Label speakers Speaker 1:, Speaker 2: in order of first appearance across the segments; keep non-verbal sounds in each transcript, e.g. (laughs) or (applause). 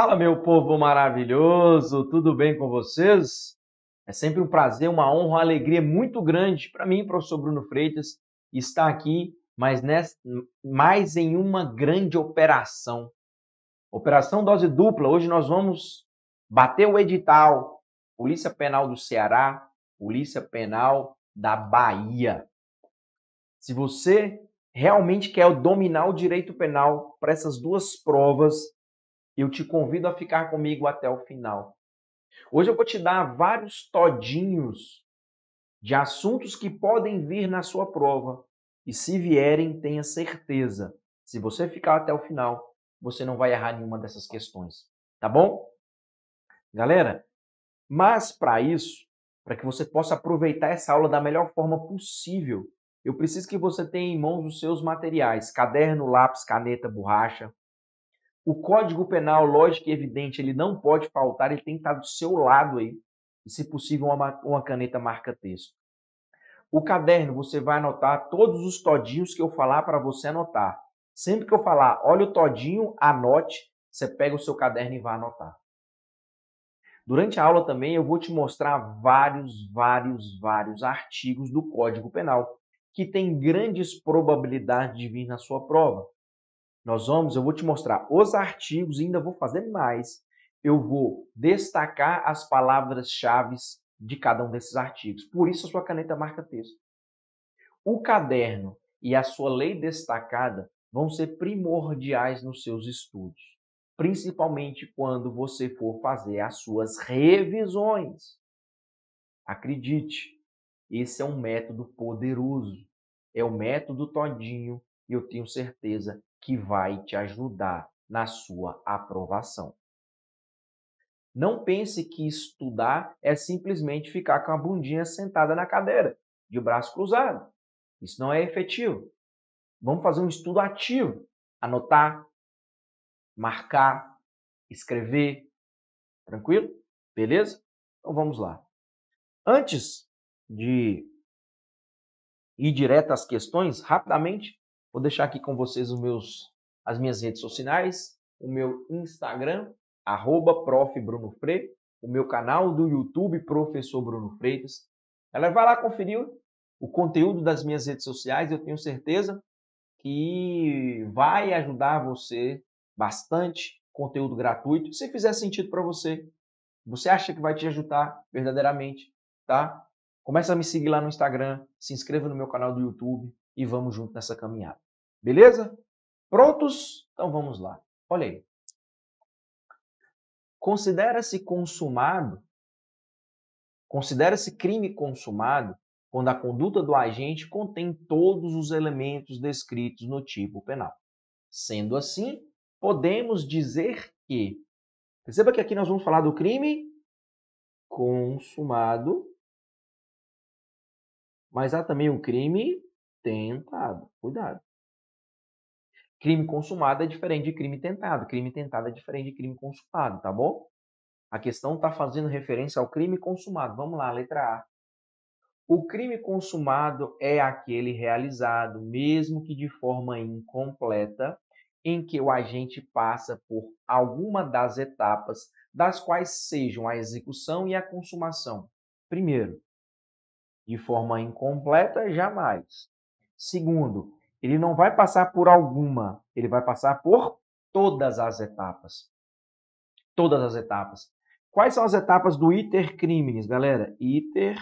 Speaker 1: Fala, meu povo maravilhoso, tudo bem com vocês? É sempre um prazer, uma honra, uma alegria muito grande para mim, professor Bruno Freitas, estar aqui, mas nessa, mais em uma grande operação. Operação Dose Dupla. Hoje nós vamos bater o edital. Polícia Penal do Ceará, Polícia Penal da Bahia. Se você realmente quer dominar o direito penal para essas duas provas, eu te convido a ficar comigo até o final. Hoje eu vou te dar vários todinhos de assuntos que podem vir na sua prova. E se vierem, tenha certeza. Se você ficar até o final, você não vai errar nenhuma dessas questões. Tá bom? Galera, mas para isso, para que você possa aproveitar essa aula da melhor forma possível, eu preciso que você tenha em mãos os seus materiais: caderno, lápis, caneta, borracha, o Código Penal, lógico e evidente, ele não pode faltar, ele tem que estar do seu lado aí. E, se possível, uma, uma caneta marca-texto. O caderno, você vai anotar todos os todinhos que eu falar para você anotar. Sempre que eu falar, olha o todinho, anote, você pega o seu caderno e vai anotar. Durante a aula também eu vou te mostrar vários, vários, vários artigos do Código Penal que tem grandes probabilidades de vir na sua prova. Nós vamos, eu vou te mostrar os artigos, ainda vou fazer mais. Eu vou destacar as palavras-chave de cada um desses artigos. Por isso a sua caneta marca texto. O caderno e a sua lei destacada vão ser primordiais nos seus estudos, principalmente quando você for fazer as suas revisões. Acredite, esse é um método poderoso, é o método todinho e eu tenho certeza que vai te ajudar na sua aprovação. Não pense que estudar é simplesmente ficar com a bundinha sentada na cadeira, de braço cruzado. Isso não é
Speaker 2: efetivo. Vamos fazer um estudo ativo. Anotar, marcar, escrever. Tranquilo? Beleza? Então vamos lá. Antes de ir direto às
Speaker 1: questões, rapidamente, Vou deixar aqui com vocês os meus, as minhas redes sociais, o meu Instagram, arroba prof. Bruno o meu canal do YouTube, Professor Bruno Freitas. Ela vai lá conferir o conteúdo das minhas redes sociais, eu tenho certeza que vai ajudar você bastante, conteúdo gratuito, se fizer sentido para você. Você acha que vai te ajudar verdadeiramente, tá? Começa a me seguir lá no Instagram, se inscreva no meu canal do YouTube,
Speaker 2: e vamos junto nessa caminhada. Beleza? Prontos? Então vamos lá. Olha aí. Considera-se consumado,
Speaker 1: considera-se crime consumado quando a conduta do agente contém todos os elementos descritos no tipo penal. Sendo assim, podemos
Speaker 2: dizer que. Perceba que aqui nós vamos falar do crime consumado, mas há também o crime tentado. Cuidado. Crime consumado é diferente de crime tentado. Crime
Speaker 1: tentado é diferente de crime consumado, tá bom? A questão está fazendo referência ao crime consumado. Vamos lá, letra A. O crime consumado é aquele realizado, mesmo que de forma incompleta, em que o agente passa por alguma das etapas, das quais sejam a execução e a consumação. Primeiro, de forma incompleta, jamais. Segundo, ele não vai passar por alguma, ele vai passar por todas as
Speaker 2: etapas. Todas as etapas. Quais são as etapas do iter criminis, galera? Iter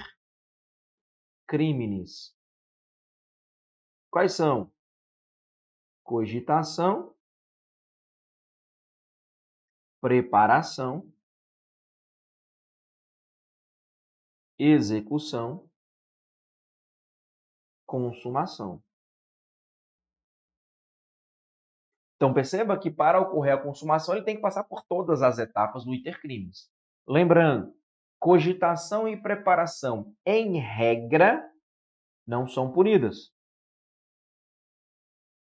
Speaker 2: criminis. Quais são? Cogitação, preparação, execução consumação. Então perceba que para ocorrer a
Speaker 1: consumação, ele tem que passar por todas as etapas do intercrimes. Lembrando, cogitação e preparação, em regra, não são punidas.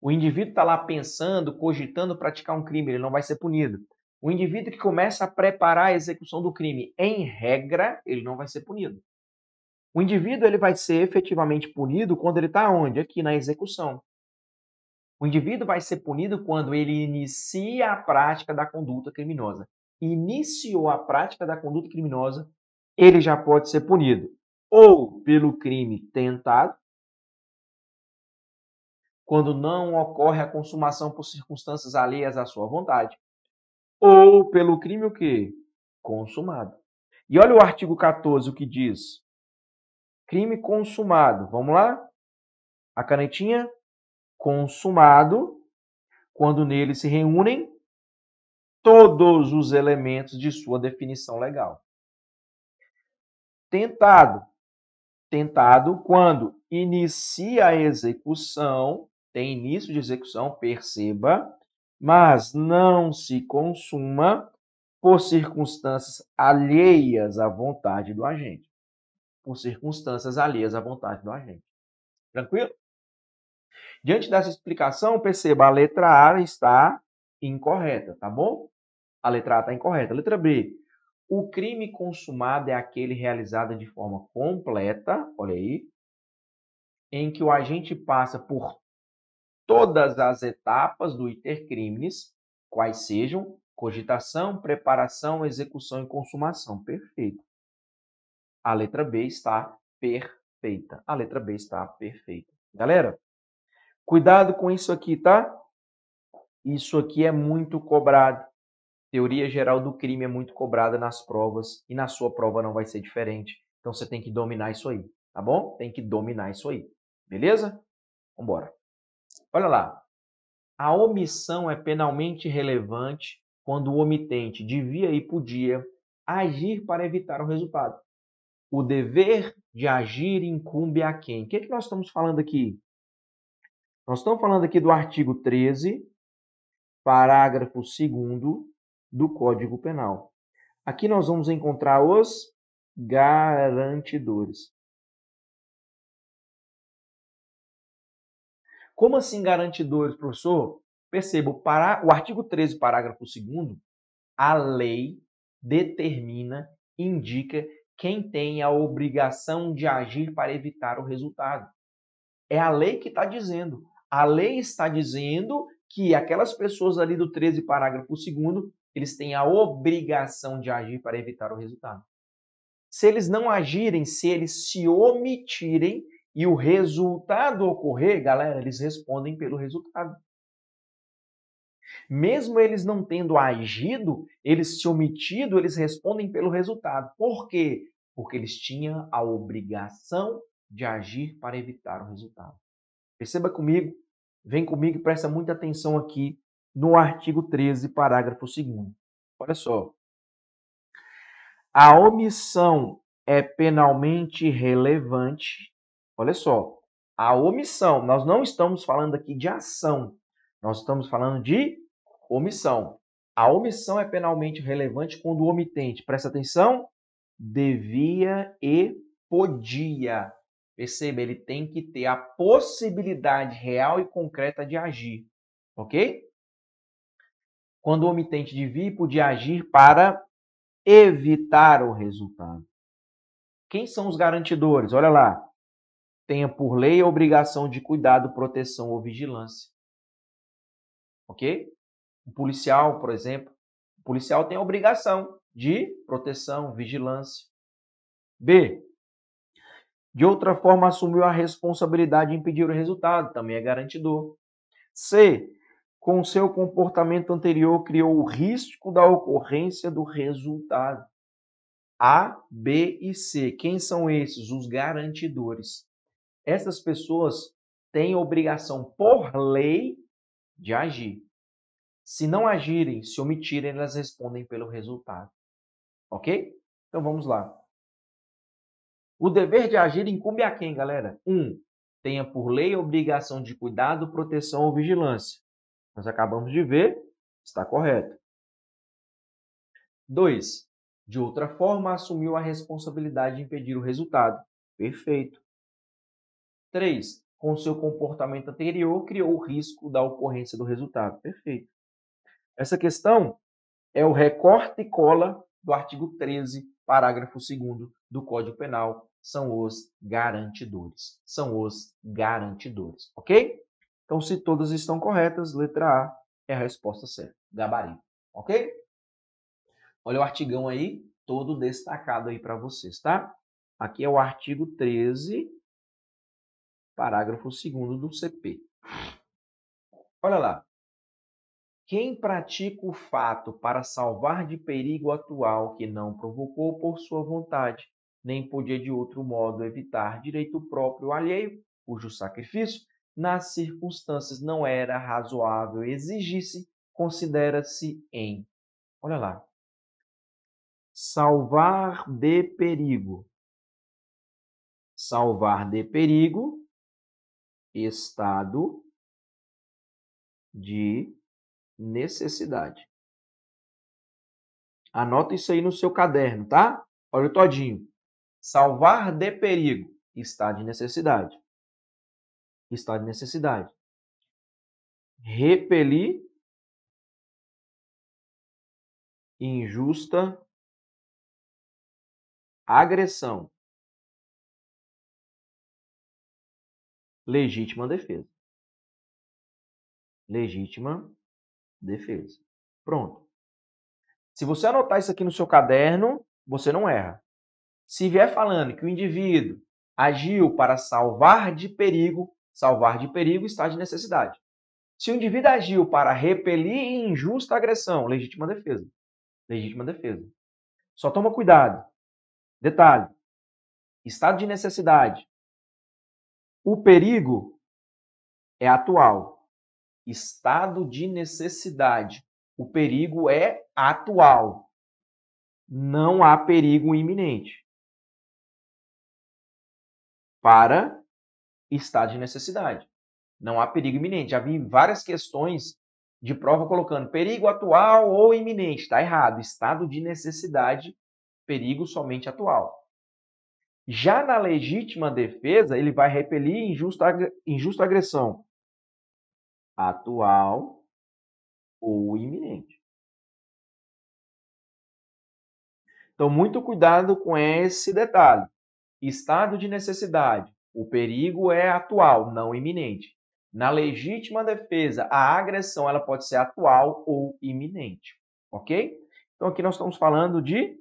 Speaker 1: O indivíduo está lá pensando, cogitando praticar um crime, ele não vai ser punido. O indivíduo que começa a preparar a execução do crime, em regra, ele não vai ser punido. O indivíduo ele vai ser efetivamente punido quando ele está onde? Aqui na execução. O indivíduo vai ser punido quando ele inicia a prática da conduta criminosa. Iniciou a prática da conduta criminosa, ele já pode ser punido ou pelo crime tentado, quando não ocorre a consumação por circunstâncias alheias à sua vontade, ou pelo crime o quê? Consumado. E olha o artigo 14 o que diz crime consumado. Vamos lá? A canetinha, consumado, quando nele se reúnem todos os elementos de sua definição legal. Tentado. Tentado quando inicia a execução, tem início de execução, perceba, mas não se consuma por circunstâncias alheias à vontade do agente por circunstâncias alheias à vontade do agente. Tranquilo? Diante dessa explicação, perceba a letra A está incorreta, tá bom? A letra A está incorreta. letra B. O crime consumado é aquele realizado de forma completa, olha aí, em que o agente passa por todas as etapas do iter crimes, quais sejam cogitação, preparação, execução e consumação. Perfeito. A letra B está perfeita. A letra B está perfeita. Galera, cuidado com isso aqui, tá? Isso aqui é muito cobrado. Teoria geral do crime é muito cobrada nas provas e na sua prova não vai ser diferente. Então você tem que dominar isso aí, tá bom? Tem que dominar isso aí. Beleza? Vambora. Olha lá. A omissão é penalmente relevante quando o omitente devia e podia agir para evitar o resultado. O dever de agir incumbe a quem? O que, é que nós estamos falando aqui? Nós estamos falando aqui do artigo 13, parágrafo 2
Speaker 2: do Código Penal. Aqui nós vamos encontrar os garantidores. Como assim garantidores, professor? Perceba, para, o artigo 13, parágrafo
Speaker 1: 2 a lei determina, indica quem tem a obrigação de agir para evitar o resultado. É a lei que está dizendo. A lei está dizendo que aquelas pessoas ali do 13, parágrafo 2, eles têm a obrigação de agir para evitar o resultado. Se eles não agirem, se eles se omitirem e o resultado ocorrer, galera, eles respondem pelo resultado. Mesmo eles não tendo agido, eles se omitido, eles respondem pelo resultado. Por quê? porque eles tinham a obrigação de agir para evitar o resultado. Perceba comigo, vem comigo e presta muita atenção aqui no artigo 13, parágrafo 2. Olha só. A omissão é penalmente relevante. Olha só. A omissão, nós não estamos falando aqui de ação, nós estamos falando de omissão. A omissão é penalmente relevante quando o omitente, presta atenção, devia e podia. Perceba, ele tem que ter a possibilidade real e concreta de agir, ok? Quando o omitente devia e podia agir para evitar o resultado. Quem são os garantidores? Olha lá. Tenha por lei a obrigação de cuidado, proteção ou vigilância. Ok? O policial, por exemplo. O policial tem a obrigação de proteção, vigilância. B. De outra forma, assumiu a responsabilidade de impedir o resultado, também é garantidor. C. Com seu comportamento anterior, criou o risco da ocorrência do resultado. A, B e C. Quem são esses? Os garantidores. Essas pessoas têm obrigação, por lei, de agir. Se não agirem, se omitirem, elas respondem pelo resultado. Ok? Então vamos lá. O dever de agir incumbe a quem, galera? Um, tenha por lei a obrigação de cuidado, proteção ou vigilância. Nós acabamos de ver, está correto. Dois, de outra forma, assumiu a responsabilidade de impedir o resultado. Perfeito. Três, com seu comportamento anterior, criou o risco da ocorrência do resultado. Perfeito. Essa questão é o recorte e cola do artigo 13, parágrafo 2 do Código Penal são os garantidores. São os garantidores, ok? Então, se todas estão corretas, letra A é a resposta certa. Gabarito, ok? Olha o artigão aí, todo destacado aí para vocês, tá?
Speaker 2: Aqui é o artigo 13, parágrafo 2 do CP. Olha lá. Quem pratica o fato
Speaker 1: para salvar de perigo atual que não provocou por sua vontade, nem podia de outro modo evitar direito próprio alheio, cujo sacrifício, nas circunstâncias, não era razoável exigisse considera-se em.
Speaker 2: Olha lá. Salvar de perigo. Salvar de perigo, estado de necessidade. Anota isso aí no seu caderno, tá? Olha o todinho. Salvar de perigo, está de necessidade. Está de necessidade. Repelir injusta agressão. Legítima defesa. Legítima defesa. Pronto. Se você anotar isso aqui no seu caderno, você não erra. Se vier
Speaker 1: falando que o indivíduo agiu para salvar de perigo, salvar de perigo está de necessidade. Se o indivíduo agiu para repelir injusta agressão, legítima
Speaker 2: defesa. Legítima defesa. Só toma cuidado. Detalhe: estado de necessidade. O perigo é atual estado de necessidade. O perigo é atual. Não há perigo iminente. Para estado de necessidade.
Speaker 1: Não há perigo iminente. Já vi várias questões de prova colocando perigo atual ou iminente. Está errado. Estado de necessidade, perigo somente atual. Já na legítima defesa, ele vai repelir injusta, injusta agressão
Speaker 2: atual ou iminente. Então, muito cuidado com esse detalhe.
Speaker 1: Estado de necessidade. O perigo é atual, não iminente. Na legítima defesa, a agressão ela pode ser atual ou iminente, ok? Então aqui nós estamos falando de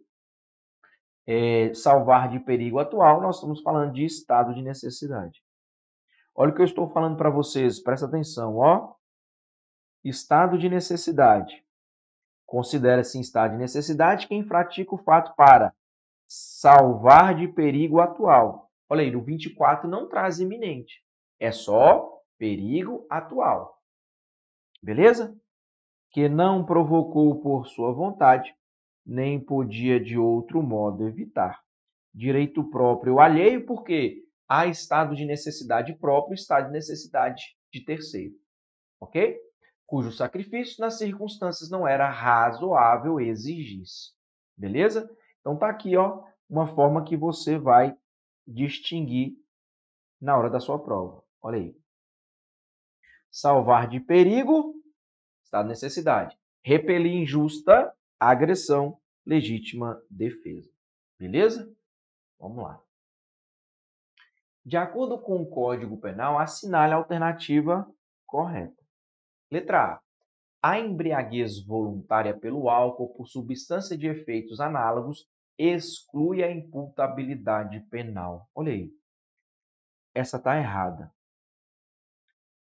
Speaker 1: é, salvar de perigo atual, nós estamos falando de estado de necessidade. Olha o que eu estou falando para vocês, presta atenção, ó. Estado de necessidade. Considera-se em estado de necessidade quem pratica o fato para salvar de perigo atual. Olha aí, o 24 não traz iminente, é só perigo atual. Beleza? Que não provocou por sua vontade, nem podia de outro modo evitar. Direito próprio alheio, porque há estado de necessidade próprio e estado de necessidade de terceiro, ok? Cujo sacrifício, nas circunstâncias, não era razoável exigir-se, beleza? Então, tá aqui, ó, uma forma que você vai distinguir na hora da sua prova. Olha aí. Salvar de perigo, estado de necessidade. Repelir injusta, agressão, legítima defesa. Beleza? Vamos lá de acordo com o Código Penal, assinale a alternativa correta. Letra A. A embriaguez voluntária pelo álcool por substância de efeitos análogos exclui a imputabilidade penal. Olha aí. Essa está errada.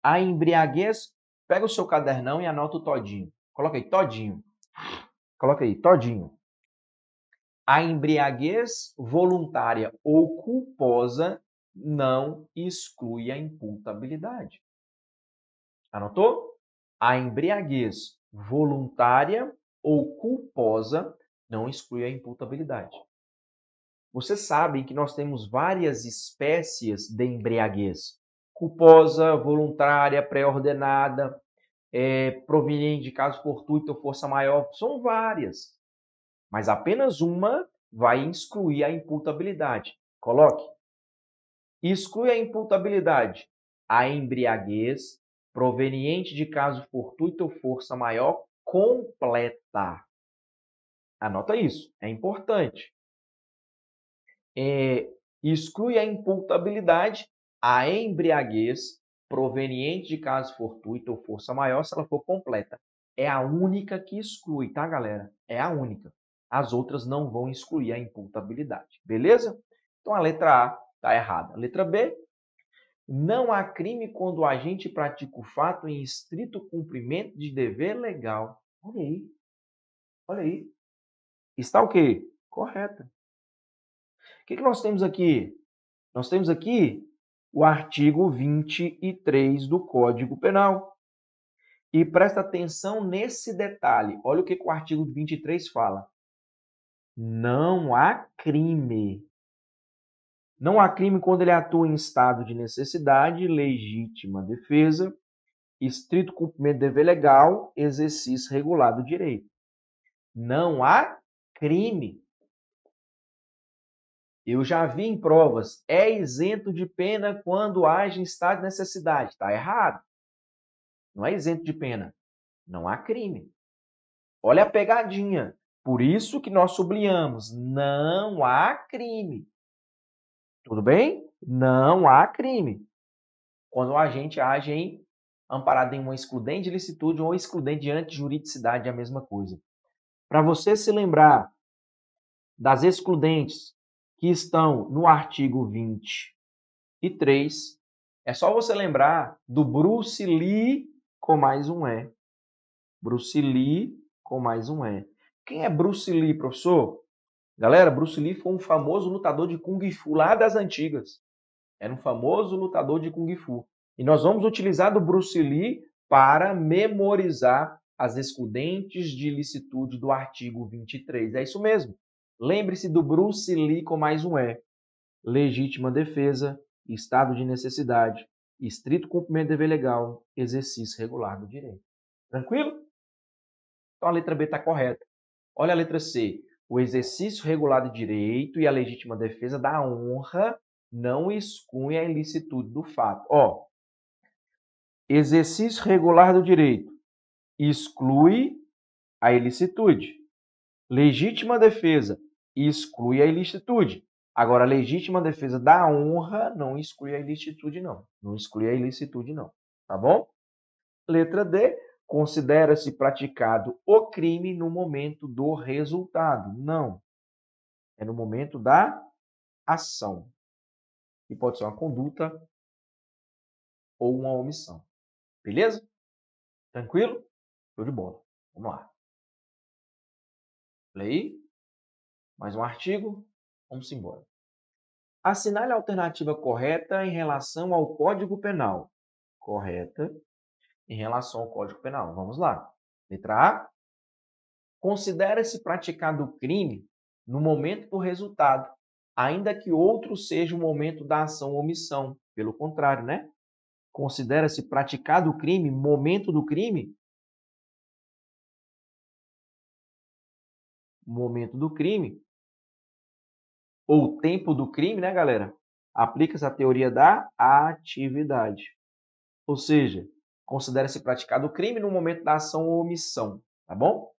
Speaker 1: A embriaguez, pega o seu cadernão e anota o todinho. Coloca aí, todinho. Coloca aí, todinho. A embriaguez voluntária ou culposa não exclui a imputabilidade. Anotou? A embriaguez voluntária ou culposa não exclui a imputabilidade. Vocês sabem que nós temos várias espécies de embriaguez: culposa, voluntária, pré-ordenada, é, proveniente de caso fortuito ou força maior. São várias. Mas apenas uma vai excluir a imputabilidade. Coloque exclui a imputabilidade, a embriaguez proveniente de caso fortuito ou força maior completa. Anota isso, é importante. É, exclui a imputabilidade, a embriaguez proveniente de caso fortuito ou força maior se ela for completa. É a única que exclui, tá, galera? É a única. As outras não vão excluir a imputabilidade, beleza? Então a letra A Está errada. Letra B. Não há crime quando o agente pratica o fato em estrito cumprimento de dever legal. Olha aí. Olha aí. Está o quê? Correta. O que, que nós temos aqui? Nós temos aqui o artigo 23 do Código Penal. E presta atenção nesse detalhe. Olha o que, que o artigo 23 fala. Não há crime não há crime quando ele atua em estado de necessidade, legítima defesa, estrito cumprimento de dever legal, exercício regulado do direito. Não há crime. Eu já vi em provas, é isento de pena quando age em estado de necessidade. Está errado. Não é isento de pena. Não há crime. Olha a pegadinha. Por isso que nós sublinhamos, não há crime. Tudo bem? Não há crime. Quando o agente age em amparado em uma excludente de licitude ou excludente de antijuridicidade, é a mesma coisa. Para você se lembrar das excludentes que estão no artigo 23, é só você lembrar do Bruce Lee com mais um E. Bruce Lee com mais um E. Quem é Bruce Lee, professor? Galera, Bruce Lee foi um famoso lutador de Kung Fu lá das antigas. Era um famoso lutador de Kung Fu. E nós vamos utilizar do Bruce Lee para memorizar as excludentes de licitude do artigo 23. É isso mesmo. Lembre-se do Bruce Lee com mais um E. Legítima defesa, estado de necessidade, estrito cumprimento do dever legal, exercício regular do direito. Tranquilo? Então a letra B está correta. Olha a letra C o exercício regular de direito e a legítima defesa da honra não excluem a ilicitude do fato. Ó, exercício regular do direito exclui a ilicitude. Legítima defesa exclui a ilicitude. Agora, a legítima defesa da honra não exclui a ilicitude, não. Não exclui a ilicitude, não. Tá bom? Letra D considera-se praticado o crime no
Speaker 2: momento do resultado. Não. É no momento da ação. E pode ser uma conduta ou uma omissão. Beleza? Tranquilo? Show de bola. Vamos lá. Play. Mais um artigo. Vamos embora. Assinale a alternativa correta em relação ao Código Penal. Correta
Speaker 1: em relação ao Código Penal. Vamos lá. Letra A. Considera-se praticado o crime no momento do resultado, ainda que outro seja o momento da ação ou omissão. Pelo contrário, né? Considera-se
Speaker 2: praticado o crime, momento do crime, momento do crime, ou tempo do crime,
Speaker 1: né, galera? Aplica-se a teoria da atividade. Ou seja, considera-se praticado o crime no momento da ação ou omissão, tá bom?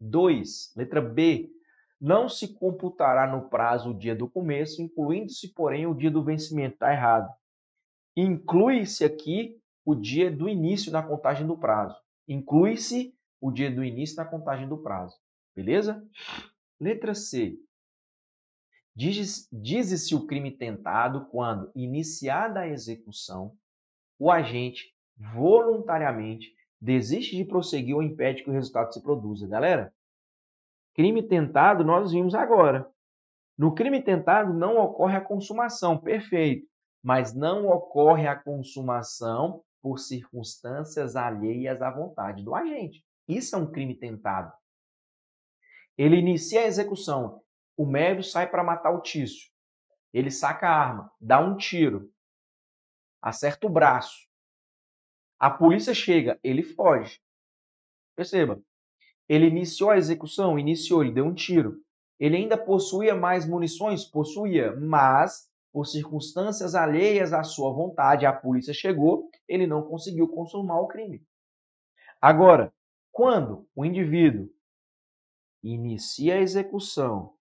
Speaker 1: 2. Letra B. Não se computará no prazo o dia do começo, incluindo-se, porém, o dia do vencimento. Está errado. Inclui-se aqui o dia do início na contagem do prazo. Inclui-se o dia do início na contagem do prazo. Beleza? Letra C. Diz-se o crime tentado quando, iniciada a execução, o agente voluntariamente desiste de prosseguir ou impede que o resultado se produza. Galera, crime tentado nós vimos agora. No crime tentado não ocorre a consumação, perfeito, mas não ocorre a consumação por circunstâncias alheias à vontade do agente. Isso é um crime tentado. Ele inicia a execução. O médio sai para matar o Tício.
Speaker 2: Ele saca a arma, dá um tiro, acerta o braço. A polícia chega, ele foge. Perceba, ele iniciou
Speaker 1: a execução, iniciou, ele deu um tiro. Ele ainda possuía mais munições? Possuía, mas por circunstâncias alheias à sua vontade, a polícia chegou, ele não
Speaker 2: conseguiu consumar o crime.
Speaker 1: Agora, quando o indivíduo inicia a execução,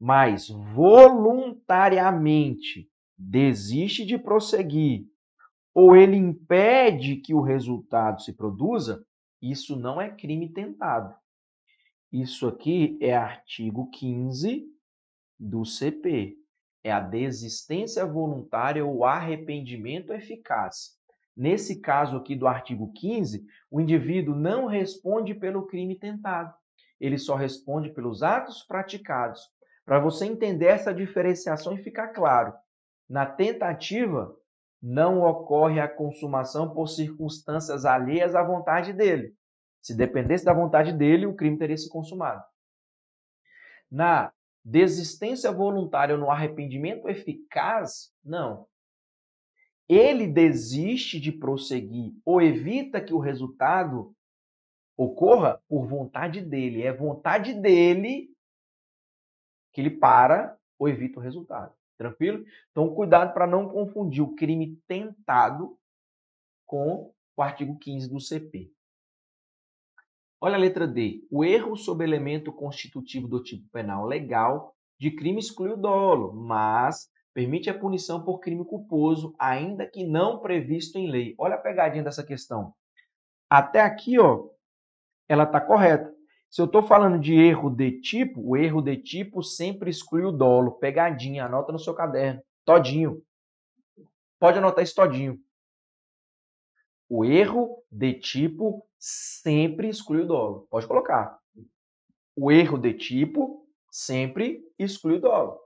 Speaker 1: mas voluntariamente desiste de prosseguir ou ele impede que o resultado se produza, isso não é crime tentado. Isso aqui é artigo 15 do CP. É a desistência voluntária ou arrependimento eficaz. Nesse caso aqui do artigo 15, o indivíduo não responde pelo crime tentado. Ele só responde pelos atos praticados. Para você entender essa diferenciação e ficar claro, na tentativa, não ocorre a consumação por circunstâncias alheias à vontade dele. Se dependesse da vontade dele, o crime teria se consumado. Na desistência voluntária ou no arrependimento eficaz, não. Ele desiste de prosseguir ou evita que o resultado ocorra por vontade dele. É vontade dele que ele para ou evita o resultado. Tranquilo? Então, cuidado para não confundir o crime tentado com o artigo 15 do CP. Olha a letra D. O erro sob elemento constitutivo do tipo penal legal de crime exclui o dolo, mas permite a punição por crime culposo, ainda que não previsto em lei. Olha a pegadinha dessa questão. Até aqui, ó, ela está correta. Se eu estou falando de erro de tipo, o erro de tipo sempre exclui o dolo. Pegadinha, anota no seu caderno. Todinho. Pode anotar isso todinho. O erro de tipo sempre exclui o dolo. Pode colocar. O erro de tipo sempre exclui o dolo.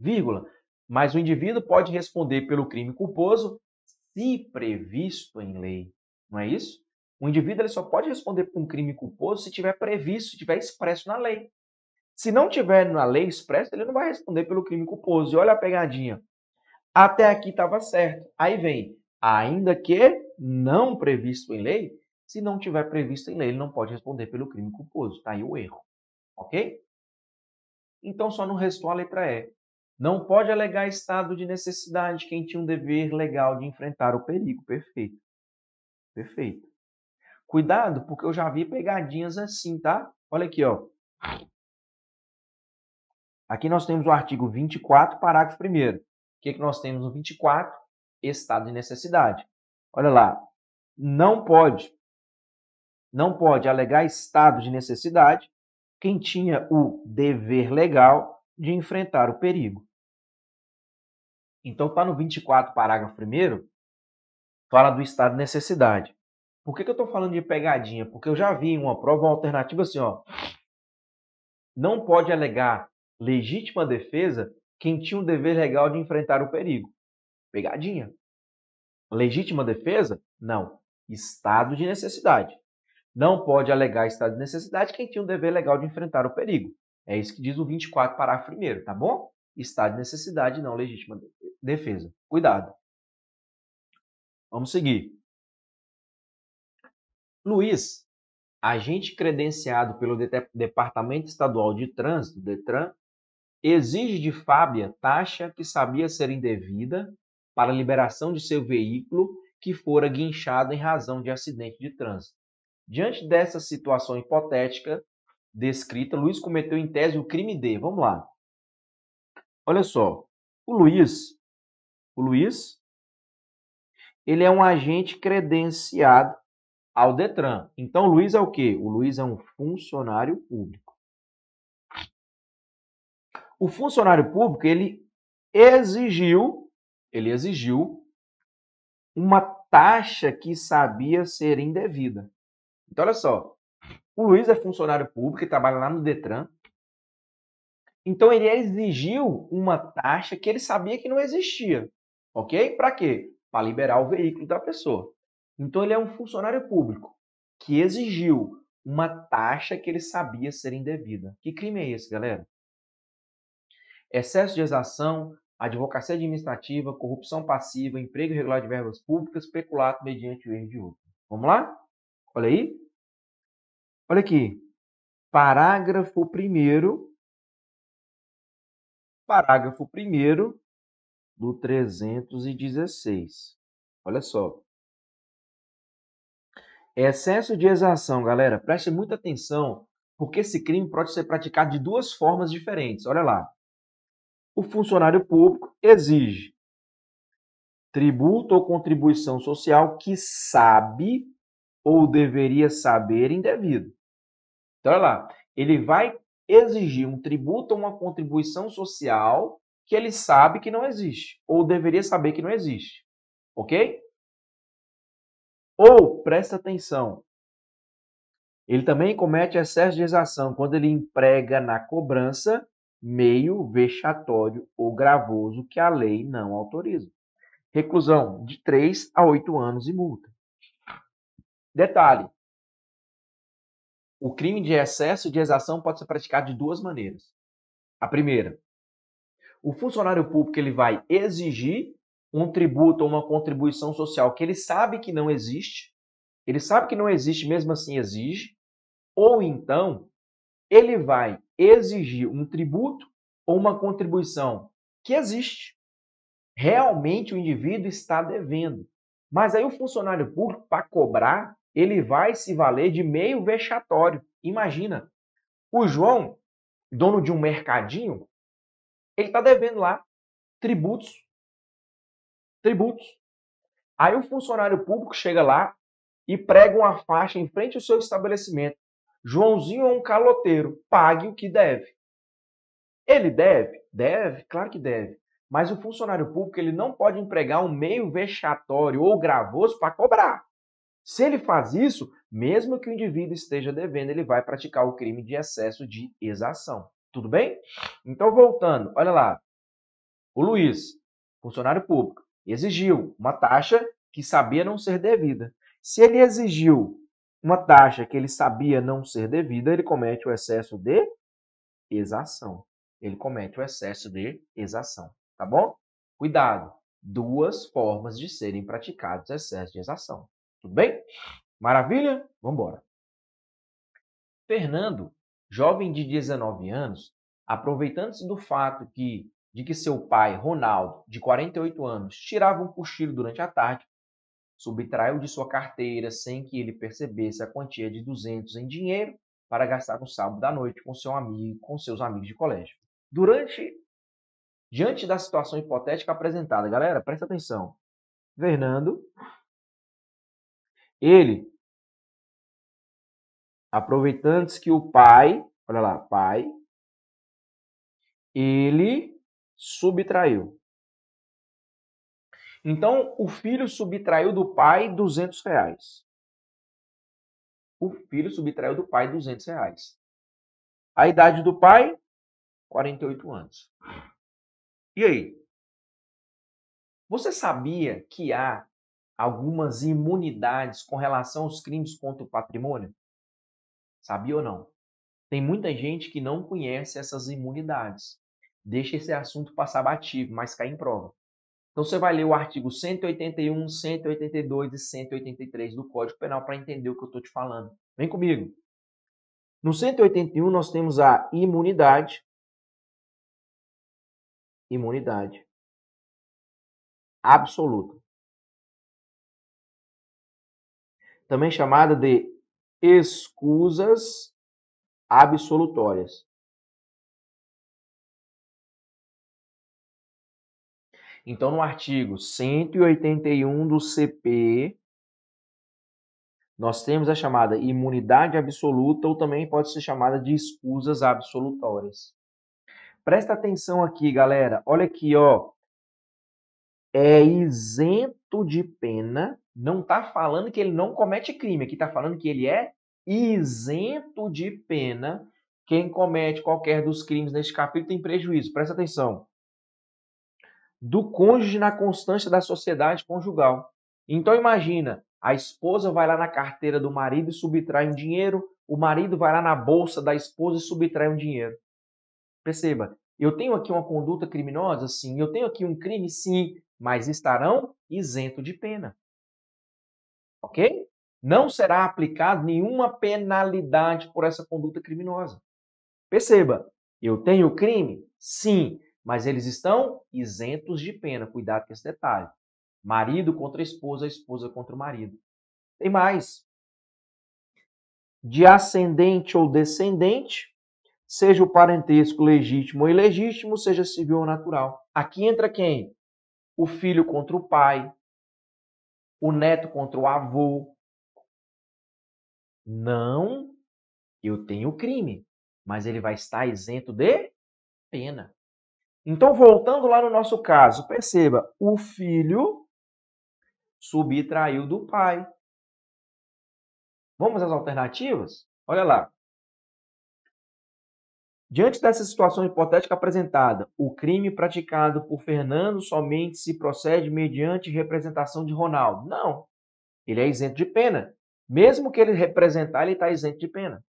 Speaker 1: Vírgula. Mas o indivíduo pode responder pelo crime culposo se previsto em lei. Não é isso? O indivíduo ele só pode responder por um crime culposo se tiver previsto, se tiver expresso na lei. Se não tiver na lei expresso, ele não vai responder pelo crime culposo. E olha a pegadinha. Até aqui estava certo. Aí vem, ainda que não previsto em lei, se não tiver previsto em lei, ele não pode responder pelo crime culposo. Está aí o erro. Ok? Então só não restou a letra E. Não pode alegar estado de necessidade quem tinha um dever legal de enfrentar o perigo. Perfeito.
Speaker 2: Perfeito. Cuidado, porque eu já vi pegadinhas assim, tá? Olha aqui, ó. Aqui nós temos o artigo 24,
Speaker 1: parágrafo 1. O que, é que nós temos no 24? Estado de necessidade. Olha lá. Não pode, não pode alegar estado de necessidade quem tinha o dever legal de enfrentar o perigo. Então, está no 24, parágrafo 1, fala do estado de necessidade. Por que, que eu estou falando de pegadinha? Porque eu já vi uma prova alternativa assim, ó. Não pode alegar legítima defesa quem tinha o um dever legal de enfrentar o perigo. Pegadinha. Legítima defesa? Não. Estado de necessidade. Não pode alegar estado de necessidade quem tinha o um dever legal de enfrentar o perigo. É isso que diz o 24, parágrafo 1, tá bom? Estado de
Speaker 2: necessidade, não legítima defesa. Cuidado. Vamos seguir. Luiz, agente credenciado pelo
Speaker 1: Departamento Estadual de Trânsito, DETRAN, exige de Fábia taxa que sabia ser indevida para a liberação de seu veículo que fora guinchado em razão de acidente de trânsito. Diante dessa situação hipotética
Speaker 2: descrita, Luiz cometeu em tese o crime D. Vamos lá. Olha só, o Luiz, o Luiz, ele é um agente
Speaker 1: credenciado ao Detran. Então, o Luiz é o quê? O Luiz é um funcionário
Speaker 2: público. O funcionário público, ele exigiu, ele exigiu uma taxa
Speaker 1: que sabia ser indevida. Então, olha só. O Luiz é funcionário público e trabalha lá no Detran. Então, ele exigiu uma taxa que ele sabia que não existia. Ok? Para quê? Para liberar o veículo da pessoa. Então ele é um funcionário público que exigiu uma taxa que ele sabia ser indevida. Que crime é esse, galera? Excesso de exação, advocacia administrativa, corrupção passiva, emprego irregular de verbas públicas, peculato mediante
Speaker 2: o erro de outro. Vamos lá? Olha aí. Olha aqui. Parágrafo 1 Parágrafo 1 do 316. Olha só. É excesso de exação, galera. Preste muita atenção,
Speaker 1: porque esse crime pode ser praticado de duas formas diferentes. Olha lá. O funcionário público exige tributo ou contribuição social que sabe ou deveria saber indevido. Então, olha lá, ele vai exigir um tributo ou uma contribuição social que ele sabe que não existe, ou deveria saber que não existe. Ok? Ou, presta atenção, ele também comete excesso de exação quando ele emprega na cobrança meio vexatório ou gravoso que a lei não autoriza. Reclusão de 3 a 8 anos e multa.
Speaker 2: Detalhe: o crime de excesso de exação pode ser praticado de duas maneiras. A primeira, o funcionário
Speaker 1: público ele vai exigir um tributo ou uma contribuição social que ele sabe que não existe, ele sabe que não existe, mesmo assim exige, ou então ele vai exigir um tributo ou uma contribuição que existe. Realmente o indivíduo está devendo. Mas aí o funcionário público, para cobrar, ele vai se valer de meio vexatório. Imagina,
Speaker 2: o João, dono de um mercadinho, ele está devendo lá tributos tributos. Aí o funcionário público
Speaker 1: chega lá e prega uma faixa em frente ao seu estabelecimento. Joãozinho é um caloteiro, pague o que deve. Ele deve? Deve, claro que deve. Mas o funcionário público ele não pode empregar um meio vexatório ou gravoso para cobrar. Se ele faz isso, mesmo que o indivíduo esteja devendo, ele vai praticar o crime de excesso de exação. Tudo bem? Então, voltando, olha lá. O Luiz, funcionário público, exigiu uma taxa que sabia não ser devida. Se ele exigiu uma taxa que ele sabia não ser devida, ele comete o excesso de exação. Ele comete o excesso de exação, tá bom? Cuidado, duas formas de serem praticados excesso de exação. Tudo bem? Maravilha? Vamos embora. Fernando, jovem de 19 anos, aproveitando-se do fato que de que seu pai, Ronaldo, de 48 anos, tirava um cochilo durante a tarde, subtraiu de sua carteira sem que ele percebesse a quantia de 200 em dinheiro para gastar no sábado da noite com seu amigo, com seus amigos de colégio. Durante diante da
Speaker 2: situação hipotética apresentada, galera, presta atenção. Fernando ele aproveitando que o pai, olha lá, pai ele subtraiu. Então, o filho subtraiu do pai 200 reais. O filho subtraiu do pai 200 reais. A idade do pai, 48 anos. E aí? Você sabia que há algumas imunidades com relação aos crimes contra o patrimônio? Sabia ou não?
Speaker 1: Tem muita gente que não conhece essas imunidades deixa esse assunto passar batido, mas cai em prova. Então você vai ler o artigo 181, 182 e 183 do Código Penal para entender o que eu estou te falando.
Speaker 2: Vem comigo. No 181 nós temos a imunidade. Imunidade absoluta. Também chamada de escusas absolutórias. Então, no artigo 181 do CP,
Speaker 1: nós temos a chamada imunidade absoluta, ou também pode ser chamada de escusas absolutórias. Presta atenção aqui, galera. Olha aqui, ó. É isento de pena. Não está falando que ele não comete crime. Aqui está falando que ele é isento de pena. Quem comete qualquer dos crimes neste capítulo tem prejuízo. Presta atenção do cônjuge na constância da sociedade conjugal. Então imagina, a esposa vai lá na carteira do marido e subtrai um dinheiro, o marido vai lá na bolsa da esposa e subtrai um dinheiro. Perceba, eu tenho aqui uma conduta criminosa? Sim. Eu tenho aqui um crime? Sim. Mas estarão isento de pena. Ok? Não será aplicada nenhuma penalidade por essa conduta criminosa. Perceba, eu tenho crime? Sim mas eles estão isentos de pena. Cuidado com esse detalhe. Marido contra a esposa, a esposa contra o marido. Tem mais. De ascendente ou descendente, seja o parentesco legítimo ou ilegítimo, seja civil ou natural. Aqui
Speaker 2: entra quem? O filho contra o pai, o neto contra o avô. Não, eu tenho crime, mas ele vai estar isento de pena. Então, voltando lá no nosso caso, perceba, o filho subtraiu do pai. Vamos às alternativas? Olha lá. Diante dessa situação hipotética apresentada, o crime praticado por
Speaker 1: Fernando somente se procede mediante representação de Ronaldo. Não. Ele é isento de pena. Mesmo que ele representar, ele está isento de pena.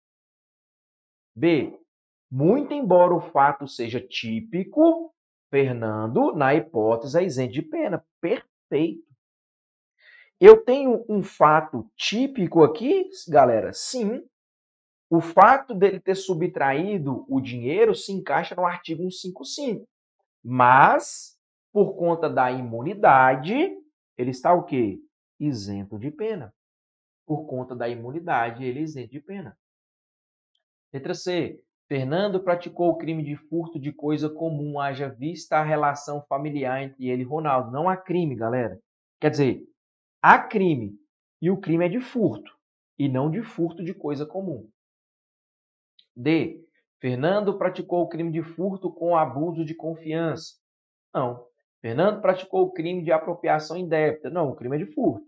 Speaker 1: B. Muito embora o fato seja típico, Fernando, na hipótese, é isento de pena. Perfeito. Eu tenho um fato típico aqui, galera? Sim. O fato dele ter subtraído o dinheiro se encaixa no artigo 155. Mas, por conta da imunidade, ele está o quê? Isento de pena. Por conta da imunidade, ele é isento de pena. Letra C. Fernando praticou o crime de furto de coisa comum, haja vista a relação familiar entre ele e Ronaldo. Não há crime, galera. Quer dizer, há crime e o crime é de furto e não de furto de coisa comum. D. Fernando praticou o crime de furto com abuso de confiança. Não. Fernando praticou o crime de apropriação indébita. Não, o crime é de furto.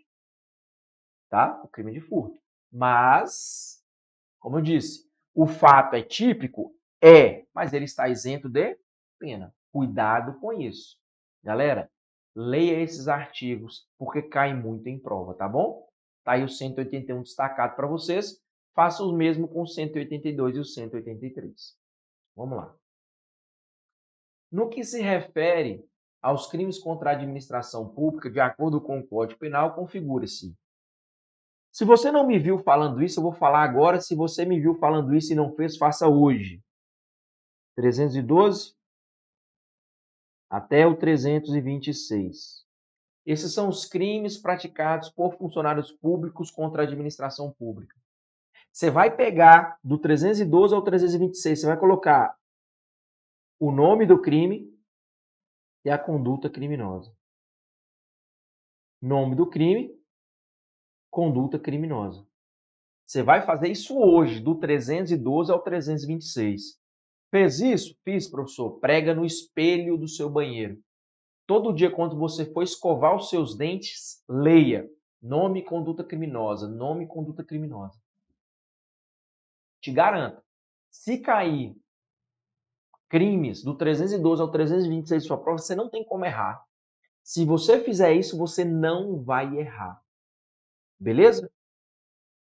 Speaker 1: Tá? O crime é de furto. Mas, como eu disse, o fato é típico? É, mas ele está isento de pena. Cuidado com isso. Galera, leia esses artigos, porque cai muito em prova, tá bom? Tá aí o 181 destacado para vocês. Faça o mesmo com o 182 e o 183. Vamos lá. No que se refere aos crimes contra a administração pública, de acordo com o Código Penal, configura-se se você não me viu falando isso, eu vou falar agora. Se você me viu falando isso e não fez, faça hoje. 312 até o 326. Esses são os crimes praticados por funcionários públicos contra a administração pública. Você vai pegar do 312 ao
Speaker 2: 326, você vai colocar o nome do crime e a conduta criminosa. Nome do crime,
Speaker 1: conduta criminosa.
Speaker 2: Você vai fazer isso hoje, do 312 ao
Speaker 1: 326. Fez isso? Fiz, professor. Prega no espelho do seu banheiro. Todo dia, quando você for escovar os seus dentes, leia. Nome conduta criminosa, nome conduta criminosa. Te garanto, se cair crimes do 312 ao 326 de sua prova, você não tem
Speaker 2: como errar. Se você fizer isso, você não vai errar. Beleza?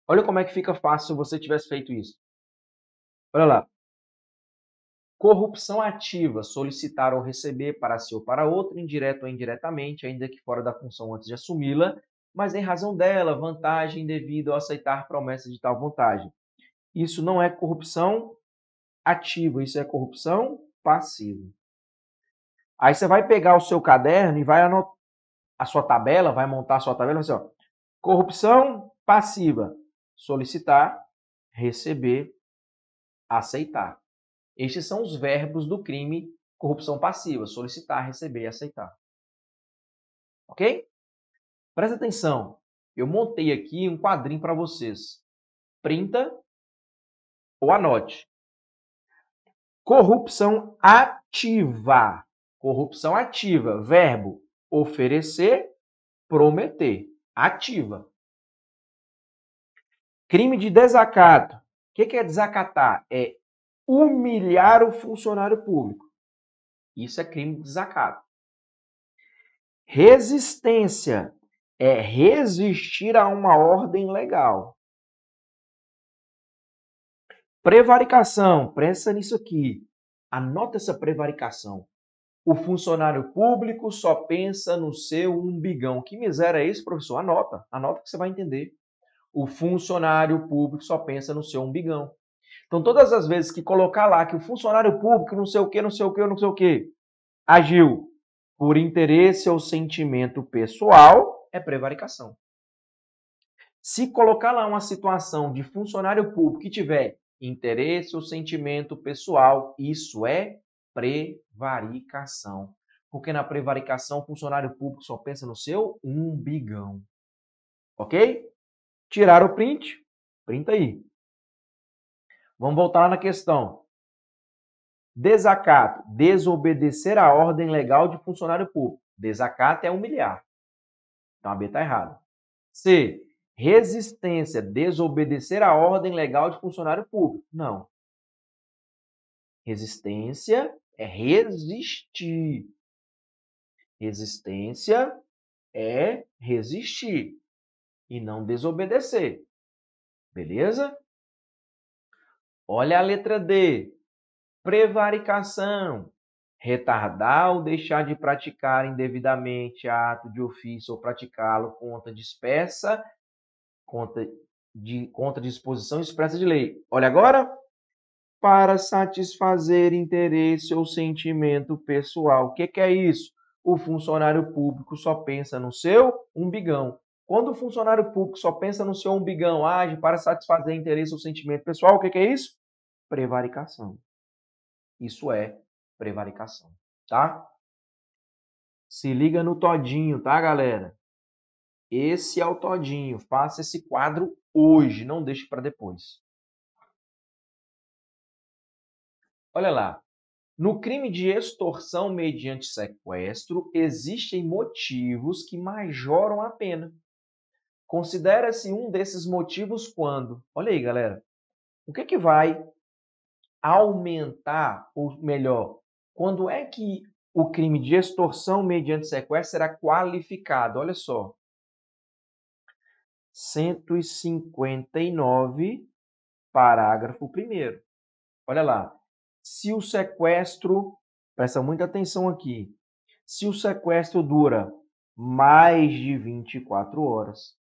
Speaker 2: Olha como é que fica fácil se você tivesse feito isso. Olha lá. Corrupção ativa, solicitar ou receber para si ou para
Speaker 1: outro, indireto ou indiretamente, ainda que fora da função antes de assumi-la, mas em razão dela, vantagem devido ao aceitar promessa de tal vantagem. Isso não é corrupção ativa, isso é corrupção passiva. Aí você vai pegar o seu caderno e vai anotar a sua tabela, vai montar a sua tabela, assim, ó, Corrupção passiva: solicitar, receber,
Speaker 2: aceitar. Estes são os verbos do crime corrupção passiva: solicitar, receber e aceitar. Ok? Presta atenção. Eu montei aqui um quadrinho para vocês. Printa ou anote.
Speaker 1: Corrupção ativa. Corrupção ativa. Verbo oferecer, prometer ativa. Crime de desacato. O que é desacatar? É humilhar o funcionário público. Isso é crime de desacato.
Speaker 2: Resistência é resistir a uma ordem legal. Prevaricação,
Speaker 1: presta nisso aqui. Anota essa prevaricação. O funcionário público só pensa no seu umbigão. Que miséria é isso, professor? Anota, anota que você vai entender. O funcionário público só pensa no seu umbigão. Então, todas as vezes que colocar lá que o funcionário público não sei o que, não sei o que, não sei o que, agiu por interesse ou sentimento pessoal, é prevaricação. Se colocar lá uma situação de funcionário público que tiver interesse ou sentimento pessoal, isso é prevaricação. Porque na prevaricação o funcionário público só pensa no seu
Speaker 2: umbigão.
Speaker 1: Ok? Tirar o print? Printa aí. Vamos voltar na questão. Desacato, desobedecer a ordem legal de funcionário público. Desacato é humilhar. Então a B está errada. C. Resistência, desobedecer a ordem legal de funcionário público. Não.
Speaker 2: Resistência é resistir. Resistência é resistir e não desobedecer. Beleza? Olha a letra
Speaker 1: D. Prevaricação. Retardar ou deixar de praticar indevidamente ato de ofício ou praticá-lo contra dispersa, contra, de, contra disposição expressa de lei. Olha agora para satisfazer interesse ou sentimento pessoal. O que, que é isso? O funcionário público só pensa no seu umbigão. Quando o funcionário público só pensa no seu umbigão, age para satisfazer interesse ou sentimento pessoal, o que, que é isso? Prevaricação. Isso é prevaricação, tá? Se liga no todinho, tá, galera? Esse é o todinho. Faça
Speaker 2: esse quadro
Speaker 1: hoje, não deixe para depois. Olha lá. No crime de extorsão mediante sequestro, existem motivos que majoram a pena. Considera-se um desses motivos quando. Olha aí, galera. O que, que vai aumentar, ou melhor, quando é que o crime de extorsão mediante sequestro será qualificado? Olha só. 159, parágrafo 1. Olha lá se o sequestro, presta muita atenção aqui, se o sequestro dura mais de 24 horas,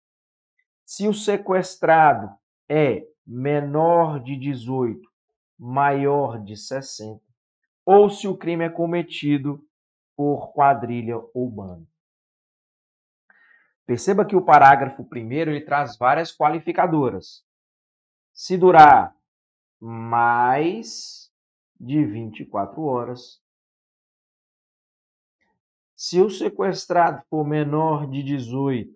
Speaker 1: se o sequestrado é menor de 18, maior de 60, ou se o crime é cometido por quadrilha ou bando. Perceba que o parágrafo primeiro ele traz
Speaker 2: várias qualificadoras. Se durar mais de 24 horas.
Speaker 1: Se o sequestrado for menor de 18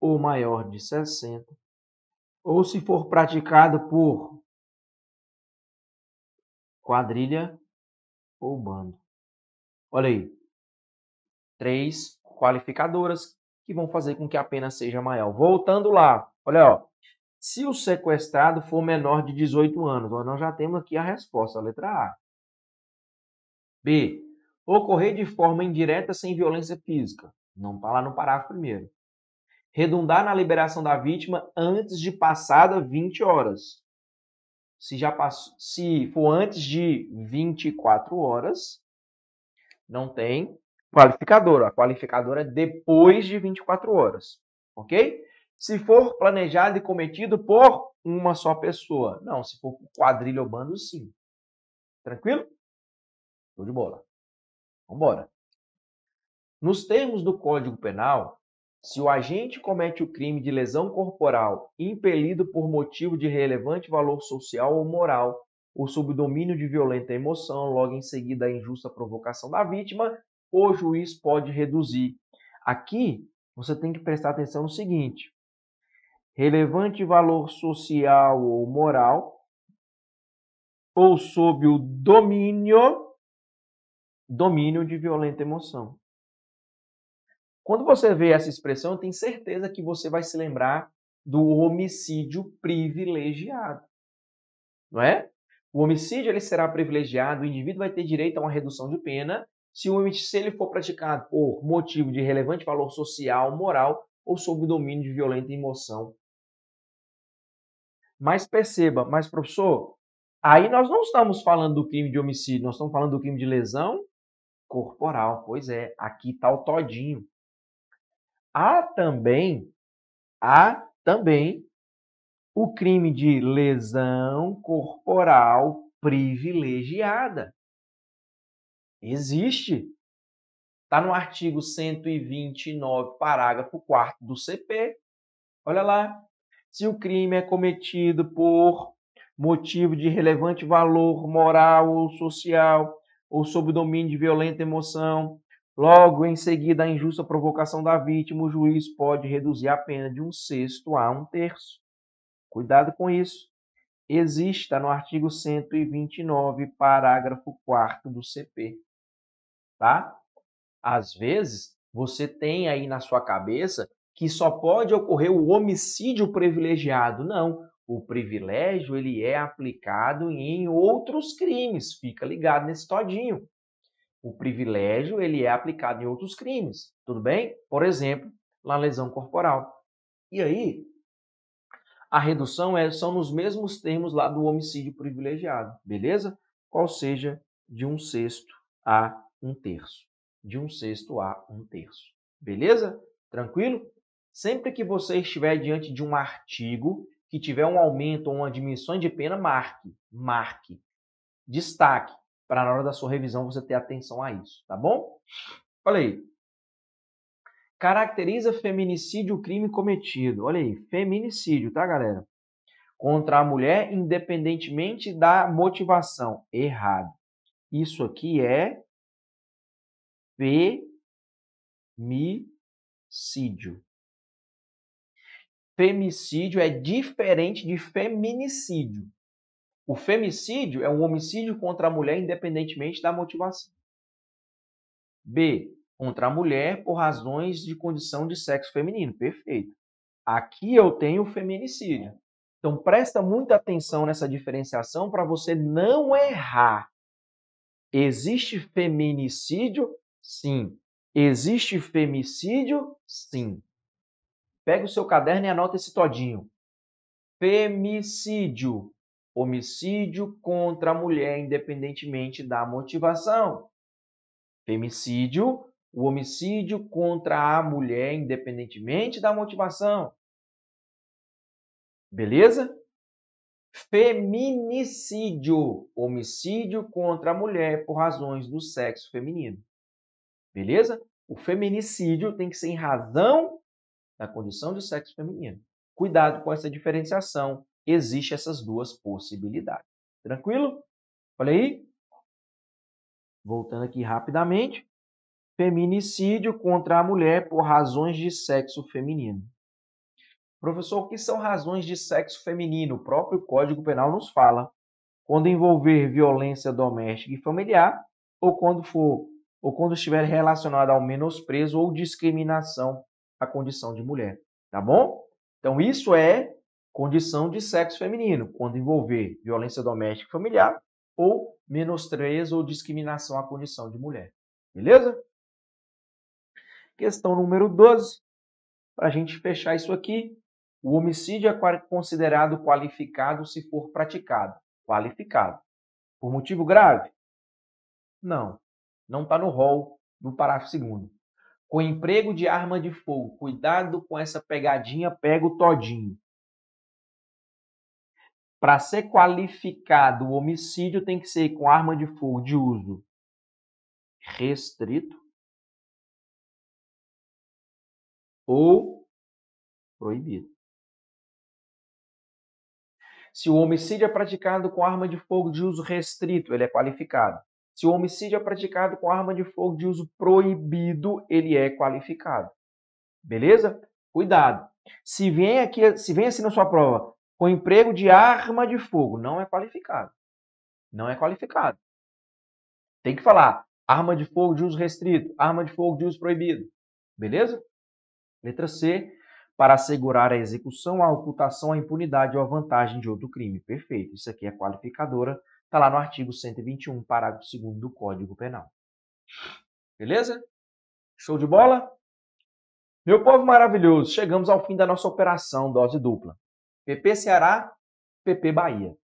Speaker 1: ou maior de 60,
Speaker 2: ou se for praticado por quadrilha ou bando. Olha aí,
Speaker 1: três qualificadoras que vão fazer com que a pena seja maior. Voltando lá, olha, ó, se o sequestrado for menor de 18 anos. Nós já temos aqui a resposta, a letra A. B. Ocorrer de forma indireta sem violência física. Não tá lá no parágrafo primeiro. Redundar na liberação da vítima antes de passada 20 horas. Se, já passou, se for antes de 24 horas, não tem qualificadora. A qualificadora é depois de 24 horas. Ok? se for planejado e cometido por uma só pessoa. Não, se for quadrilha ou bando, sim.
Speaker 2: Tranquilo? Show de bola. Vambora. Nos termos do Código Penal, se o agente comete o crime de lesão corporal
Speaker 1: impelido por motivo de relevante valor social ou moral, ou sob domínio de violenta emoção, logo em seguida a injusta provocação da vítima, o juiz pode reduzir. Aqui, você tem que prestar atenção no seguinte: relevante valor social ou moral, ou sob o domínio domínio de violenta emoção. Quando você vê essa expressão, eu tenho certeza que você vai se lembrar do homicídio privilegiado. Não é? O homicídio ele será privilegiado, o indivíduo vai ter direito a uma redução de pena se, o, se ele for praticado por motivo de relevante valor social, moral ou sob domínio de violenta emoção. Mas perceba, mas professor, aí nós não estamos falando do crime de homicídio, nós estamos falando do crime de lesão corporal. Pois é, aqui está o todinho. Há também, há também o crime de lesão corporal privilegiada. Existe. Está no artigo 129, parágrafo 4 do CP. Olha lá. Se o crime é cometido por motivo de relevante valor moral ou social, ou sob domínio de violenta emoção, logo em seguida a injusta provocação da vítima, o juiz pode reduzir a pena de um sexto a um terço. Cuidado com isso. Exista tá no artigo 129, parágrafo 4 do CP. Tá? Às vezes, você tem aí na sua cabeça que só pode ocorrer o homicídio privilegiado. Não, o privilégio ele é aplicado em outros crimes. Fica ligado nesse todinho. O privilégio ele é aplicado em outros crimes, tudo bem? Por exemplo, na lesão corporal. E aí, a redução é, são nos mesmos termos lá do homicídio privilegiado, beleza? Qual seja de um sexto a um terço de um sexto a um terço. Beleza? Tranquilo? Sempre que você estiver diante de um artigo que tiver um aumento ou uma diminuição de pena, marque, marque. Destaque, para na hora da sua revisão você ter atenção a isso, tá bom? Olha aí. Caracteriza feminicídio o crime cometido. Olha aí, feminicídio, tá, galera? Contra a mulher, independentemente da motivação.
Speaker 2: Errado. Isso aqui é femicídio. Femicídio
Speaker 1: é diferente de feminicídio. O femicídio é um homicídio contra a mulher independentemente da motivação. B. Contra a mulher por razões de condição de sexo feminino. Perfeito. Aqui eu tenho feminicídio. Então presta muita atenção nessa diferenciação para você não errar. Existe feminicídio Sim. Existe femicídio? Sim. Pega o seu caderno e anota esse todinho. Femicídio. Homicídio contra a mulher, independentemente da motivação. Femicídio, o homicídio contra a mulher, independentemente da motivação.
Speaker 2: Beleza?
Speaker 1: Feminicídio, homicídio contra a mulher por razões do sexo feminino. Beleza? O feminicídio tem que ser em razão da condição de sexo feminino. Cuidado com essa diferenciação. Existem essas duas possibilidades. Tranquilo? Olha aí. Voltando aqui rapidamente. Feminicídio contra a mulher por razões de sexo feminino. Professor, o que são razões de sexo feminino? O próprio Código Penal nos fala. Quando envolver violência doméstica e familiar, ou quando for ou quando estiver relacionada ao menosprezo ou discriminação à condição de mulher, tá bom? Então isso é condição de sexo feminino, quando envolver violência doméstica e familiar ou menosprezo ou discriminação à condição de mulher. Beleza? Questão número 12. Para a gente fechar isso aqui, o homicídio é considerado qualificado se for praticado. Qualificado. Por motivo grave? Não não está no rol do parágrafo segundo. Com emprego de arma de fogo, cuidado com essa pegadinha, pega o todinho.
Speaker 2: Para ser qualificado o homicídio, tem que ser com arma de fogo de uso restrito ou proibido. Se o homicídio é praticado com arma de fogo de uso restrito,
Speaker 1: ele é qualificado. Se o homicídio é praticado com arma de fogo de uso proibido, ele é qualificado. Beleza? Cuidado. Se vem aqui, se vem assim na sua prova, com emprego de arma de fogo, não é qualificado. Não é qualificado. Tem que falar arma de fogo de uso restrito, arma de fogo de uso proibido. Beleza? Letra C, para assegurar a execução, a ocultação, a impunidade ou a vantagem de outro crime. Perfeito. Isso aqui é qualificadora Está lá no artigo 121, parágrafo 2 do Código Penal. Beleza? Show de bola? Meu povo maravilhoso, chegamos ao fim da nossa operação dose dupla. PP Ceará, PP Bahia.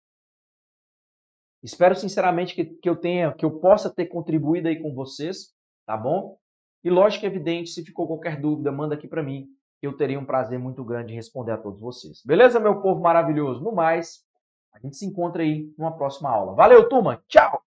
Speaker 1: Espero sinceramente que, que eu tenha, que eu possa ter contribuído aí com vocês, tá bom? E lógico e evidente, se ficou qualquer dúvida, manda aqui para mim. Eu terei um prazer muito grande em responder a todos vocês. Beleza, meu povo maravilhoso? No mais, a gente se encontra aí numa próxima aula. Valeu, turma!
Speaker 3: Tchau!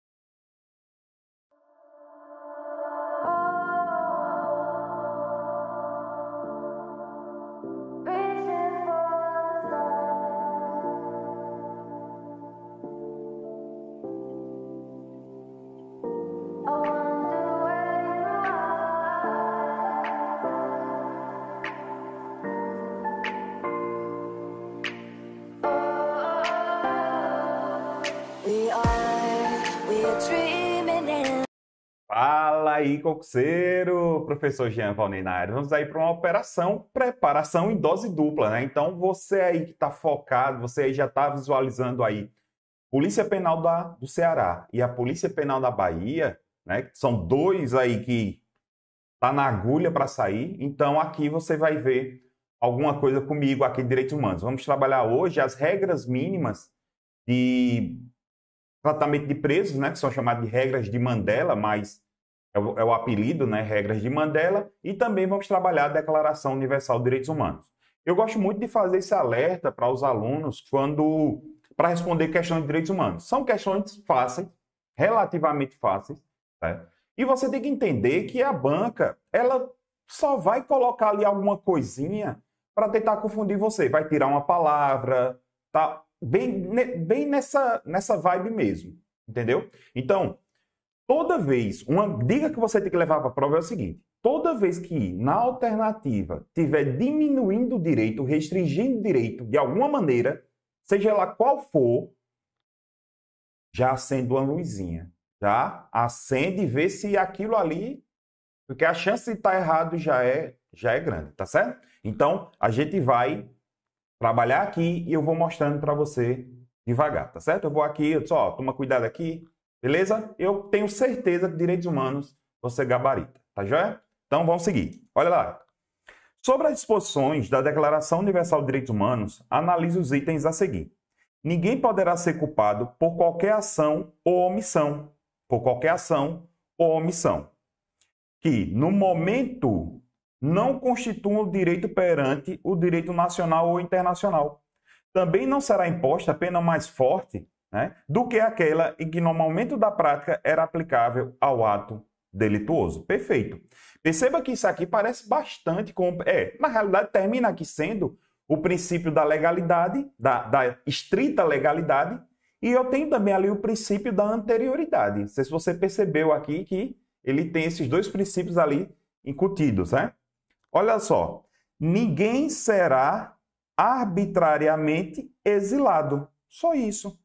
Speaker 4: concurseiro, professor Jean Valninari, vamos aí para uma operação, preparação em dose dupla, né? Então você aí que está focado, você aí já está visualizando aí Polícia Penal da, do Ceará e a Polícia Penal da Bahia, né? São dois aí que tá na agulha para sair. Então aqui você vai ver alguma coisa comigo aqui em Direitos Humanos. Vamos trabalhar hoje as regras mínimas de tratamento de presos, né? Que são chamadas de regras de Mandela, mas é o, é o apelido, né, Regras de Mandela, e também vamos trabalhar a Declaração Universal de Direitos Humanos. Eu gosto muito de fazer esse alerta para os alunos quando para responder questões de direitos humanos. São questões fáceis, relativamente fáceis, né? e você tem que entender que a banca ela só vai colocar ali alguma coisinha para tentar confundir você, vai tirar uma palavra, tá? Bem, bem nessa nessa vibe mesmo, entendeu? Então Toda vez, uma dica que você tem que levar para a prova é o seguinte: toda vez que na alternativa tiver diminuindo o direito, restringindo o direito de alguma maneira, seja ela qual for, já acende uma luzinha, já Acende e vê se aquilo ali, porque a chance de estar tá errado já é já é grande, tá certo? Então, a gente vai trabalhar aqui e eu vou mostrando para você devagar, tá certo? Eu vou aqui, eu disse, ó, toma cuidado aqui, Beleza? Eu tenho certeza que direitos humanos você gabarita, tá joia? Então vamos seguir. Olha lá. Sobre as disposições da Declaração Universal de Direitos Humanos, analise os itens a seguir. Ninguém poderá ser culpado por qualquer ação ou omissão, por qualquer ação ou omissão, que no momento não constituam o direito perante o direito nacional ou internacional. Também não será imposta pena mais forte né, do que aquela em que no momento da prática era aplicável ao ato delituoso. Perfeito. Perceba que isso aqui parece bastante com. É, na realidade, termina aqui sendo o princípio da legalidade, da, da estrita legalidade, e eu tenho também ali o princípio da anterioridade. Não sei se você percebeu aqui que ele tem esses dois princípios ali incutidos, né? Olha só, ninguém será arbitrariamente exilado. Só isso.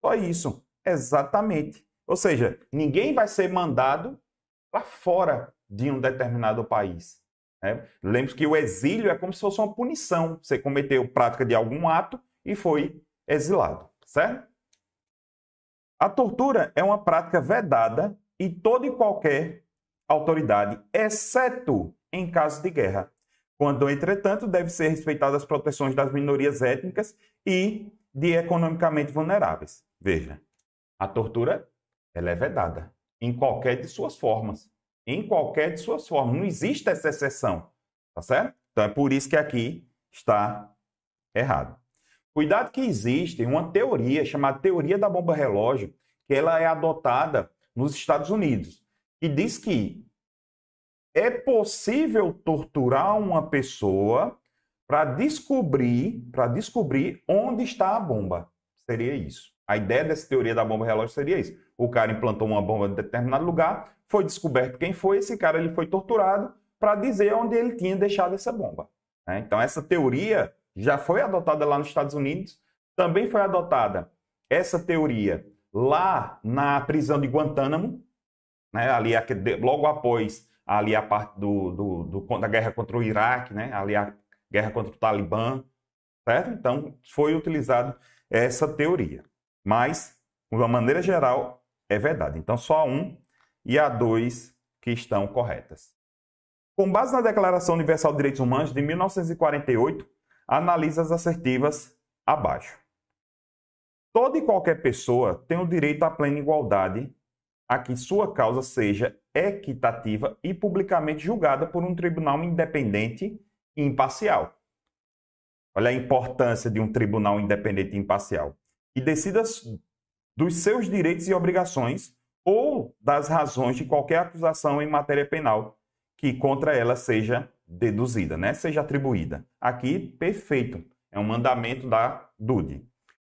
Speaker 4: Só isso. Exatamente. Ou seja, ninguém vai ser mandado para fora de um determinado país. Né? Lembre-se que o exílio é como se fosse uma punição. Você cometeu prática de algum ato e foi exilado, certo? A tortura é uma prática vedada e toda e qualquer autoridade, exceto em caso de guerra, quando, entretanto, deve ser respeitadas as proteções das minorias étnicas e de economicamente vulneráveis. Veja, a tortura ela é vedada em qualquer de suas formas. Em qualquer de suas formas. Não existe essa exceção. Tá certo? Então é por isso que aqui está errado. Cuidado que existe uma teoria chamada teoria da bomba relógio, que ela é adotada nos Estados Unidos, e diz que é possível torturar uma pessoa para descobrir, para descobrir onde está a bomba. Seria isso. A ideia dessa teoria da bomba relógio seria isso. O cara implantou uma bomba em determinado lugar, foi descoberto quem foi, esse cara ele foi torturado para dizer onde ele tinha deixado essa bomba. Né? Então essa teoria já foi adotada lá nos Estados Unidos, também foi adotada essa teoria lá na prisão de Guantánamo, né? ali logo após ali a parte do, do, do, da guerra contra o Iraque, né? ali a, guerra contra o Talibã, certo? Então, foi utilizado essa teoria. Mas, de uma maneira geral, é verdade. Então, só a um e a dois que estão corretas. Com base na Declaração Universal de Direitos Humanos de 1948, analisa as assertivas abaixo. Toda e qualquer pessoa tem o direito à plena igualdade a que sua causa seja equitativa e publicamente julgada por um tribunal independente imparcial. Olha a importância de um tribunal independente e imparcial. E decida dos seus direitos e obrigações ou das razões de qualquer acusação em matéria penal que contra ela seja deduzida, né? seja atribuída. Aqui, perfeito. É um mandamento da DUD.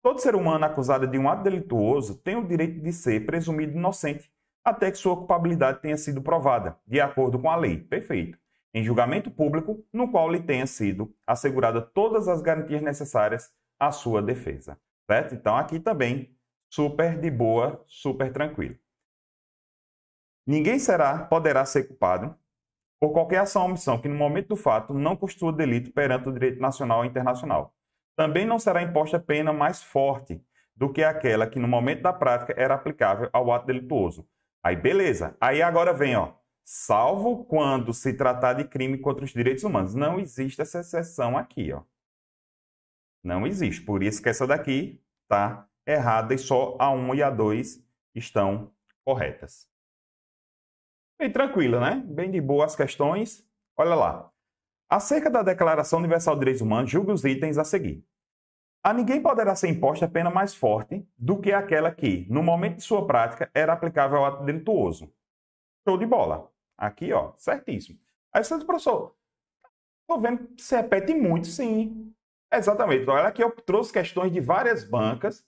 Speaker 4: Todo ser humano acusado de um ato delituoso tem o direito de ser presumido inocente até que sua culpabilidade tenha sido provada, de acordo com a lei. Perfeito em julgamento público, no qual lhe tenha sido assegurada todas as garantias necessárias à sua defesa. Certo? Então, aqui também, super de boa, super tranquilo. Ninguém será, poderá ser culpado por qualquer ação ou omissão que, no momento do fato, não constitua delito perante o direito nacional e internacional. Também não será imposta pena mais forte do que aquela que, no momento da prática, era aplicável ao ato delituoso. Aí, beleza. Aí agora vem, ó, salvo quando se tratar de crime contra os direitos humanos. Não existe essa exceção aqui, ó. Não existe. Por isso que essa daqui tá errada e só a 1 e a 2 estão corretas. Bem tranquila, né? Bem de boa as questões. Olha lá. Acerca da Declaração Universal de Direitos Humanos, julgue os itens a seguir. A ninguém poderá ser imposta pena mais forte do que aquela que, no momento de sua prática, era aplicável ao ato delituoso. Show de bola. Aqui, ó, certíssimo. Aí você diz, professor, tô vendo que se repete muito, sim. Exatamente. Então, olha aqui, eu trouxe questões de várias bancas,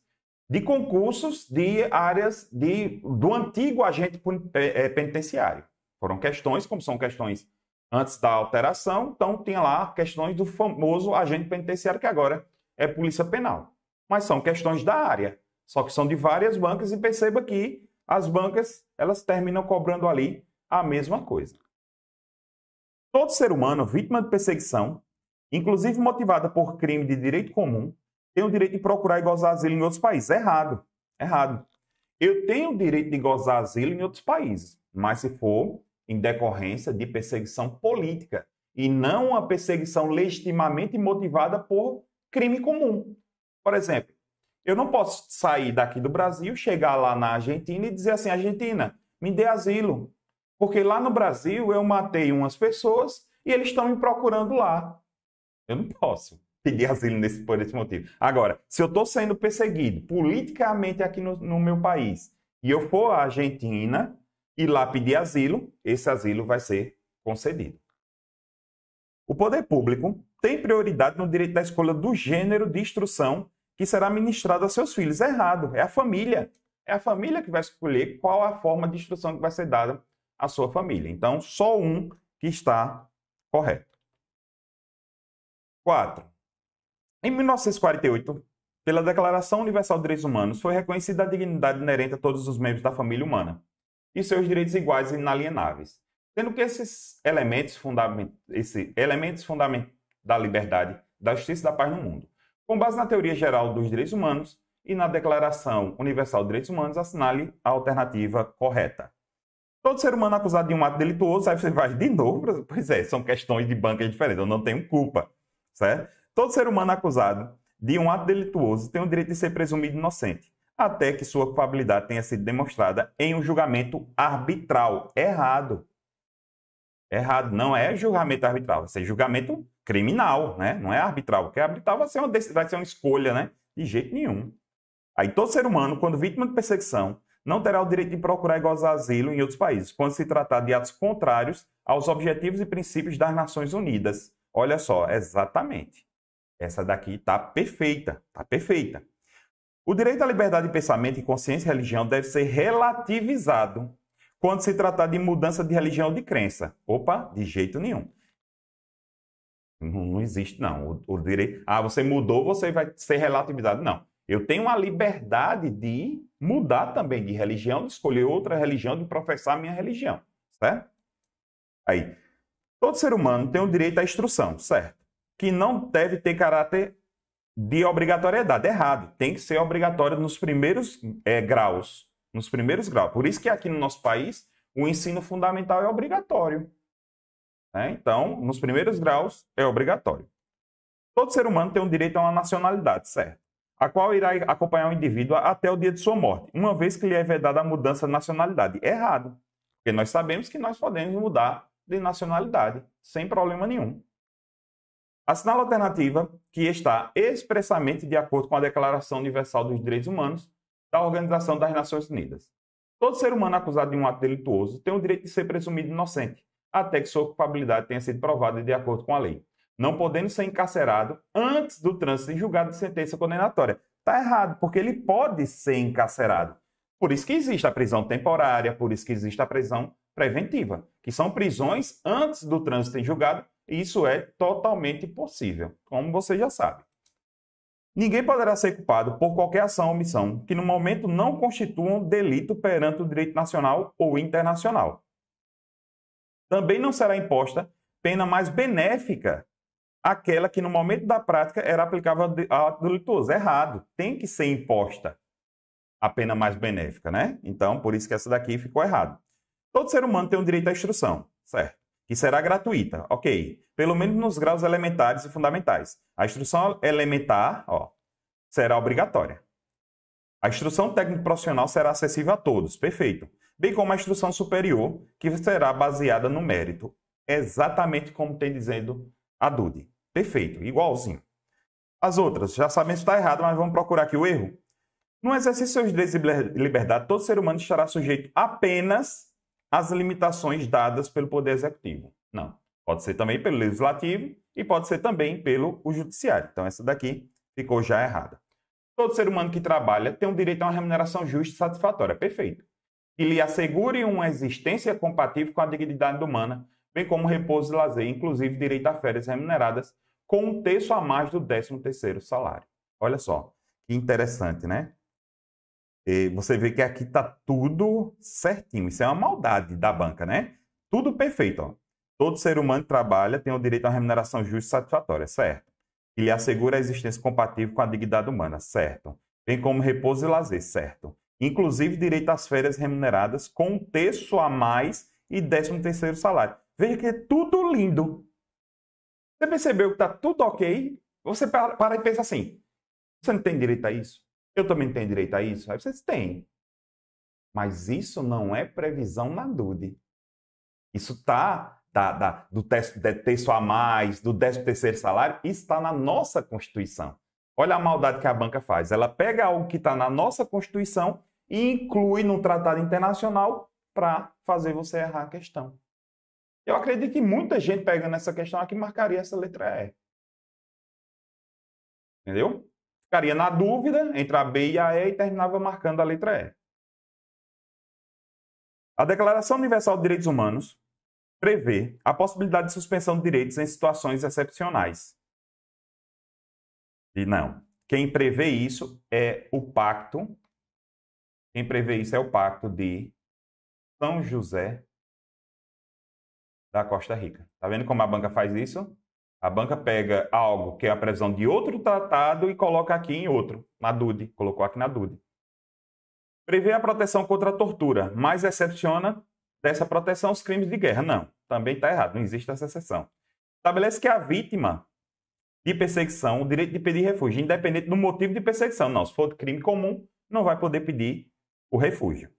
Speaker 4: de concursos de áreas de, do antigo agente é, é, penitenciário. Foram questões, como são questões antes da alteração, então tinha lá questões do famoso agente penitenciário, que agora é Polícia Penal. Mas são questões da área, só que são de várias bancas, e perceba que as bancas elas terminam cobrando ali a mesma coisa. Todo ser humano vítima de perseguição, inclusive motivada por crime de direito comum, tem o direito de procurar e gozar asilo em outros países. Errado, errado. Eu tenho o direito de gozar asilo em outros países, mas se for em decorrência de perseguição política e não uma perseguição legitimamente motivada por crime comum. Por exemplo, eu não posso sair daqui do Brasil, chegar lá na Argentina e dizer assim: Argentina, me dê asilo. Porque lá no Brasil eu matei umas pessoas e eles estão me procurando lá. Eu não posso pedir asilo nesse, por esse motivo. Agora, se eu estou sendo perseguido politicamente aqui no, no meu país e eu for à Argentina e lá pedir asilo, esse asilo vai ser concedido. O poder público tem prioridade no direito da escolha do gênero de instrução que será ministrado a seus filhos. É errado, é a família. É a família que vai escolher qual a forma de instrução que vai ser dada à sua família. Então, só um que está correto. 4. Em 1948, pela Declaração Universal dos Direitos Humanos, foi reconhecida a dignidade inerente a todos os membros da família humana e seus direitos iguais e inalienáveis, sendo que esses elementos, fundament... Esse elementos fundamentais da liberdade, da justiça e da paz no mundo. Com base na teoria geral dos direitos humanos e na Declaração Universal dos Direitos Humanos, assinale a alternativa correta. Todo ser humano acusado de um ato delituoso, aí você vai de novo, pois é, são questões de bancas diferentes, eu não tenho culpa, certo? Todo ser humano acusado de um ato delituoso tem o direito de ser presumido inocente, até que sua culpabilidade tenha sido demonstrada em um julgamento arbitral. Errado errado. Não é julgamento arbitral, vai ser é julgamento criminal, né? Não é arbitral. Porque é arbitral vai ser uma, vai ser uma escolha, né? De jeito nenhum. Aí todo ser humano, quando vítima de perseguição, não terá o direito de procurar e gozar asilo em outros países, quando se tratar de atos contrários aos objetivos e princípios das Nações Unidas. Olha só, exatamente. Essa daqui tá perfeita, tá perfeita. O direito à liberdade de pensamento e consciência e religião deve ser relativizado quando se tratar de mudança de religião ou de crença. Opa, de jeito nenhum. Não, não existe, não. O, o, direito. Ah, você mudou, você vai ser relativizado? Não. Eu tenho a liberdade de mudar também de religião, de escolher outra religião, de professar a minha religião. Certo? Aí. Todo ser humano tem o direito à instrução, certo? Que não deve ter caráter de obrigatoriedade. Errado. Tem que ser obrigatório nos primeiros é, graus nos primeiros graus. Por isso que aqui no nosso país o ensino fundamental é obrigatório. Né? Então, nos primeiros graus é obrigatório. Todo ser humano tem o um direito a uma nacionalidade, certo? A qual irá acompanhar o indivíduo até o dia de sua morte, uma vez que lhe é vedada a mudança de nacionalidade. Errado. Porque nós sabemos que nós podemos mudar de nacionalidade, sem problema nenhum. Assinala a alternativa, que está expressamente de acordo com a Declaração Universal dos Direitos Humanos, da Organização das Nações Unidas. Todo ser humano acusado de um ato delituoso tem o direito de ser presumido inocente, até que sua culpabilidade tenha sido provada de acordo com a lei, não podendo ser encarcerado antes do trânsito em julgado de sentença condenatória. Está errado, porque ele pode ser encarcerado. Por isso que existe a prisão temporária, por isso que existe a prisão preventiva, que são prisões antes do trânsito em julgado, e isso é totalmente possível, como você já sabe. Ninguém poderá ser culpado por qualquer ação ou omissão que no momento não constituam delito perante o direito nacional ou internacional. Também não será imposta pena mais benéfica aquela que no momento da prática era aplicável ao ato delituoso. Errado, tem que ser imposta a pena mais benéfica, né? Então, por isso que essa daqui ficou errada. Todo ser humano tem o direito à instrução, certo? que será gratuita, ok, pelo menos nos graus elementares e fundamentais. A instrução elementar ó, será obrigatória. A instrução técnico-profissional será acessível a todos, perfeito. Bem como a instrução superior, que será baseada no mérito, exatamente como tem dizendo a DUDE. Perfeito, igualzinho. As outras, já sabemos que está errado, mas vamos procurar aqui o erro. No exercício de liberdade, todo ser humano estará sujeito apenas as limitações dadas pelo Poder Executivo. Não. Pode ser também pelo Legislativo e pode ser também pelo o Judiciário. Então, essa daqui ficou já errada. Todo ser humano que trabalha tem o um direito a uma remuneração justa e satisfatória. Perfeito. Que lhe assegure uma existência compatível com a dignidade humana, bem como repouso e lazer, inclusive direito a férias remuneradas, com um terço a mais do 13 terceiro salário. Olha só, que interessante, né? E você vê que aqui está tudo certinho. Isso é uma maldade da banca, né? Tudo perfeito. Ó. Todo ser humano que trabalha tem o direito a uma remuneração justa e satisfatória, certo? E lhe assegura a existência compatível com a dignidade humana, certo? Bem como repouso e lazer, certo? Inclusive direito às férias remuneradas com um terço a mais e décimo terceiro salário. Veja que é tudo lindo. Você percebeu que está tudo ok? Você para e pensa assim: você não tem direito a isso? Eu também tenho direito a isso? Aí vocês têm. Mas isso não é previsão na DUDE. Isso está tá, tá, do terço a mais, do décimo terceiro salário, está na nossa Constituição. Olha a maldade que a banca faz. Ela pega algo que está na nossa Constituição e inclui num tratado internacional para fazer você errar a questão. Eu acredito que muita gente pegando essa questão aqui marcaria essa letra E. Entendeu? Ficaria na dúvida entre a B e a E e terminava marcando a letra E. A Declaração Universal de Direitos Humanos prevê a possibilidade de suspensão de direitos em situações excepcionais. E não, quem prevê isso é o pacto. Quem prevê isso é o pacto de São José da Costa Rica. Tá vendo como a banca faz isso? A banca pega algo que é a previsão de outro tratado e coloca aqui em outro, na DUDE, colocou aqui na DUDE. Prevê a proteção contra a tortura, mas excepciona dessa proteção os crimes de guerra. Não, também está errado, não existe essa exceção. Estabelece que a vítima de perseguição o direito de pedir refúgio, independente do motivo de perseguição. Não, se for crime comum, não vai poder pedir o refúgio.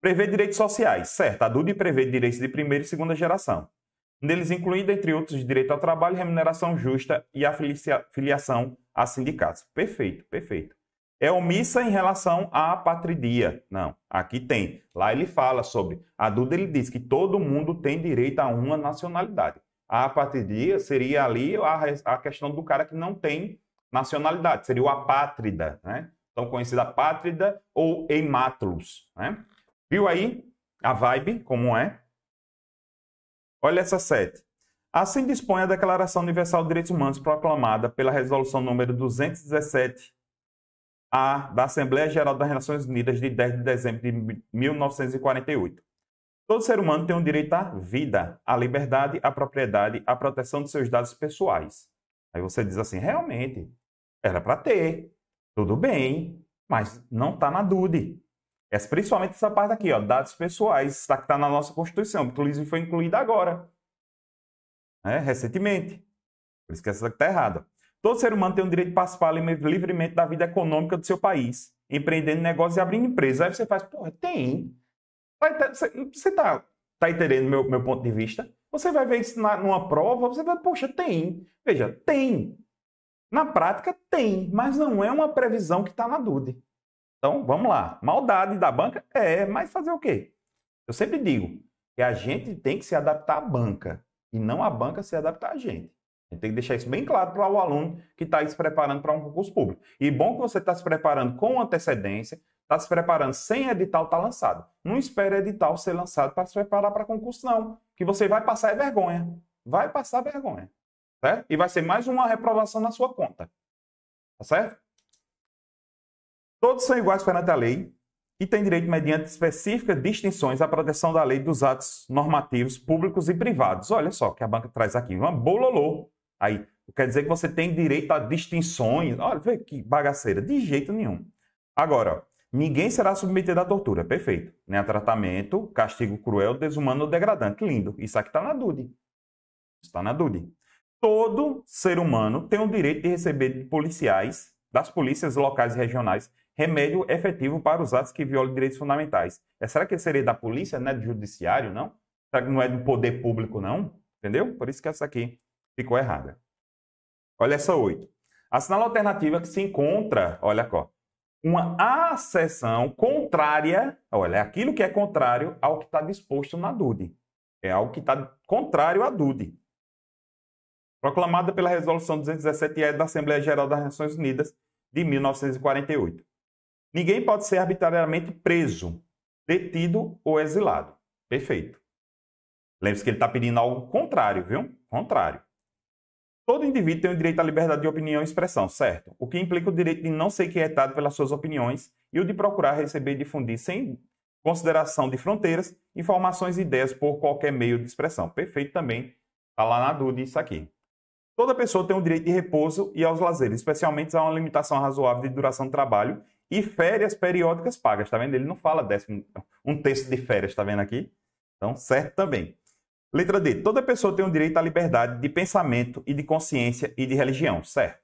Speaker 4: Prevê direitos sociais, certo? A DUDE prevê direitos de primeira e segunda geração um deles incluindo, entre outros, direito ao trabalho, remuneração justa e a filiação a sindicatos. Perfeito, perfeito. É omissa em relação à patridia. Não, aqui tem. Lá ele fala sobre. A Duda ele diz que todo mundo tem direito a uma nacionalidade. A apatridia seria ali a, a questão do cara que não tem nacionalidade, seria o apátrida, né? Então conhecida apátrida ou hemátulos, né? Viu aí a vibe, como é? Olha essa 7. Assim dispõe a Declaração Universal de Direitos Humanos proclamada pela Resolução número 217 a da Assembleia Geral das Nações Unidas de 10 de dezembro de 1948. Todo ser humano tem o direito à vida, à liberdade, à propriedade, à proteção de seus dados pessoais. Aí você diz assim: realmente, era para ter, tudo bem, mas não está na dúvida. Essa, principalmente essa parte aqui, ó, dados pessoais, está que está na nossa Constituição, inclusive foi incluída agora, né, recentemente. Por isso que essa está errada. Todo ser humano tem o direito de participar livremente da vida econômica do seu país, empreendendo negócios e abrindo empresas. Aí você faz, porra, tem. Tá, você está tá entendendo meu, meu ponto de vista? Você vai ver isso na, numa prova, você vai, poxa, tem. Veja, tem. Na prática, tem, mas não é uma previsão que está na dúvida. Então, vamos lá. Maldade da banca? É, mas fazer o quê? Eu sempre digo que a gente tem que se adaptar à banca e não a banca se adaptar a gente. A gente tem que deixar isso bem claro para o aluno que está se preparando para um concurso público. E bom que você está se preparando com antecedência, está se preparando sem edital estar tá lançado. Não espere edital ser lançado para se preparar para concurso, não. Que você vai passar é vergonha. Vai passar vergonha. Certo? E vai ser mais uma reprovação na sua conta. Tá certo? Todos são iguais perante a lei e têm direito, mediante específicas distinções, à proteção da lei dos atos normativos públicos e privados. Olha só que a banca traz aqui, uma bololô. Aí, quer dizer que você tem direito a distinções. Olha, vê que bagaceira, de jeito nenhum. Agora, ninguém será submetido à tortura, perfeito. Nem a tratamento, castigo cruel, desumano ou degradante. Lindo. Isso aqui está na DUDE. Está na DUDE. Todo ser humano tem o direito de receber de policiais, das polícias locais e regionais, remédio efetivo para os atos que violam direitos fundamentais. É, será que seria da polícia, né? Do judiciário, não? Será que não é do poder público, não? Entendeu? Por isso que essa aqui ficou errada. Olha essa 8. Assinala alternativa que se encontra, olha só, uma acessão contrária, olha, é aquilo que é contrário ao que está disposto na DUDE. É algo que está contrário à DUDE. Proclamada pela Resolução 217-E da Assembleia Geral das Nações Unidas de 1948. Ninguém pode ser arbitrariamente preso, detido ou exilado. Perfeito. Lembre-se que ele está pedindo algo contrário, viu? Contrário. Todo indivíduo tem o direito à liberdade de opinião e expressão, certo? O que implica o direito de não ser quietado pelas suas opiniões e o de procurar receber e difundir, sem consideração de fronteiras, informações e ideias por qualquer meio de expressão. Perfeito também. Está lá na dúvida isso aqui. Toda pessoa tem o direito de repouso e aos lazeres, especialmente a uma limitação razoável de duração do trabalho e férias periódicas pagas, tá vendo? Ele não fala décimo, um terço de férias, tá vendo aqui? Então, certo também. Letra D. Toda pessoa tem o direito à liberdade de pensamento e de consciência e de religião, certo?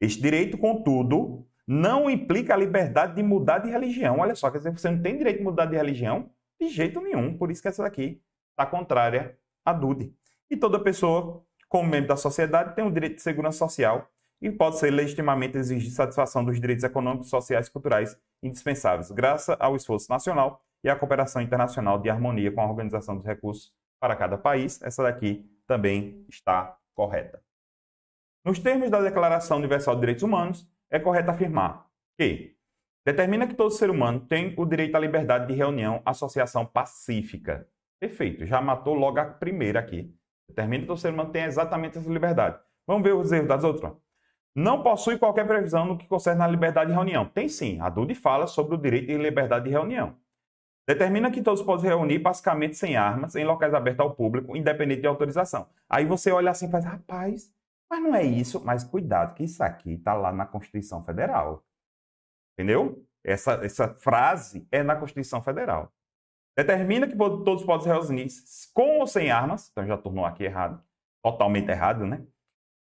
Speaker 4: Este direito, contudo, não implica a liberdade de mudar de religião. Olha só, quer dizer, você não tem direito de mudar de religião de jeito nenhum. Por isso que essa daqui está contrária à DUDE. E toda pessoa, como membro da sociedade, tem o direito de segurança social e pode ser legitimamente exigir satisfação dos direitos econômicos, sociais e culturais indispensáveis, graças ao esforço nacional e à cooperação internacional de harmonia com a organização dos recursos para cada país. Essa daqui também está correta. Nos termos da Declaração Universal de Direitos Humanos, é correto afirmar que determina que todo ser humano tem o direito à liberdade de reunião, associação pacífica. Perfeito, já matou logo a primeira aqui. Determina que todo ser humano tem exatamente essa liberdade. Vamos ver os erros das outras? não possui qualquer previsão no que concerne à liberdade de reunião. Tem sim, a DUD fala sobre o direito de liberdade de reunião. Determina que todos podem reunir basicamente sem armas, em locais abertos ao público, independente de autorização. Aí você olha assim e faz, rapaz, mas não é isso. Mas cuidado, que isso aqui está lá na Constituição Federal. Entendeu? Essa, essa frase é na Constituição Federal. Determina que todos podem reunir com ou sem armas, então já tornou aqui errado, totalmente errado, né?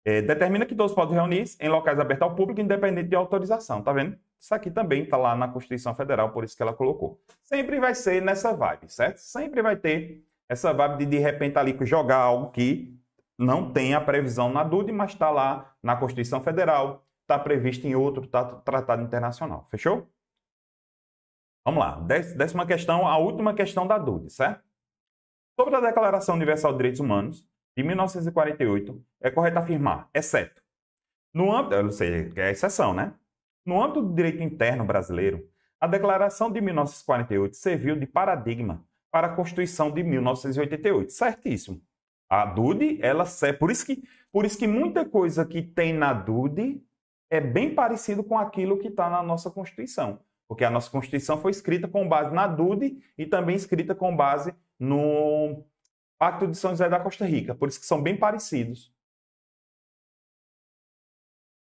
Speaker 4: É, determina que todos podem reunir em locais abertos ao público, independente de autorização, tá vendo? Isso aqui também está lá na Constituição Federal, por isso que ela colocou. Sempre vai ser nessa vibe, certo? Sempre vai ter essa vibe de, de repente, ali jogar algo que não tem a previsão na DUD, mas está lá na Constituição Federal, está previsto em outro tá tratado internacional, fechou? Vamos lá, décima questão, a última questão da DUD, certo? Sobre a Declaração Universal de Direitos Humanos, de 1948, é correto afirmar, exceto é no âmbito, não sei, é exceção, né? No âmbito do direito interno brasileiro, a Declaração de 1948 serviu de paradigma para a Constituição de 1988, certíssimo. A DUDE, ela por isso que por isso que muita coisa que tem na DUDE é bem parecido com aquilo que está na nossa Constituição, porque a nossa Constituição foi escrita com base na DUDE e também escrita com base no Pacto de São José da Costa Rica, por isso que são bem parecidos.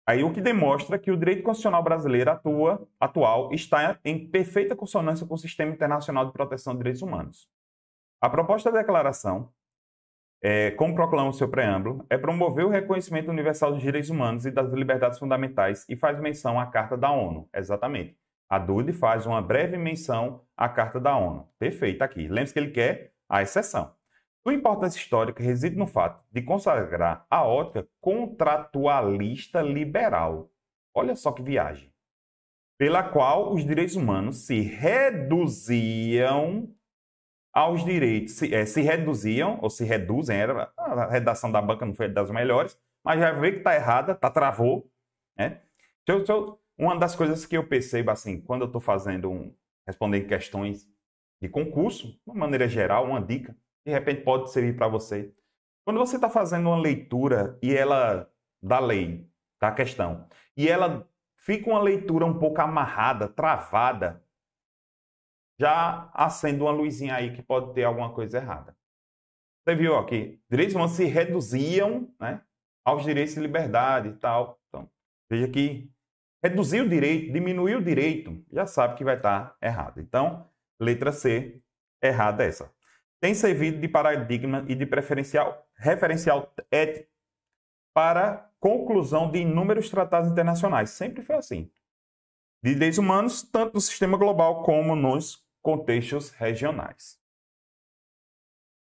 Speaker 4: Aí o que demonstra que o direito constitucional brasileiro atua, atual está em perfeita consonância com o sistema internacional de proteção de direitos humanos. A proposta da declaração, é, como proclama o seu preâmbulo, é promover o reconhecimento universal dos direitos humanos e das liberdades fundamentais e faz menção à Carta da ONU, exatamente. A DUDE faz uma breve menção à Carta da ONU. Perfeito, tá aqui. Lembre-se que ele quer a exceção. Sua importância histórica reside no fato de consagrar a ótica contratualista liberal. Olha só que viagem. Pela qual os direitos humanos se reduziam aos direitos, se, é, se reduziam, ou se reduzem, era, a redação da banca não foi das melhores, mas já vê que está errada, está travou. Né? Então, então, uma das coisas que eu percebo, assim, quando eu estou fazendo um, respondendo questões de concurso, de uma maneira geral, uma dica, de repente pode servir para você. Quando você está fazendo uma leitura e ela da lei, da questão, e ela fica uma leitura um pouco amarrada, travada, já acende uma luzinha aí que pode ter alguma coisa errada. Você viu aqui, direitos humanos se reduziam né, aos direitos de liberdade e tal. Então, veja que reduzir o direito, diminuir o direito, já sabe que vai estar tá errado. Então, letra C, errada essa tem servido de paradigma e de preferencial, referencial ético para conclusão de inúmeros tratados internacionais. Sempre foi assim. De direitos humanos, tanto no sistema global como nos contextos regionais.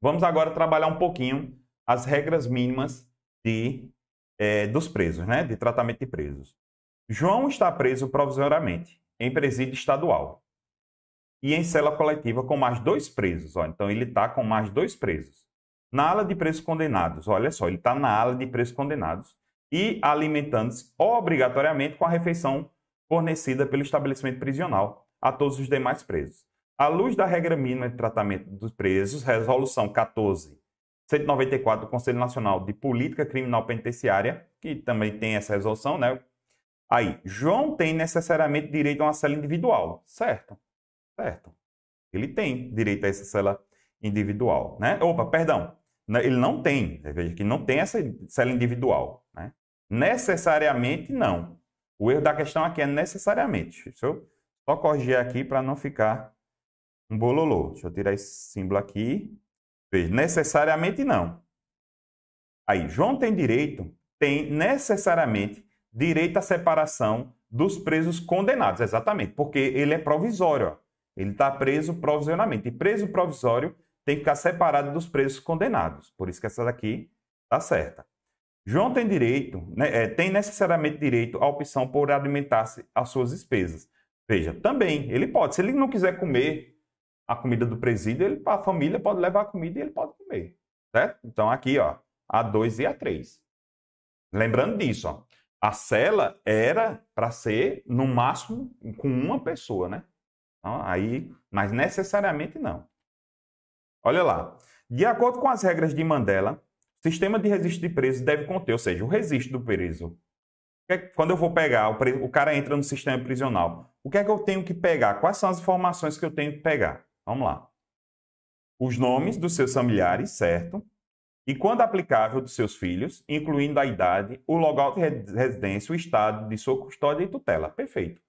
Speaker 4: Vamos agora trabalhar um pouquinho as regras mínimas de, é, dos presos, né? de tratamento de presos. João está preso provisoriamente em presídio estadual e em cela coletiva com mais dois presos. Ó. Então ele está com mais dois presos. Na ala de presos condenados, olha só, ele está na ala de presos condenados e alimentando-se obrigatoriamente com a refeição fornecida pelo estabelecimento prisional a todos os demais presos. À luz da regra mínima de tratamento dos presos, resolução 14 194 do Conselho Nacional de Política Criminal Penitenciária, que também tem essa resolução, né? Aí, João tem necessariamente direito a uma cela individual, certo? Certo. Ele tem direito a essa cela individual, né? Opa, perdão. Ele não tem, veja que não tem essa cela individual, né? Necessariamente não. O erro da questão aqui é necessariamente. Deixa eu só corrigir aqui para não ficar um bololô. Deixa eu tirar esse símbolo aqui. Veja, necessariamente não. Aí, João tem direito, tem necessariamente direito à separação dos presos condenados, exatamente, porque ele é provisório. Ó. Ele está preso provisoriamente. E preso provisório tem que ficar separado dos presos condenados. Por isso que essa daqui está certa. João tem direito, né, é, tem necessariamente direito à opção por alimentar-se às suas despesas. Veja, também, ele pode. Se ele não quiser comer a comida do presídio, ele, a família pode levar a comida e ele pode comer. Certo? Então, aqui, ó, A2 e A3. Lembrando disso, ó, a cela era para ser, no máximo, com uma pessoa, né? Então, aí, mas necessariamente não. Olha lá. De acordo com as regras de Mandela, o sistema de registro de preso deve conter, ou seja, o registro do preso. É quando eu vou pegar, o, preso, o cara entra no sistema prisional. O que é que eu tenho que pegar? Quais são as informações que eu tenho que pegar? Vamos lá. Os nomes dos seus familiares, certo? E quando aplicável, dos seus filhos, incluindo a idade, o local de residência, o estado de sua custódia e tutela. Perfeito.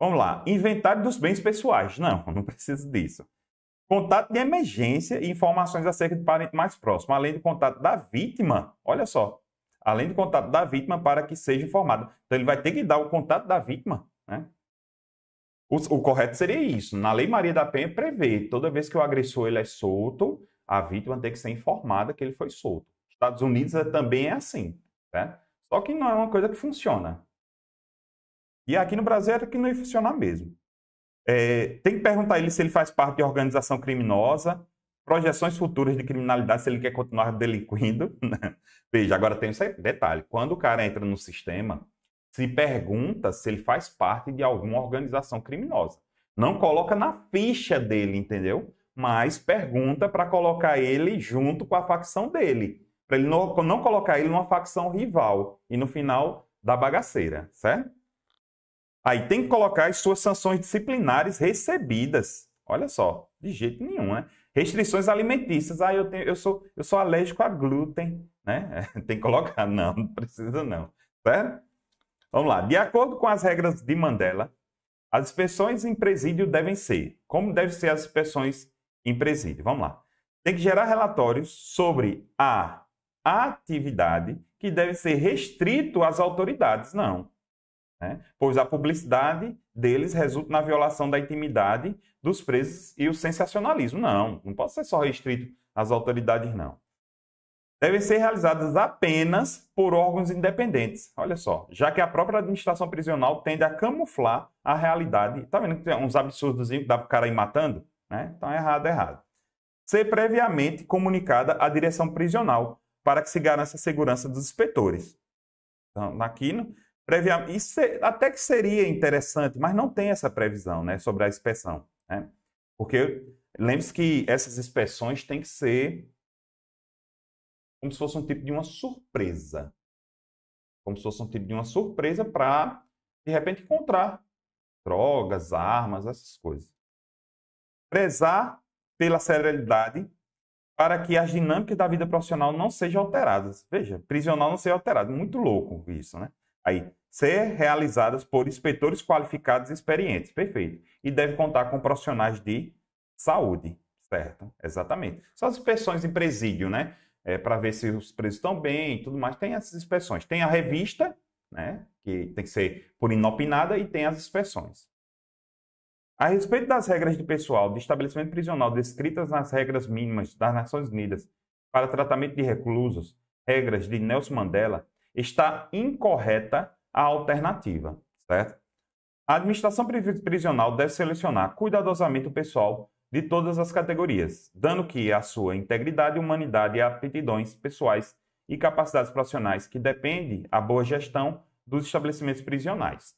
Speaker 4: Vamos lá. Inventário dos bens pessoais. Não, (laughs) não preciso disso. Contato de emergência e informações acerca do parente mais próximo, além do contato da vítima. Olha só. Além do contato da vítima para que seja informada. Então ele vai ter que dar o contato da vítima, né? O, o, correto seria isso. Na Lei Maria da Penha prevê, toda vez que o agressor ele é solto, a vítima tem que ser informada que ele foi solto. Estados Unidos é, também é assim, né? Só que não é uma coisa que funciona. E aqui no Brasil era que não ia funcionar mesmo. É, tem que perguntar a ele se ele faz parte de organização criminosa, projeções futuras de criminalidade, se ele quer continuar delinquindo. (laughs) Né? Veja, agora tem esse detalhe: quando o cara entra no sistema, se pergunta se ele faz parte de alguma organização criminosa. Não coloca na ficha dele, entendeu? Mas pergunta para colocar ele junto com a facção dele. Para ele não, não colocar ele numa facção rival e no final da bagaceira, certo? Aí tem que colocar as suas sanções disciplinares recebidas. Olha só, de jeito nenhum, né? Restrições alimentícias. Ah, eu, tenho, eu, sou, eu sou alérgico a glúten, né? (laughs) tem que colocar. Não, não precisa não. Certo? Vamos lá. De acordo com as regras de Mandela, as inspeções em presídio devem ser. Como devem ser as inspeções em presídio? Vamos lá. Tem que gerar relatórios sobre a atividade que deve ser restrito às autoridades. Não né? pois a publicidade deles resulta na violação da intimidade dos presos e o sensacionalismo. Não, não pode ser só restrito às autoridades, não. Devem ser realizadas apenas por órgãos independentes. Olha só, já que a própria administração prisional tende a camuflar a realidade. Tá vendo que tem uns absurdos que dá para o cara ir matando? Né? Então, errado, é errado. Ser previamente comunicada à direção prisional, para que se garanta a segurança dos inspetores. Então, aqui isso até que seria interessante, mas não tem essa previsão né, sobre a inspeção. Né? Porque lembre-se que essas inspeções têm que ser como se fosse um tipo de uma surpresa. Como se fosse um tipo de uma surpresa para, de repente, encontrar drogas, armas, essas coisas. Prezar pela serialidade para que as dinâmicas da vida profissional não sejam alteradas. Veja, prisional não seja alterado. Muito louco isso, né? Aí, ser realizadas por inspetores qualificados e experientes. Perfeito. E deve contar com profissionais de saúde. Certo, exatamente. São as inspeções em presídio, né? É, para ver se os presos estão bem e tudo mais. Tem essas inspeções. Tem a revista, né? Que tem que ser por inopinada, e tem as inspeções. A respeito das regras de pessoal de estabelecimento prisional descritas nas regras mínimas das Nações Unidas para tratamento de reclusos, regras de Nelson Mandela, está incorreta a alternativa, certo? A administração prisional deve selecionar cuidadosamente o pessoal de todas as categorias, dando que a sua integridade, humanidade e aptidões pessoais e capacidades profissionais que depende a boa gestão dos estabelecimentos prisionais.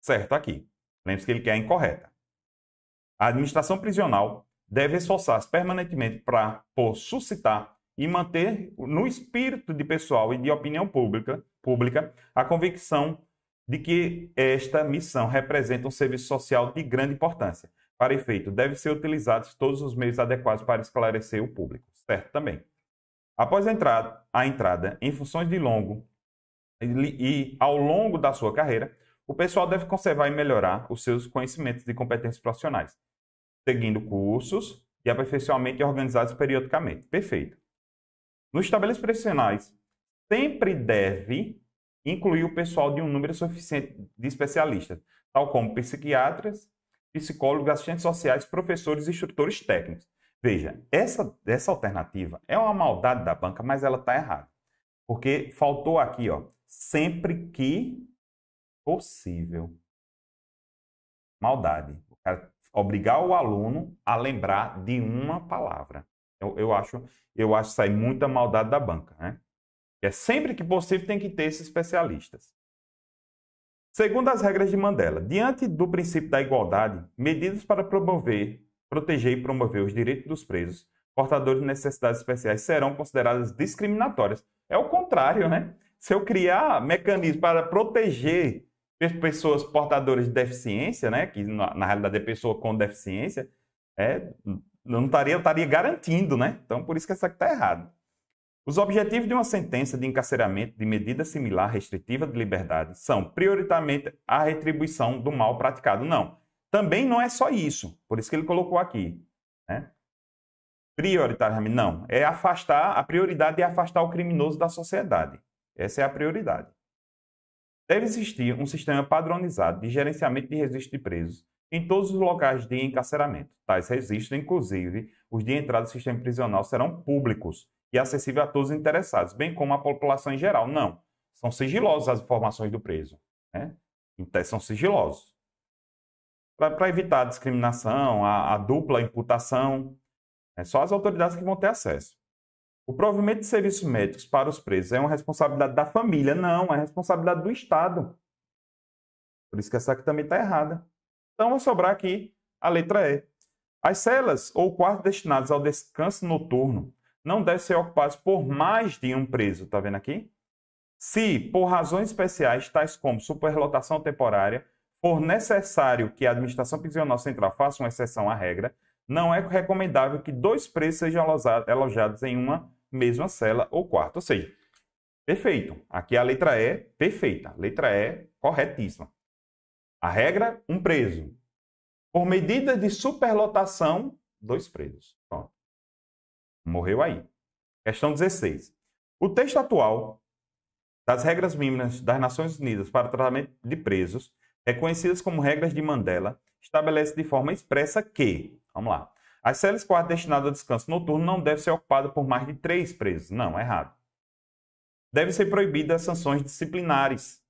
Speaker 4: Certo aqui. Lembre-se que ele quer a incorreta. A administração prisional deve esforçar-se permanentemente para por suscitar e manter no espírito de pessoal e de opinião pública pública a convicção de que esta missão representa um serviço social de grande importância. Para efeito, devem ser utilizados todos os meios adequados para esclarecer o público. Certo também. Após a entrada, a entrada em funções de longo e ao longo da sua carreira, o pessoal deve conservar e melhorar os seus conhecimentos e competências profissionais, seguindo cursos e, aperfeiçoamento organizados periodicamente. Perfeito. Nos estabelecimentos profissionais, sempre deve incluir o pessoal de um número suficiente de especialistas, tal como psiquiatras, psicólogos, assistentes sociais, professores e instrutores técnicos. Veja, essa, essa alternativa é uma maldade da banca, mas ela está errada. Porque faltou aqui, ó, sempre que possível. Maldade. obrigar o aluno a lembrar de uma palavra. Eu, eu acho, eu acho sai muita maldade da banca, né? É sempre que possível tem que ter esses especialistas. Segundo as regras de Mandela, diante do princípio da igualdade, medidas para promover, proteger e promover os direitos dos presos portadores de necessidades especiais serão consideradas discriminatórias. É o contrário, né? Se eu criar mecanismos para proteger pessoas portadoras de deficiência, né, que na, realidade é pessoa com deficiência, é, não estaria, estaria garantindo, né? Então, por isso que essa aqui está errada. Os objetivos de uma sentença de encarceramento de medida similar restritiva de liberdade são, prioritariamente, a retribuição do mal praticado. Não. Também não é só isso. Por isso que ele colocou aqui. Né? Prioritariamente, não. É afastar, a prioridade é afastar o criminoso da sociedade. Essa é a prioridade. Deve existir um sistema padronizado de gerenciamento de registro de presos em todos os locais de encarceramento. Tais registros, inclusive, os de entrada do sistema prisional serão públicos e acessível a todos os interessados, bem como a população em geral. Não, são sigilosas as informações do preso. Né? Então, são sigilosos. Para evitar a discriminação, a, a dupla imputação, é só as autoridades que vão ter acesso. O provimento de serviços médicos para os presos é uma responsabilidade da família, não, é responsabilidade do Estado. Por isso que essa aqui também está errada. Então, vai sobrar aqui a letra E. As celas ou quartos destinados ao descanso noturno não deve ser ocupados por mais de um preso, tá vendo aqui? Se, por razões especiais, tais como superlotação temporária, for necessário que a Administração Prisional Central faça uma exceção à regra, não é recomendável que dois presos sejam alojados em uma mesma cela ou quarto. Ou seja, perfeito. Aqui a letra E, perfeita. Letra E, corretíssima. A regra, um preso. Por medida de superlotação, dois presos. Morreu aí. Questão 16. O texto atual das regras mínimas das Nações Unidas para o tratamento de presos, reconhecidas como regras de Mandela, estabelece de forma expressa que, vamos lá, as celas quartas destinadas a descanso noturno não devem ser ocupadas por mais de três presos. Não, é errado. Devem ser proibidas sanções disciplinares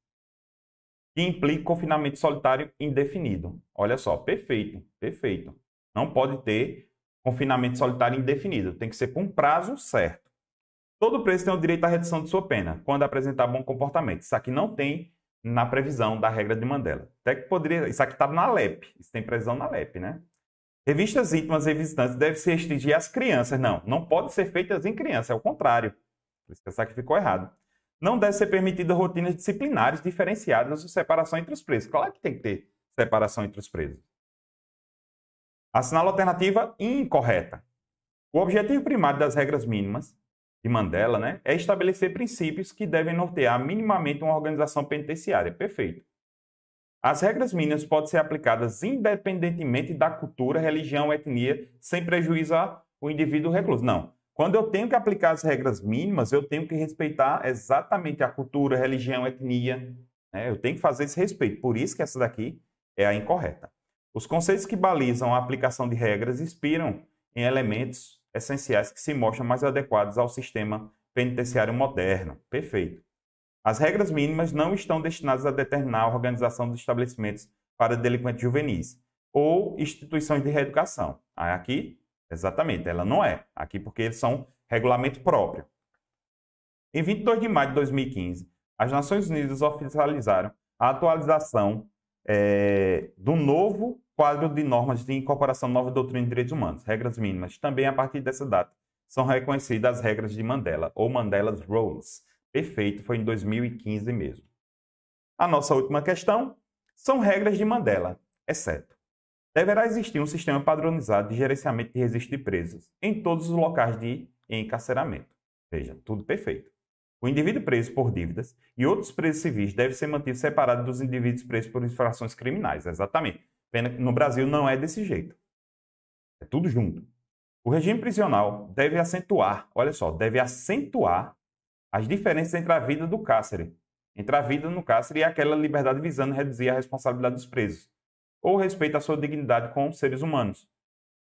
Speaker 4: que impliquem confinamento solitário indefinido. Olha só, perfeito, perfeito. Não pode ter confinamento solitário indefinido. Tem que ser por um prazo certo. Todo preso tem o direito à redução de sua pena, quando apresentar bom comportamento. Isso aqui não tem na previsão da regra de Mandela. Até que poderia. Isso aqui está na LEP. Isso tem previsão na LEP, né? Revistas íntimas e visitantes devem se restringir às crianças. Não, não pode ser feitas em criança, é o contrário. Isso aqui ficou errado. Não deve ser permitida rotinas disciplinares diferenciadas ou separação entre os presos. Claro que tem que ter separação entre os presos. Assinala a alternativa incorreta. O objetivo primário das regras mínimas de Mandela né, é estabelecer princípios que devem nortear minimamente uma organização penitenciária. Perfeito. As regras mínimas podem ser aplicadas independentemente da cultura, religião, etnia, sem prejuízo ao indivíduo recluso. Não. Quando eu tenho que aplicar as regras mínimas, eu tenho que respeitar exatamente a cultura, religião, etnia. Né? Eu tenho que fazer esse respeito. Por isso que essa daqui é a incorreta. Os conceitos que balizam a aplicação de regras inspiram em elementos essenciais que se mostram mais adequados ao sistema penitenciário moderno. Perfeito. As regras mínimas não estão destinadas a determinar a organização dos estabelecimentos para delinquentes juvenis ou instituições de reeducação. Ah, aqui, exatamente, ela não é. Aqui porque eles são regulamento próprio. Em 22 de maio de 2015, as Nações Unidas oficializaram a atualização é, do novo quadro de normas de incorporação nova doutrina de direitos humanos, regras mínimas. Também a partir dessa data são reconhecidas as regras de Mandela, ou Mandela's Rules. Perfeito, foi em 2015 mesmo. A nossa última questão são regras de Mandela, exceto. Deverá existir um sistema padronizado de gerenciamento de resíduos de presos em todos os locais de encarceramento. Veja, tudo perfeito. O indivíduo preso por dívidas e outros presos civis deve ser mantido separado dos indivíduos presos por infrações criminais, exatamente. Pena que no Brasil não é desse jeito. É tudo junto. O regime prisional deve acentuar, olha só, deve acentuar as diferenças entre a vida do cárcere, entre a vida no cárcere e aquela liberdade visando reduzir a responsabilidade dos presos, ou respeito à sua dignidade como seres humanos.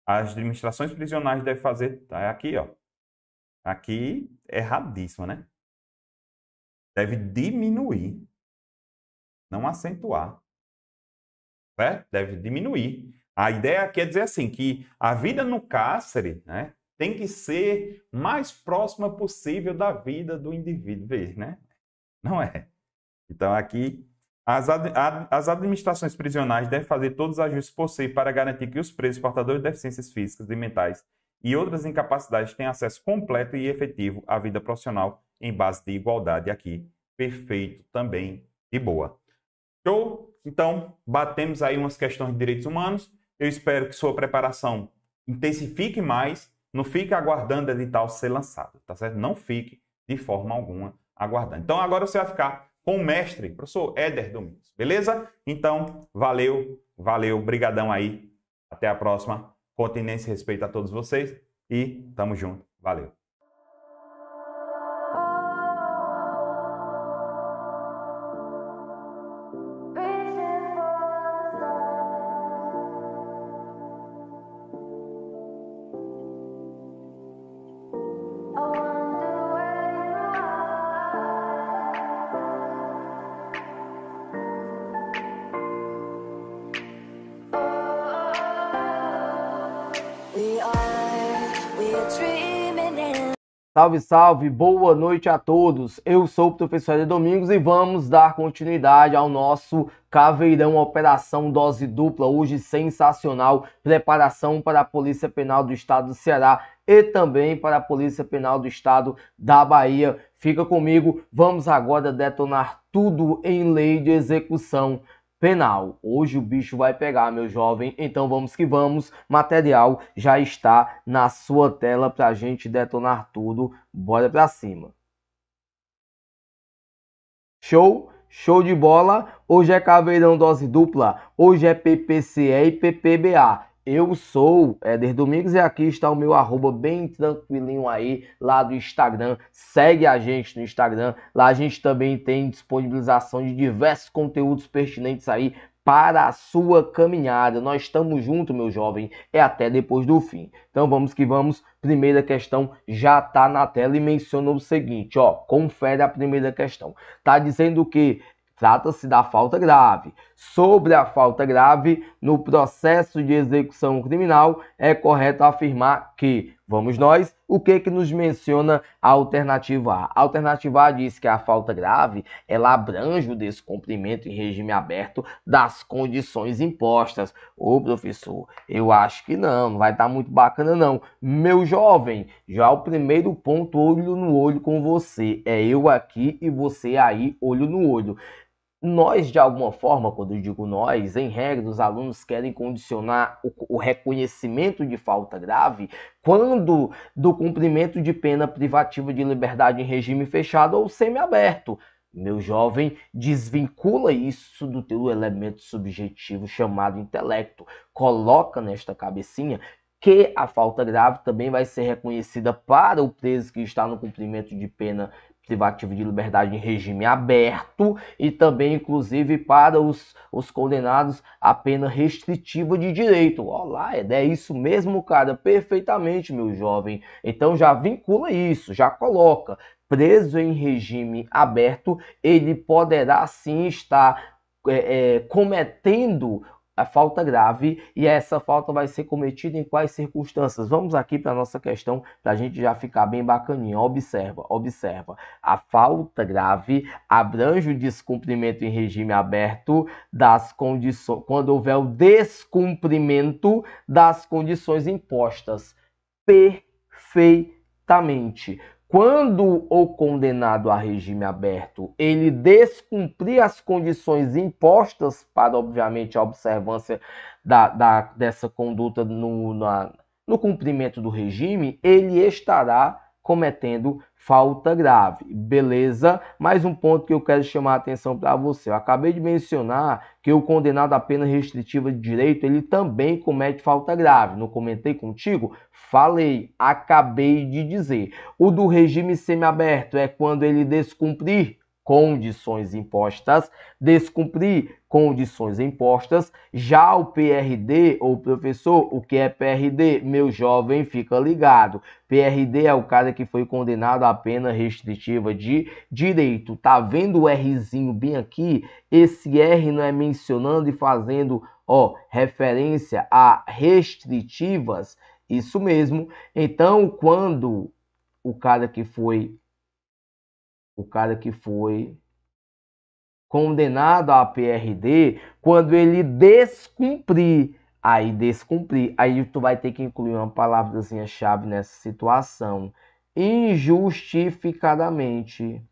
Speaker 4: As administrações prisionais devem fazer, tá aqui, ó. Aqui erradíssima, né? Deve diminuir, não acentuar né? deve diminuir. A ideia aqui é dizer assim, que a vida no cárcere né, tem que ser mais próxima possível da vida do indivíduo, né? Não é? Então aqui, as, ad, as administrações prisionais devem fazer todos os ajustes possíveis para garantir que os presos portadores de deficiências físicas e mentais e outras incapacidades tenham acesso completo e efetivo à vida profissional em base de igualdade aqui. Perfeito também e boa. Show? Então, batemos aí umas questões de direitos humanos. Eu espero que sua preparação intensifique mais. Não fique aguardando o edital ser lançado, tá certo? Não fique de forma alguma aguardando. Então, agora você vai ficar com o mestre, professor Éder Domingos, beleza? Então, valeu, valeu, brigadão aí. Até a próxima. Continência e respeito a todos vocês e tamo junto. Valeu.
Speaker 5: Salve, salve, boa noite a todos. Eu sou o professor de Domingos e vamos dar continuidade ao nosso Caveirão Operação Dose Dupla, hoje sensacional, preparação para a Polícia Penal do Estado do Ceará e também para a Polícia Penal do Estado da Bahia. Fica comigo, vamos agora detonar tudo em lei de execução penal. Hoje o bicho vai pegar, meu jovem. Então vamos que vamos. Material já está na sua tela para a gente detonar tudo. Bora para cima. Show? Show de bola. Hoje é caveirão dose dupla. Hoje é PPCE e PPBA. Eu sou Éder Domingos e aqui está o meu arroba bem tranquilinho aí lá do Instagram. Segue a gente no Instagram. Lá a gente também tem disponibilização de diversos conteúdos pertinentes aí para a sua caminhada. Nós estamos juntos, meu jovem. É até depois do fim. Então vamos que vamos. Primeira questão já está na tela e menciona o seguinte, ó. Confere a primeira questão. Tá dizendo que Trata-se da falta grave. Sobre a falta grave, no processo de execução criminal, é correto afirmar que, vamos nós, o que que nos menciona a alternativa A? A alternativa A diz que a falta grave, ela abrange o descumprimento em regime aberto das condições impostas. Ô professor, eu acho que não, não vai estar tá muito bacana não. Meu jovem, já o primeiro ponto, olho no olho com você. É eu aqui e você aí, olho no olho nós, de alguma forma, quando eu digo nós, em regra, os alunos querem condicionar o, o, reconhecimento de falta grave quando do cumprimento de pena privativa de liberdade em regime fechado ou semiaberto. Meu jovem, desvincula isso do teu elemento subjetivo chamado intelecto. Coloca nesta cabecinha que a falta grave também vai ser reconhecida para o preso que está no cumprimento de pena privativa de liberdade em regime aberto e também, inclusive, para os, os condenados a pena restritiva de direito. Olá, é isso mesmo, cara, perfeitamente, meu jovem. Então já vincula isso, já coloca. Preso em regime aberto, ele poderá sim estar é, é, cometendo a falta grave e essa falta vai ser cometida em quais circunstâncias? Vamos aqui para a nossa questão para a gente já ficar bem bacaninha. Observa, observa. A falta grave abrange o descumprimento em regime aberto das condições, quando houver o descumprimento das condições impostas. Perfeitamente quando o condenado a regime aberto ele descumprir as condições impostas para, obviamente, a observância da, da dessa conduta no, na, no cumprimento do regime, ele estará cometendo falta grave, beleza? Mais um ponto que eu quero chamar a atenção para você. Eu acabei de mencionar que o condenado à pena restritiva de direito, ele também comete falta grave. Não comentei contigo? Falei, acabei de dizer. O do regime semiaberto é quando ele descumprir condições impostas, descumprir condições impostas. Já o PRD, ou professor, o que é PRD? Meu jovem, fica ligado. PRD é o cara que foi condenado à pena restritiva de direito. Tá vendo o Rzinho bem aqui? Esse R não é mencionando e fazendo, ó, referência a restritivas. Isso mesmo. Então, quando o cara que foi o cara que foi condenado à PRD, quando ele descumprir, aí descumprir, aí tu vai ter que incluir uma palavrinha chave nessa situação, injustificadamente.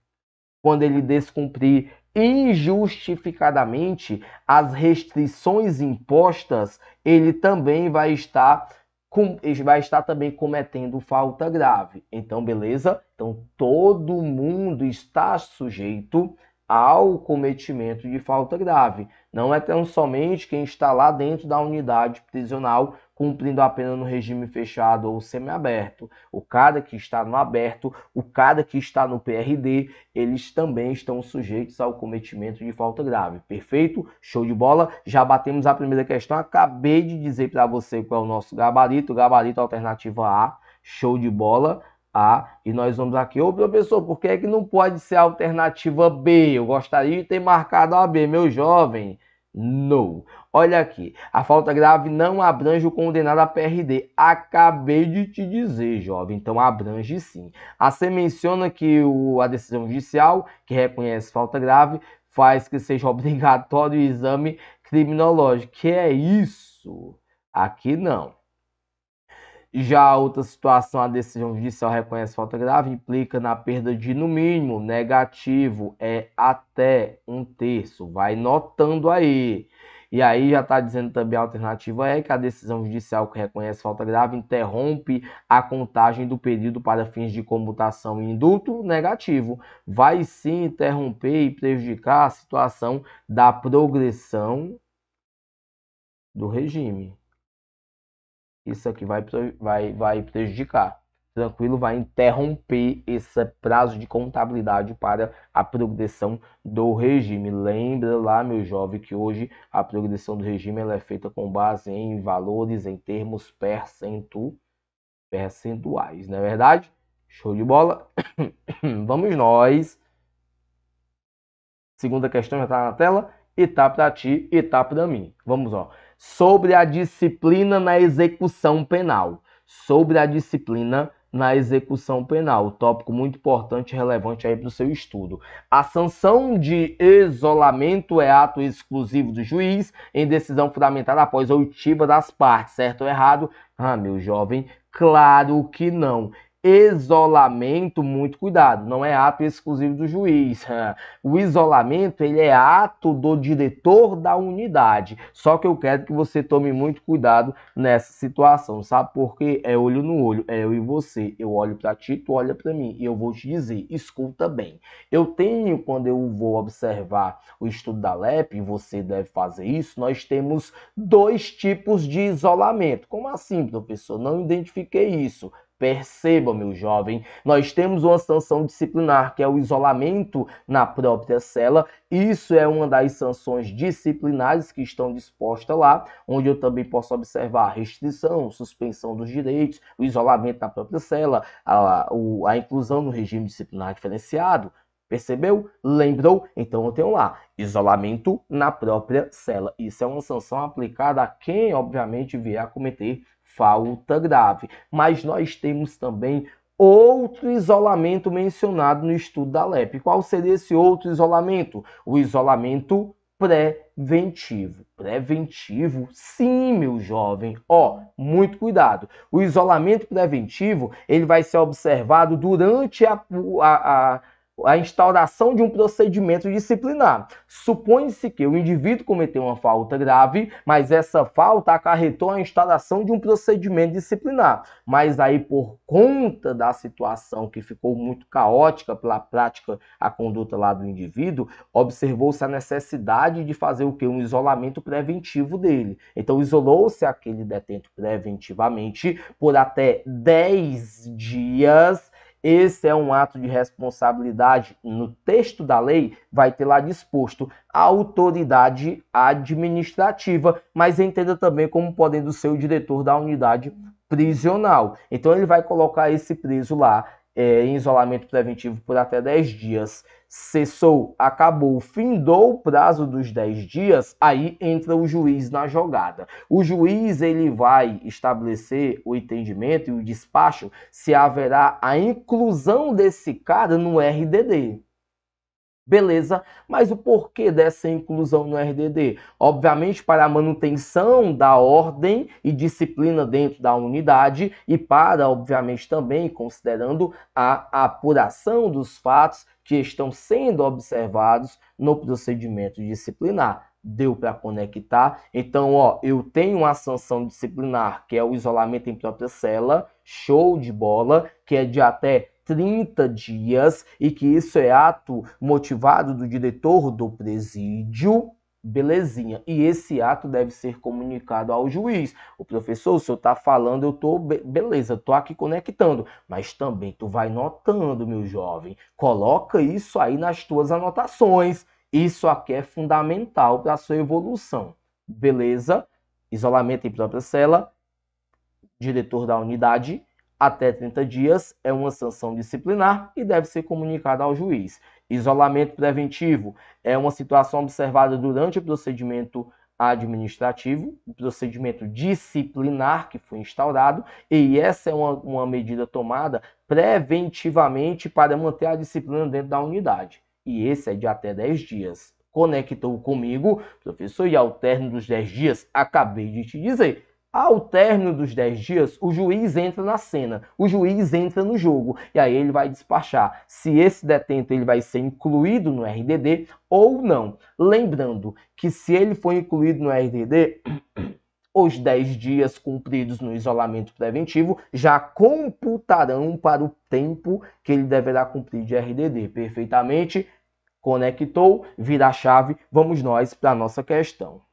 Speaker 5: Quando ele descumprir injustificadamente as restrições impostas, ele também vai estar com, vai estar também cometendo falta grave. Então, beleza? Então, todo mundo está sujeito ao cometimento de falta grave. Não é tão somente quem está lá dentro da unidade prisional cumprindo a pena no regime fechado ou semiaberto. O cara que está no aberto, o cara que está no PRD, eles também estão sujeitos ao cometimento de falta grave. Perfeito? Show de bola. Já batemos a primeira questão. Acabei de dizer para você qual é o nosso gabarito, gabarito alternativa A. Show de bola. A e nós vamos aqui, ô professor, por que, é que não pode ser a alternativa B? Eu gostaria de ter marcado a B, meu jovem. Não. Olha aqui, a falta grave não abrange o condenado a PRD. Acabei de te dizer, jovem, então abrange sim. A C menciona que o, a decisão judicial, que reconhece falta grave, faz que seja (laughs) obrigatório o exame criminológico. Que é isso? Aqui não. Já outra situação, a decisão judicial reconhece falta grave, implica na perda de, no mínimo, negativo, é até um terço. Vai notando aí. E aí já está dizendo também a alternativa é que a decisão judicial que reconhece falta grave interrompe a contagem do período para fins de comutação e indulto negativo. Vai sim interromper e prejudicar a situação da progressão do regime isso aqui vai, vai, vai prejudicar. Tranquilo, vai interromper esse prazo de contabilidade para a progressão do regime. Lembra lá, meu jovem, que hoje a progressão do regime ela é feita com base em valores, em termos percentu, percentuais, não é verdade? Show de bola. (coughs) Vamos nós. Segunda questão já está na tela. E tá para ti, e tá para mim. Vamos, lá sobre a disciplina na execução penal. Sobre a disciplina na execução penal, tópico muito importante e relevante aí para o seu estudo. A sanção de isolamento é ato exclusivo do juiz em decisão fundamentada após a oitiva das partes, certo ou errado? Ah, meu jovem, claro que não isolamento, muito cuidado, não é ato exclusivo do juiz. (laughs) O isolamento, ele é ato do diretor da unidade. Só que eu quero que você tome muito cuidado nessa situação, sabe? Porque é olho no olho, é eu e você. Eu olho para ti, tu olha para mim e eu vou te dizer, escuta bem. Eu tenho quando eu vou observar o estudo da LEP, e você deve fazer isso, nós temos dois tipos de isolamento. Como assim, professor? Não identifiquei isso Perceba, meu jovem, nós temos uma sanção disciplinar, que é o isolamento na própria cela. Isso é uma das sanções disciplinares que estão dispostas lá, onde eu também posso observar a restrição, suspensão dos direitos, o isolamento na própria cela, a, a inclusão no regime disciplinar diferenciado, Percebeu? Lembrou? Então eu tenho lá isolamento na própria cela. Isso é uma sanção aplicada a quem, obviamente, vier a cometer falta grave. Mas nós temos também outro isolamento mencionado no estudo da LEP. Qual seria esse outro isolamento? O isolamento preventivo. Preventivo? Sim, meu jovem. Ó, oh, muito cuidado. O isolamento preventivo, ele vai ser observado durante a, a, a a instauração de um procedimento disciplinar. Supõe-se que o indivíduo cometeu uma falta grave, mas essa falta acarretou a instauração de um procedimento disciplinar. Mas aí, por conta da situação que ficou muito caótica pela prática, a conduta lá do indivíduo, observou-se a necessidade de fazer o que? Um isolamento preventivo dele. Então, isolou-se aquele detento preventivamente por até 10 dias esse é um ato de responsabilidade. No texto da lei, vai ter lá disposto a autoridade administrativa, mas entenda também como podendo ser o diretor da unidade prisional. Então ele vai colocar esse preso lá é, em isolamento preventivo por até 10 dias, cessou, acabou, findou o prazo dos 10 dias, aí entra o juiz na jogada. O juiz ele vai estabelecer o entendimento e o despacho se haverá a inclusão desse cara no RDD. Beleza, mas o porquê dessa inclusão no RDD? Obviamente, para a manutenção da ordem e disciplina dentro da unidade e para, obviamente, também considerando a apuração dos fatos que estão sendo observados no procedimento disciplinar. Deu para conectar? Então, ó, eu tenho a sanção disciplinar, que é o isolamento em própria cela, show de bola, que é de até 30 dias e que isso é ato motivado do diretor do presídio, belezinha. E esse ato deve ser comunicado ao juiz. O professor, o senhor tá falando, eu tô be beleza, tô aqui conectando, mas também tu vai notando, meu jovem. Coloca isso aí nas tuas anotações. Isso aqui é fundamental para sua evolução. Beleza? Isolamento em própria cela, diretor da unidade até 30 dias é uma sanção disciplinar e deve ser comunicada ao juiz. Isolamento preventivo é uma situação observada durante o procedimento administrativo, o procedimento disciplinar que foi instaurado, e essa é uma, uma medida tomada preventivamente para manter a disciplina dentro da unidade. E esse é de até 10 dias. Conectou comigo, professor, e ao término dos 10 dias, acabei de te dizer ao término dos 10 dias, o juiz entra na cena, o juiz entra no jogo e aí ele vai despachar se esse detento ele vai ser incluído no RDD ou não. Lembrando que se ele for incluído no RDD, (clears throat) os 10 dias cumpridos no isolamento preventivo já computarão para o tempo que ele deverá cumprir de RDD. Perfeitamente, conectou, vira a chave, vamos nós para a nossa questão.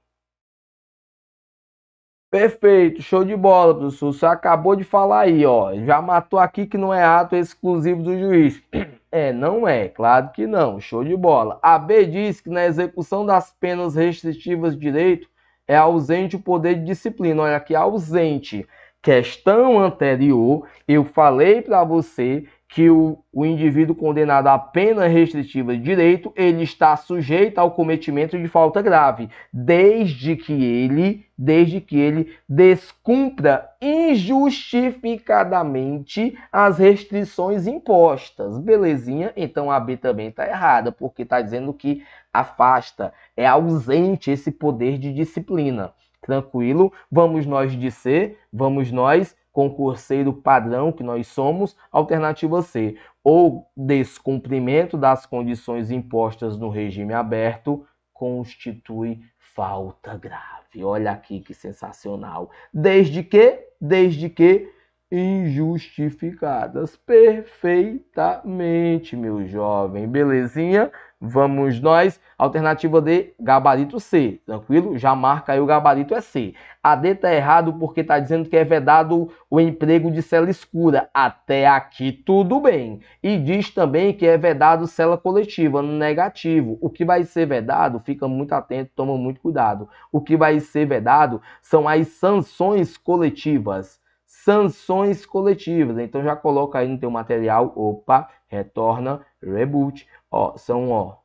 Speaker 5: Perfeito, show de bola, professor. Você acabou de falar aí, ó. Já matou aqui que não é ato exclusivo do juiz. (clears throat) É, não é, claro que não. Show de bola. A B diz que na execução das penas restritivas de direito é ausente o poder de disciplina. Olha aqui, ausente. Questão anterior, eu falei para você que o, o indivíduo condenado à pena restritiva de direito, ele está sujeito ao cometimento de falta grave, desde que ele, desde que ele descumpra injustificadamente as restrições impostas. Belezinha? Então a B também está errada, porque está dizendo que afasta, é ausente esse poder de disciplina. Tranquilo? Vamos nós de C, vamos nós concurseiro padrão que nós somos, alternativa C, ou descumprimento das condições impostas no regime aberto constitui falta grave. Olha aqui que sensacional. Desde que, desde que injustificadas. Perfeitamente, meu jovem. Belezinha? Vamos nós. Alternativa D, gabarito C. Tranquilo? Já marca aí o gabarito é C. A D tá errado porque tá dizendo que é vedado o emprego de cela escura. Até aqui tudo bem. E diz também que é vedado cela coletiva, no negativo. O que vai ser vedado, fica muito atento, toma muito cuidado. O que vai ser vedado são as sanções coletivas sanções coletivas. Então já coloca aí no teu material, opa, retorna, reboot, ó, são ó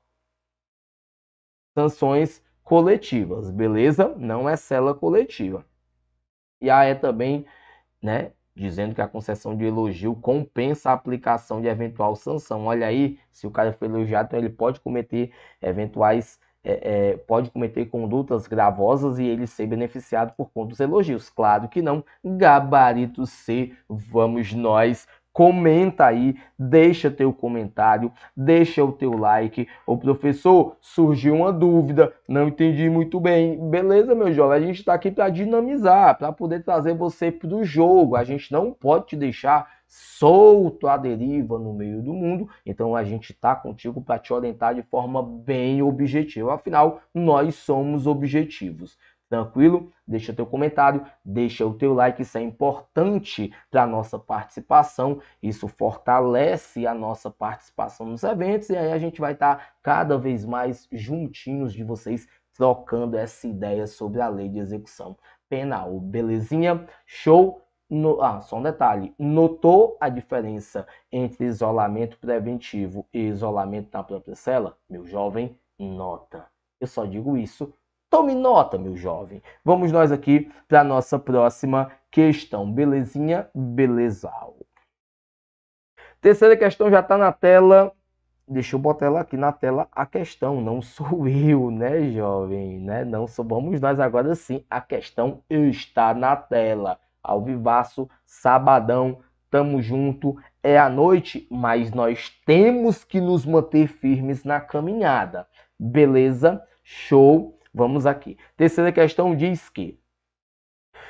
Speaker 5: sanções coletivas, beleza? Não é cela coletiva. E a também, né, dizendo que a concessão de elogio compensa a aplicação de eventual sanção. Olha aí, se o cara foi elogiado, então ele pode cometer eventuais é, é, pode cometer condutas gravosas e ele ser beneficiado por conta dos elogios. Claro que não. Gabarito C, vamos nós. Comenta aí, deixa teu comentário, deixa o teu like. Ô professor, surgiu uma dúvida, não entendi muito bem. Beleza, meu jovem, a gente está aqui para dinamizar, para poder trazer você para o jogo. A gente não pode te deixar solto à deriva no meio do mundo. Então a gente está contigo para te orientar de forma bem objetiva. Afinal, nós somos objetivos. Tranquilo? Deixa teu comentário, deixa o teu like, isso é importante para nossa participação, isso fortalece a nossa participação nos eventos e aí a gente vai estar tá cada vez mais juntinhos de vocês trocando essa ideia sobre a lei de execução penal. Belezinha? Show? No, ah, só um detalhe. Notou a diferença entre isolamento preventivo e isolamento na própria cela? Meu jovem, nota. Eu só digo isso. Tome nota, meu jovem. Vamos nós aqui para nossa próxima questão. Belezinha? Belezal. Terceira questão já está na tela. Deixa eu botar ela aqui na tela a questão. Não (laughs) sou eu, né, jovem? Né? Não sou. Vamos nós agora sim. A questão está na tela ao vivaço, sabadão, tamo junto, é a noite, mas nós temos que nos manter firmes na caminhada. Beleza? Show. Vamos aqui. Terceira questão diz que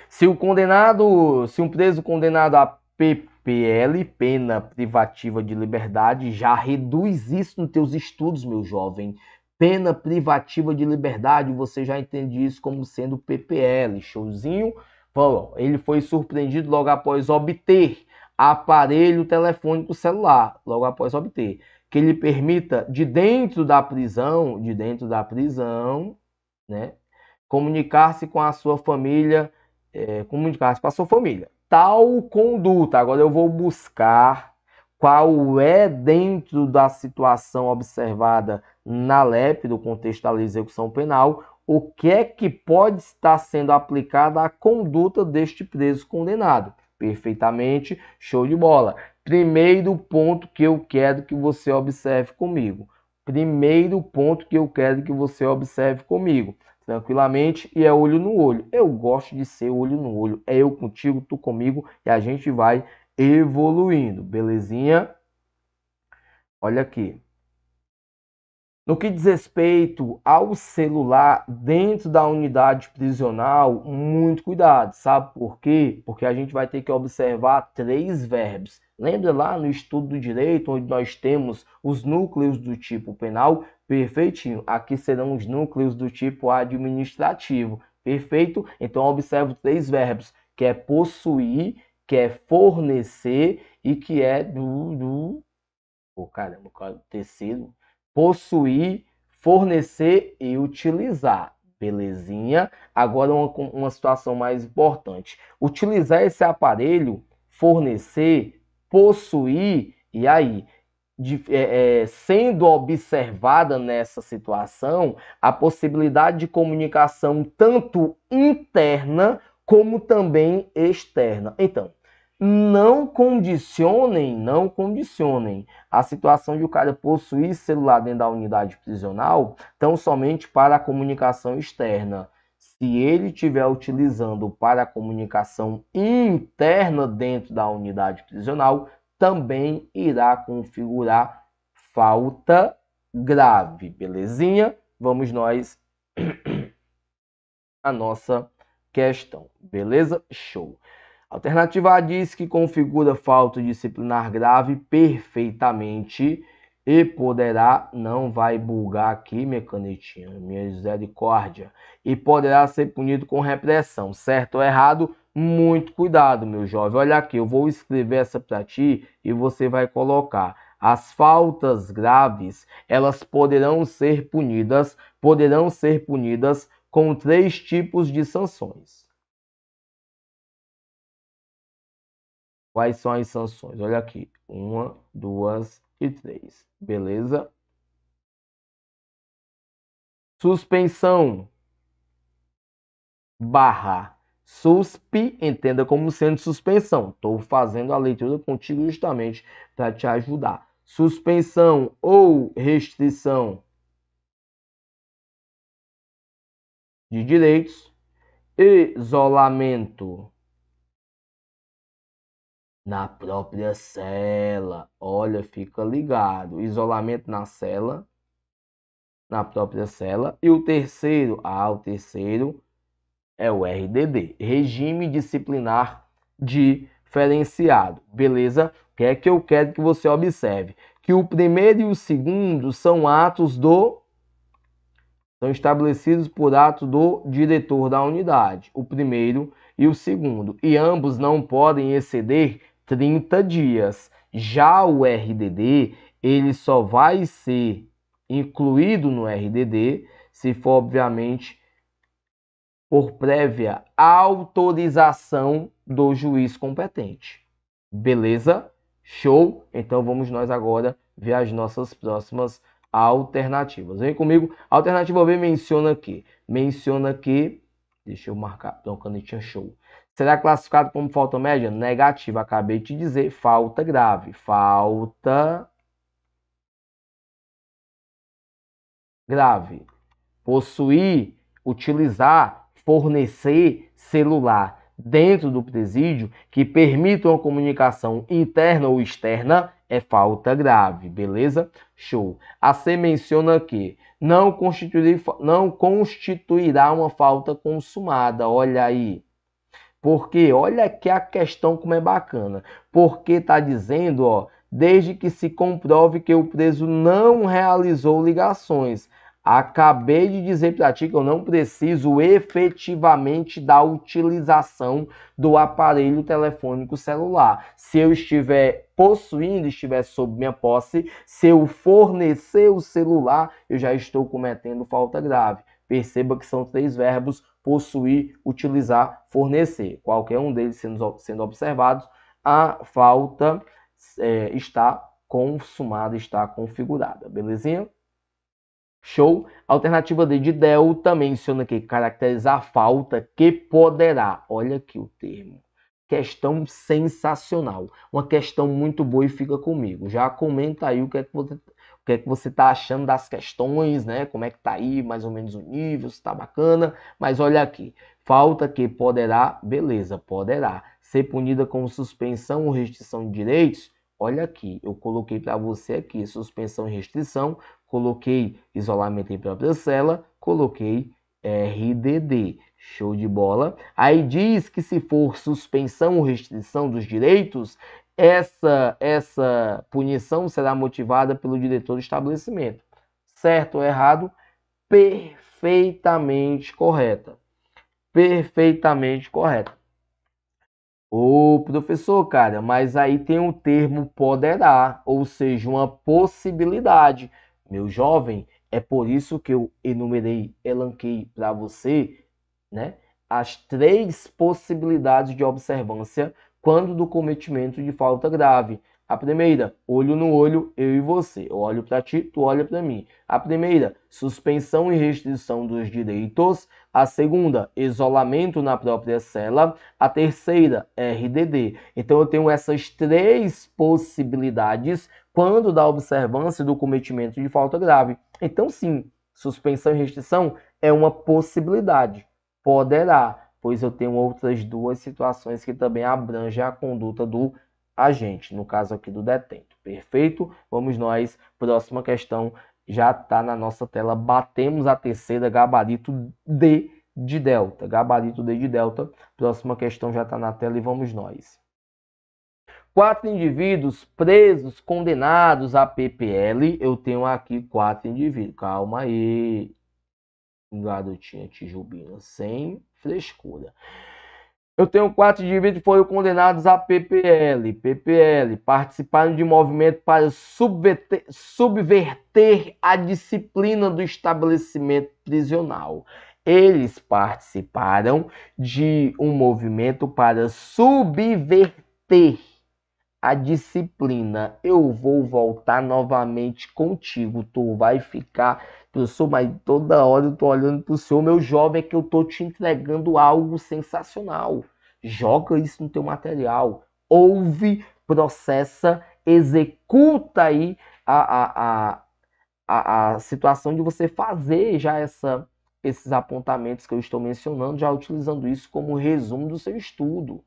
Speaker 5: se o condenado, se um preso condenado a PPL, pena privativa de liberdade, já reduz isso nos teus estudos, meu jovem. Pena privativa de liberdade, você já entende isso como sendo PPL, showzinho ele foi surpreendido logo após obter aparelho telefônico celular, logo após obter, que ele permita de dentro da prisão, de dentro da prisão, né, comunicar-se com a sua família, é, comunicar-se com a sua família. Tal conduta, agora eu vou buscar qual é dentro da situação observada na LEP, do contexto da execução penal, o que é que pode estar sendo aplicada à conduta deste preso condenado. Perfeitamente, show de bola. Primeiro ponto que eu quero que você observe comigo. Primeiro ponto que eu quero que você observe comigo. Tranquilamente e é olho no olho. Eu gosto de ser olho no olho. É eu contigo, tu comigo e a gente vai evoluindo, belezinha? Olha aqui. No que diz respeito ao celular dentro da unidade prisional, muito cuidado, sabe por quê? Porque a gente vai ter que observar três verbos. Lembra lá no estudo do direito, onde nós temos os núcleos do tipo penal? Perfeitinho. Aqui serão os núcleos do tipo administrativo. Perfeito? Então observo três verbos, que é possuir, que é fornecer e que é do... do... Pô, oh, o terceiro, possuir, fornecer e utilizar. Belezinha? Agora uma, uma situação mais importante. Utilizar esse aparelho, fornecer, possuir, e aí? De, é, é, sendo observada nessa situação a possibilidade de comunicação tanto interna como também externa. Então, não condicionem, não condicionem a situação de o cara possuir celular dentro da unidade prisional tão somente para a comunicação externa. Se ele estiver utilizando para a comunicação interna dentro da unidade prisional, também irá configurar falta grave, belezinha? Vamos nós a (clears throat) nossa questão, beleza? Show alternativa A diz que configura falta disciplinar grave perfeitamente e poderá, não vai bulgar aqui minha canetinha, minha misericórdia, e poderá ser punido com repressão, certo ou errado? Muito cuidado, meu jovem. Olha aqui, eu vou escrever essa para ti e você vai colocar. As faltas graves, elas poderão ser punidas, poderão ser punidas com três
Speaker 2: tipos de sanções. Quais são as sanções? Olha aqui. Uma, duas e três. Beleza? Suspensão. Barra. SUSP, entenda como sendo suspensão. Estou
Speaker 5: fazendo a leitura contigo justamente para te ajudar. Suspensão ou
Speaker 2: restrição de direitos, isolamento
Speaker 5: na própria cela. Olha, fica ligado. Isolamento na cela, na própria cela. E o terceiro, ah, o terceiro é o RDD, regime disciplinar diferenciado. Beleza? O que é que eu quero que você observe? Que o primeiro e o segundo são atos do são estabelecidos por ato do diretor da unidade, o primeiro e o segundo, e ambos não podem exceder 30 dias. Já o RDD, ele só vai ser incluído no RDD se for, obviamente, por prévia autorização do juiz competente. Beleza? Show? Então vamos nós agora ver as nossas próximas alternativas. Vem comigo. alternativa B menciona que, menciona que, deixa eu marcar, então canetinha show será classificado como falta média? Negativa, acabei de dizer, falta grave. Falta grave. Possuir, utilizar, fornecer celular dentro do presídio que permita uma comunicação interna ou externa é falta grave, beleza? Show. A C menciona que não, não constituirá uma falta consumada, olha aí. Porque olha que a questão como é bacana. Porque está dizendo, ó, desde que se comprove que o preso não realizou ligações. Acabei de dizer para ti que eu não preciso efetivamente da utilização do aparelho telefônico celular. Se eu estiver possuindo, estiver sob minha posse, se eu fornecer o celular, eu já estou cometendo falta grave. Perceba que são três verbos possuir, utilizar, fornecer. Qualquer um deles sendo, sendo observados, a falta é, está consumada, está configurada, belezinha? Show? Alternativa D de delta também menciona que caracterizar a falta que poderá. Olha aqui o termo. Questão sensacional. Uma questão muito boa e fica comigo. Já comenta aí o que é que você que é que você está achando das questões, né? Como é que tá aí, mais ou menos o nível, se tá bacana. Mas olha aqui, falta que poderá, beleza, poderá ser punida com suspensão ou restrição de direitos. Olha aqui, eu coloquei para você aqui suspensão e restrição, coloquei isolamento em própria cela, coloquei é, RDD. Show de bola. Aí diz que se for suspensão ou restrição dos direitos, essa, essa punição será motivada pelo diretor do estabelecimento. Certo ou errado? Perfeitamente correta. Perfeitamente correta. Ô professor, cara, mas aí tem um termo poderá, ou seja, uma possibilidade. Meu jovem, é por isso que eu enumerei, elanquei para você, né, as três possibilidades de observância quando do cometimento de falta grave. A primeira, olho no olho, eu e você. Eu olho para ti, tu olha para mim. A primeira, suspensão e restrição dos direitos. A segunda, isolamento na própria cela. A terceira, RDD. Então eu tenho essas três possibilidades quando da observância do cometimento de falta grave. Então sim, suspensão e restrição é uma possibilidade. Poderá, pois eu tenho outras duas situações que também abrangem a conduta do agente, no caso aqui do detento. Perfeito? Vamos nós, próxima questão já está na nossa tela. Batemos a terceira, gabarito D de delta, gabarito D de delta. Próxima questão já está na tela e vamos nós. Quatro indivíduos presos, condenados a PPL. Eu tenho aqui quatro indivíduos. Calma aí. Garotinha Tijubina, sem Frescura. Eu tenho quatro indivíduos que foram condenados a PPL. PPL participaram de movimento para subverter, subverter a disciplina do estabelecimento prisional. Eles participaram de um movimento para subverter a disciplina. Eu vou voltar novamente contigo. Tu vai ficar Professor, mas toda hora eu tô olhando pro senhor, meu jovem, é que eu tô te entregando algo sensacional. Joga isso no teu material. Ouve, processa, executa aí a, a, a, a, situação de você fazer já essa, esses apontamentos que eu estou mencionando, já utilizando isso como resumo do seu estudo.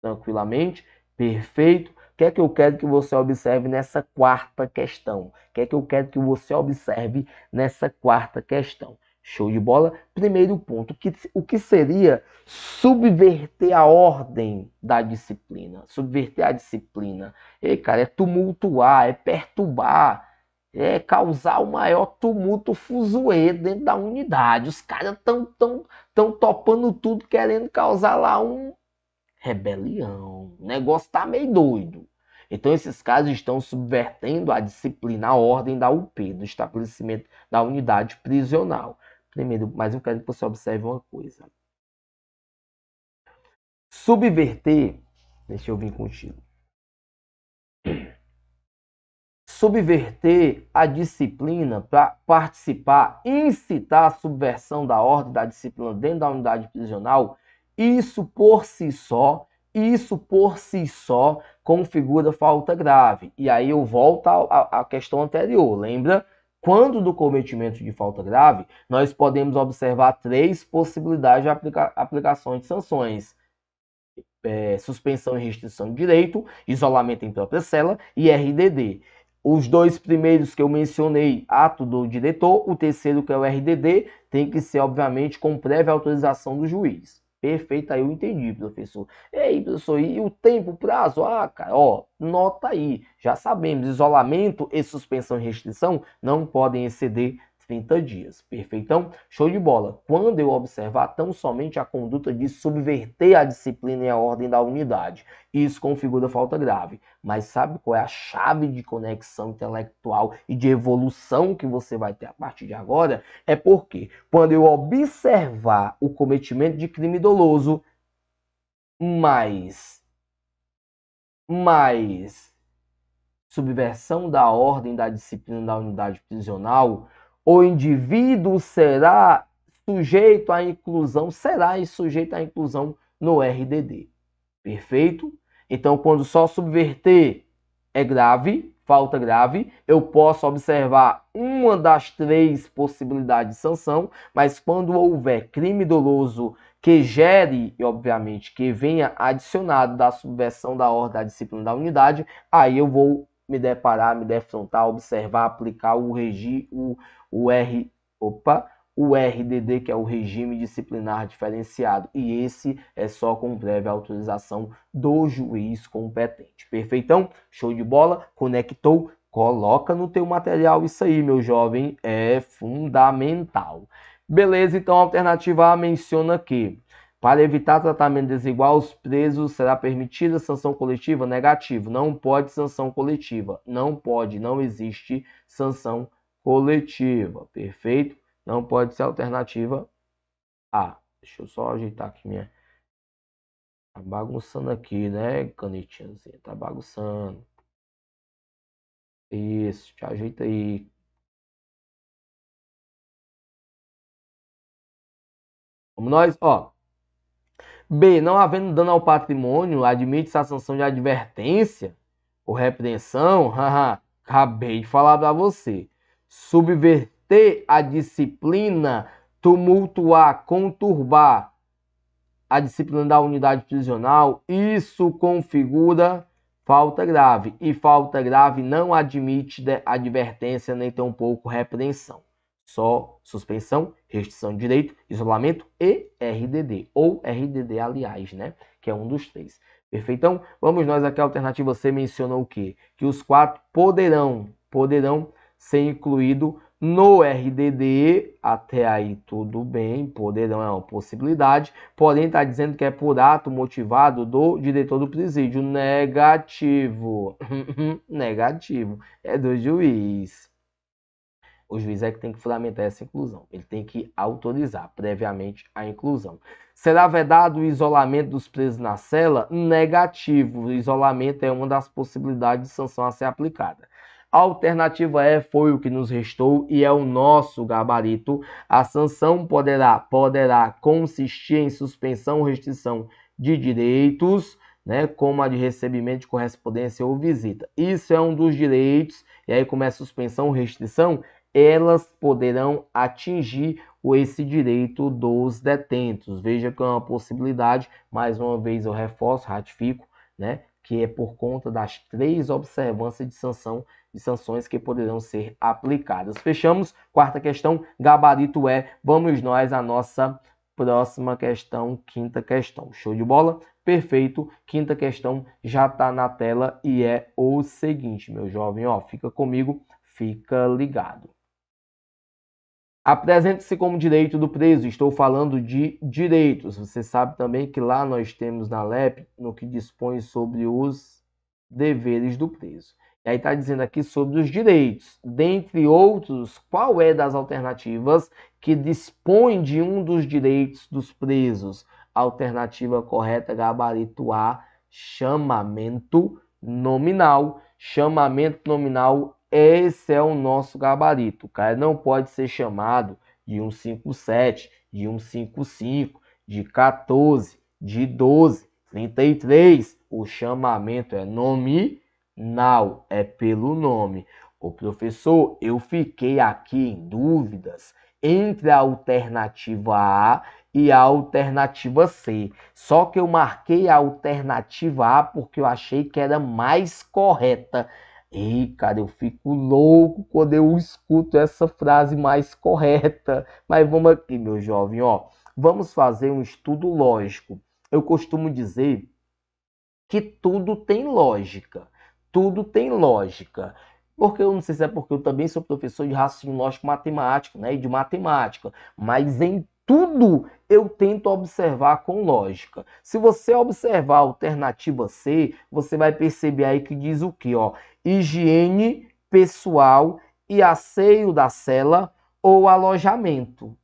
Speaker 5: Tranquilamente? Perfeito? O que é que eu quero que você observe nessa quarta questão? O que é que eu quero que você observe nessa quarta questão? Show de bola. Primeiro ponto, que, o que seria subverter a ordem da disciplina? Subverter a disciplina. Ei, cara, é tumultuar, é perturbar, é causar o maior tumulto fuzuê dentro da unidade. Os caras estão tão, tão topando tudo, querendo causar lá um rebelião. O negócio tá meio doido. Então, esses casos estão subvertendo a disciplina, a ordem da UP, do estabelecimento da unidade prisional. Primeiro, mais um quero que você observe uma coisa.
Speaker 2: Subverter, deixa eu vir contigo. Subverter a disciplina
Speaker 5: para participar, incitar a subversão da ordem da disciplina dentro da unidade prisional isso por si só, isso por si só configura falta grave. E aí eu volto à questão anterior, lembra? Quando do cometimento de falta grave, nós podemos observar três possibilidades de aplica aplicação de sanções. É, suspensão e restrição de direito, isolamento em própria cela e RDD. Os dois primeiros que eu mencionei, ato do diretor, o terceiro que é o RDD, tem que ser, obviamente, com prévia autorização do juiz. Perfeito, aí eu entendi, professor. aí, professor, e o tempo, o prazo? Ah, cara, ó, nota aí. Já sabemos, isolamento e suspensão e restrição não podem exceder 30 dias. Perfeitão? Então, show de bola. Quando eu observar tão somente a conduta de subverter a disciplina e a ordem da unidade, isso configura falta grave. Mas sabe qual é a chave de conexão intelectual e de evolução que você vai ter a partir de agora? É porque quando eu observar o cometimento de crime doloso, mais mais subversão da ordem da disciplina da unidade prisional, o indivíduo será sujeito à inclusão, será sujeito à inclusão no RDD. Perfeito? Então, quando só subverter é grave, falta grave, eu posso observar uma das três possibilidades de sanção, mas quando houver crime doloso que gere, e obviamente que venha adicionado da subversão da ordem da disciplina da unidade, aí eu vou me deparar, me defrontar, observar, aplicar o, regime, o, o R, opa, o RDD, que é o regime disciplinar diferenciado, e esse é só com prévia autorização do juiz competente. Perfeitão? Show de bola? Conectou? Coloca no teu material isso aí, meu jovem, é fundamental. Beleza, então a alternativa A menciona que para evitar tratamento desigual os presos será permitida sanção coletiva? Negativo, não pode sanção coletiva, não pode, não existe sanção coletiva coletiva, perfeito? Não pode ser alternativa A. Deixa eu só ajeitar aqui minha. Tá bagunçando aqui, né, canetinhazinha?
Speaker 2: Tá bagunçando. Isso, te ajeita aí. Vamos nós, ó. B. Não havendo dano ao patrimônio, admite-se a sanção de advertência
Speaker 5: ou repreensão. (laughs) Acabei de falar para você subverter a disciplina, tumultuar, conturbar a disciplina da unidade prisional, isso configura falta grave. E falta grave não admite advertência nem tampouco repreensão. Só suspensão, restrição de direito, isolamento e RDD. Ou RDD, aliás, né? Que é um dos três. Perfeito, então Vamos nós aqui. à alternativa você mencionou o quê? Que os quatro poderão, poderão ser incluído no RDD, até aí tudo bem, poderão é uma possibilidade, porém está dizendo que é por ato motivado do diretor do presídio. Negativo. (laughs) Negativo. É do juiz. O juiz é que tem que fundamentar essa inclusão. Ele tem que autorizar previamente a inclusão. Será vedado o isolamento dos presos na cela? Negativo. O isolamento é uma das possibilidades de sanção a ser aplicada. A alternativa E foi o que nos restou e é o nosso gabarito. A sanção poderá, poderá consistir em suspensão ou restrição de direitos, né, como a de recebimento de correspondência ou visita. Isso é um dos direitos, e aí como é suspensão ou restrição, elas poderão atingir esse direito dos detentos. Veja que é uma possibilidade, mais uma vez eu reforço, ratifico, né, que é por conta das três observâncias de sanção de sanções que poderão ser aplicadas. Fechamos. Quarta questão, gabarito é. Vamos nós à nossa próxima questão, quinta questão. Show de bola? Perfeito. Quinta questão já está na tela e é o seguinte, meu jovem, ó, fica comigo, fica ligado. Apresente-se como direito do preso. Estou falando de direitos. Você sabe também que lá nós temos na LEP no que dispõe sobre os deveres do preso. E aí está dizendo aqui sobre os direitos. Dentre outros, qual é das alternativas que dispõe de um dos direitos dos presos? Alternativa correta, gabarito A, chamamento nominal. Chamamento nominal, esse é o nosso gabarito. O cara não pode ser chamado de 157, de 155, de 14, de 12, 33. O chamamento é nome NÃO é pelo nome. O professor, eu fiquei aqui em dúvidas entre a alternativa A e a alternativa C. Só que eu marquei a alternativa A porque eu achei que era mais correta. Ei, cara, eu fico louco quando eu escuto essa frase mais correta. Mas vamos aqui, meu jovem, ó. Vamos fazer um estudo lógico. Eu costumo dizer que tudo tem lógica tudo tem lógica. Porque eu não sei se é porque eu também sou professor de raciocínio lógico matemático, né? E de matemática. Mas em tudo eu tento observar com lógica. Se você observar a alternativa C, você vai perceber aí que diz o que, ó? Higiene pessoal e asseio da cela ou alojamento.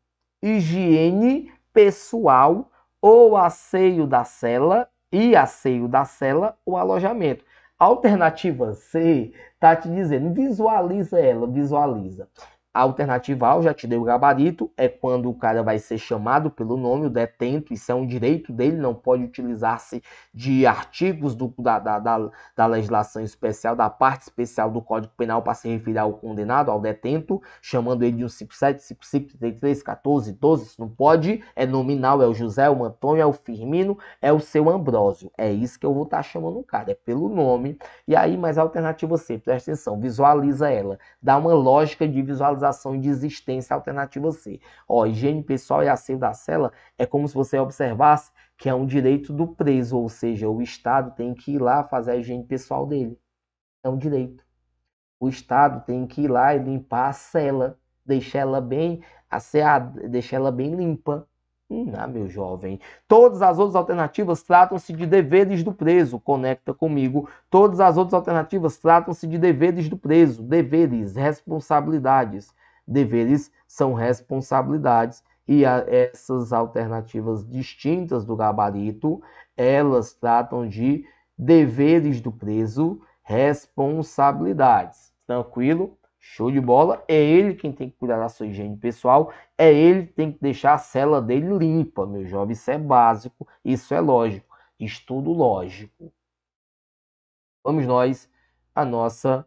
Speaker 5: Higiene pessoal ou asseio da cela e asseio da cela ou alojamento. Alternativa C está te dizendo, visualiza ela, visualiza. A alternativa ao já te dei o gabarito é quando o cara vai ser chamado pelo nome, o detento, isso é um direito dele, não pode utilizar-se de artigos do, da, da, da, da, legislação especial, da parte especial do Código Penal para se referir ao condenado, ao detento, chamando ele de um 57, 55, 33, 14, 12, isso não pode, é nominal, é o José, é o Antônio, é o Firmino, é o seu Ambrósio, é isso que eu vou estar tá chamando o cara, é pelo nome, e aí, mas a alternativa é sempre, presta atenção, visualiza ela, dá uma lógica de visualização visualizações de existência alternativa C. Ó, higiene pessoal e asseio da cela é como se você observasse que é um direito do preso, ou seja, o Estado tem que ir lá fazer a higiene pessoal dele. É um direito. O Estado tem que ir lá e limpar a cela, deixar ela bem, asseada, deixar ela bem limpa, ah, meu jovem. Todas as outras alternativas tratam-se de deveres do preso. Conecta comigo. Todas as outras alternativas tratam-se de deveres do preso. Deveres, responsabilidades. Deveres são responsabilidades. E essas alternativas distintas do gabarito, elas tratam de deveres do preso, responsabilidades. Tranquilo? Show de bola. É ele quem tem que cuidar da sua higiene pessoal. É ele que tem que deixar a cela dele limpa, meu jovem. Isso é básico. Isso é lógico. Estudo lógico. Vamos nós à nossa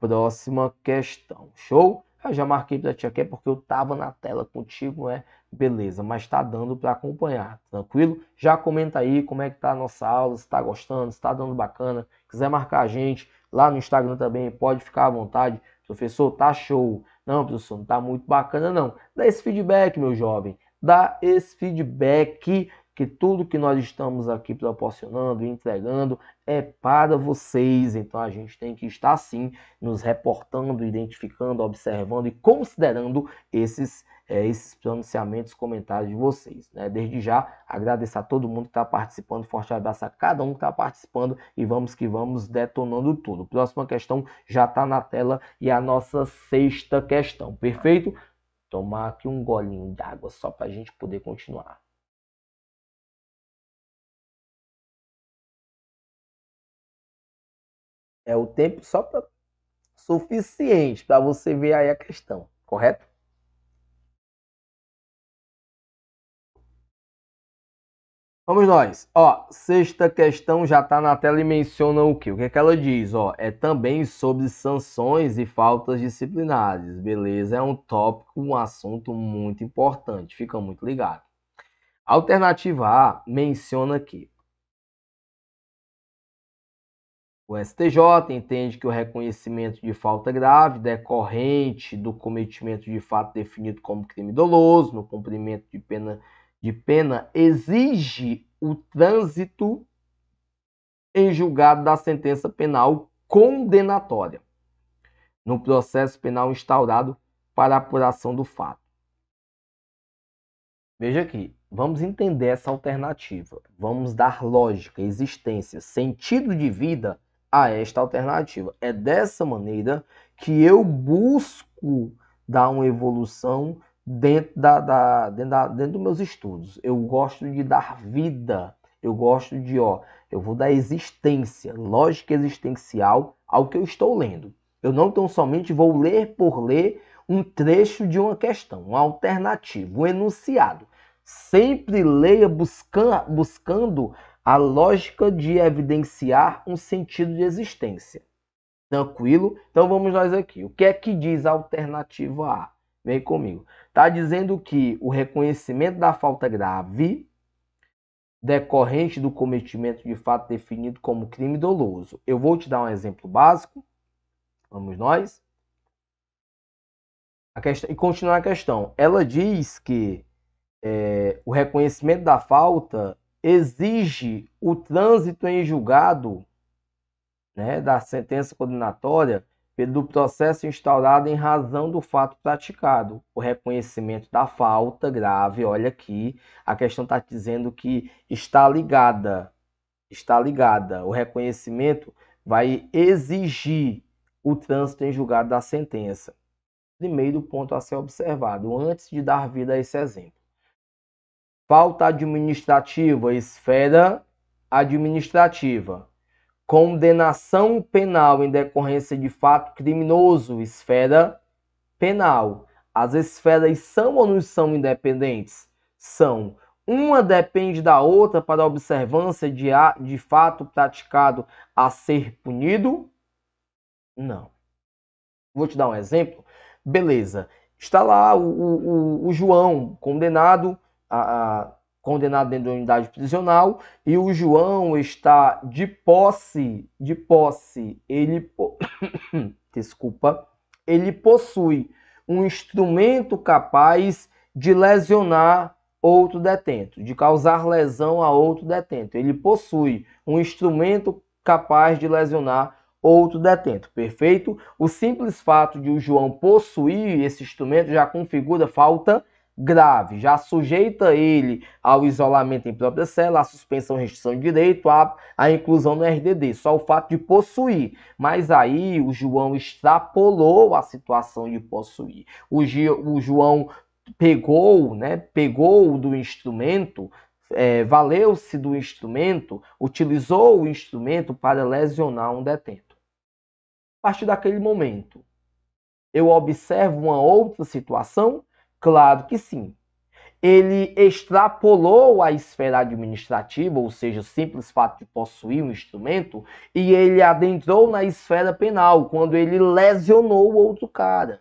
Speaker 5: próxima questão. Show? Eu já marquei para ti aqui é porque eu tava na tela contigo, né? Beleza, mas tá dando para acompanhar, tranquilo? Já comenta aí como é que tá a nossa aula, se tá gostando, se tá dando bacana. Quiser marcar a gente lá no Instagram também, pode ficar à vontade. Professor, tá show. Não, professor, não tá muito bacana não. Dá esse feedback, meu jovem. Dá esse feedback que tudo que nós estamos aqui proporcionando e entregando é para vocês. Então a gente tem que estar sim nos reportando, identificando, observando e considerando esses é, esses pronunciamentos, comentários de vocês. Né? Desde já, agradeço a todo mundo que está participando, forte abraço a cada um que está participando e vamos que vamos detonando tudo. Próxima questão já está na tela e a nossa sexta questão,
Speaker 2: perfeito? Tomar aqui um golinho d'água só para a gente poder continuar. É o tempo só para suficiente para você ver aí a questão, correto? Vamos nós. Ó, sexta questão já está na tela e menciona o que? O que é
Speaker 5: que ela diz? Ó, é também sobre sanções e faltas disciplinares. Beleza? É um tópico, um assunto muito importante. Fica muito ligado. Alternativa A menciona que o STJ entende que o reconhecimento de falta grave decorrente do cometimento de fato definido como crime doloso no cumprimento de pena de pena exige o trânsito em julgado da sentença penal condenatória no processo penal instaurado para apuração do fato. Veja aqui, vamos entender essa alternativa. Vamos dar lógica, existência, sentido de vida a esta alternativa. É dessa maneira que eu busco dar uma evolução dentro, da, da, dentro, da, dentro dos meus estudos. Eu gosto de dar vida, eu gosto de, ó, eu vou dar existência, lógica existencial ao que eu estou lendo. Eu não tão somente vou ler por ler um trecho de uma questão, uma alternativa, um enunciado. Sempre leia busca, buscando a lógica de evidenciar um sentido de existência. Tranquilo? Então vamos nós aqui. O que é que diz a alternativa A? Vem comigo. Está dizendo que o reconhecimento da falta grave decorrente do cometimento de fato definido como crime doloso. Eu vou te dar um exemplo básico. Vamos nós. Questão, e continuar a questão. Ela diz que é, o reconhecimento da falta exige o trânsito em julgado né, da sentença condenatória pelo processo instaurado em razão do fato praticado. O reconhecimento da falta grave, olha aqui, a questão está dizendo que está ligada, está ligada. O reconhecimento vai exigir o trânsito em julgado da sentença. Primeiro ponto a ser observado, antes de dar vida a esse exemplo. Falta administrativa, esfera administrativa condenação penal em decorrência de fato criminoso, esfera penal. As esferas são ou não são independentes? São. Uma depende da outra para a observância de, a, de fato praticado a ser punido? Não. Vou te dar um exemplo. Beleza. Está lá o, o, o João condenado a, a condenado dentro da unidade prisional e o João está de posse, de posse, ele po... (coughs) desculpa, ele possui um instrumento capaz de lesionar outro detento, de causar lesão a outro detento. Ele possui um instrumento capaz de lesionar outro detento, perfeito? O simples fato de o João possuir esse instrumento já configura falta grave, já sujeita ele ao isolamento em própria cela, à suspensão restrição de direito, à, à inclusão no RDD, só o fato de possuir. Mas aí o João extrapolou a situação de possuir. O, o João pegou, né, pegou do instrumento, é, valeu-se do instrumento, utilizou o instrumento para lesionar um detento. A partir daquele momento, eu observo uma outra situação Claro que sim. Ele extrapolou a esfera administrativa, ou seja, o simples fato de possuir um instrumento, e ele adentrou na esfera penal, quando ele lesionou o outro cara.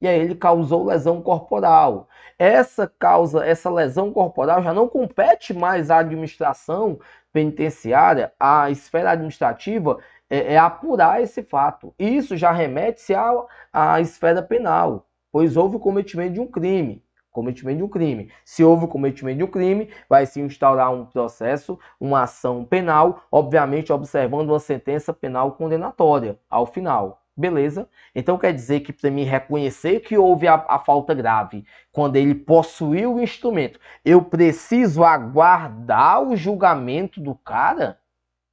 Speaker 5: E aí ele causou lesão corporal. Essa causa, essa lesão corporal já não compete mais à administração penitenciária, A esfera administrativa, é, é apurar esse fato. Isso já remete-se à, à esfera penal pois houve o cometimento de um crime. Cometimento de um crime. Se houve o cometimento de um crime, vai se instaurar um processo, uma ação penal, obviamente observando uma sentença penal condenatória ao final. Beleza? Então quer dizer que para mim reconhecer que houve a, a, falta grave quando ele possuiu o instrumento, eu preciso aguardar o julgamento do cara?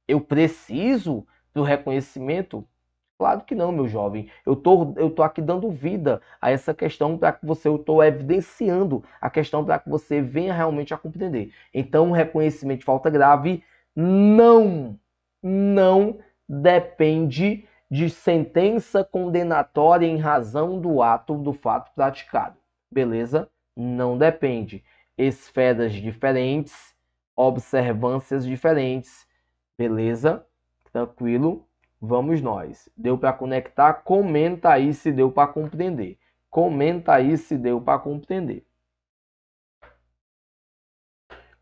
Speaker 5: Eu preciso do reconhecimento? Claro que não, meu jovem. Eu tô, eu tô aqui dando vida a essa questão para que você, eu tô evidenciando a questão para que você venha realmente a compreender. Então, reconhecimento de falta grave não, não depende de sentença condenatória em razão do ato do fato praticado. Beleza? Não depende. Esferas diferentes, observâncias diferentes. Beleza? Tranquilo? Vamos nós. Deu para conectar? Comenta aí se deu para compreender. Comenta aí se deu para compreender.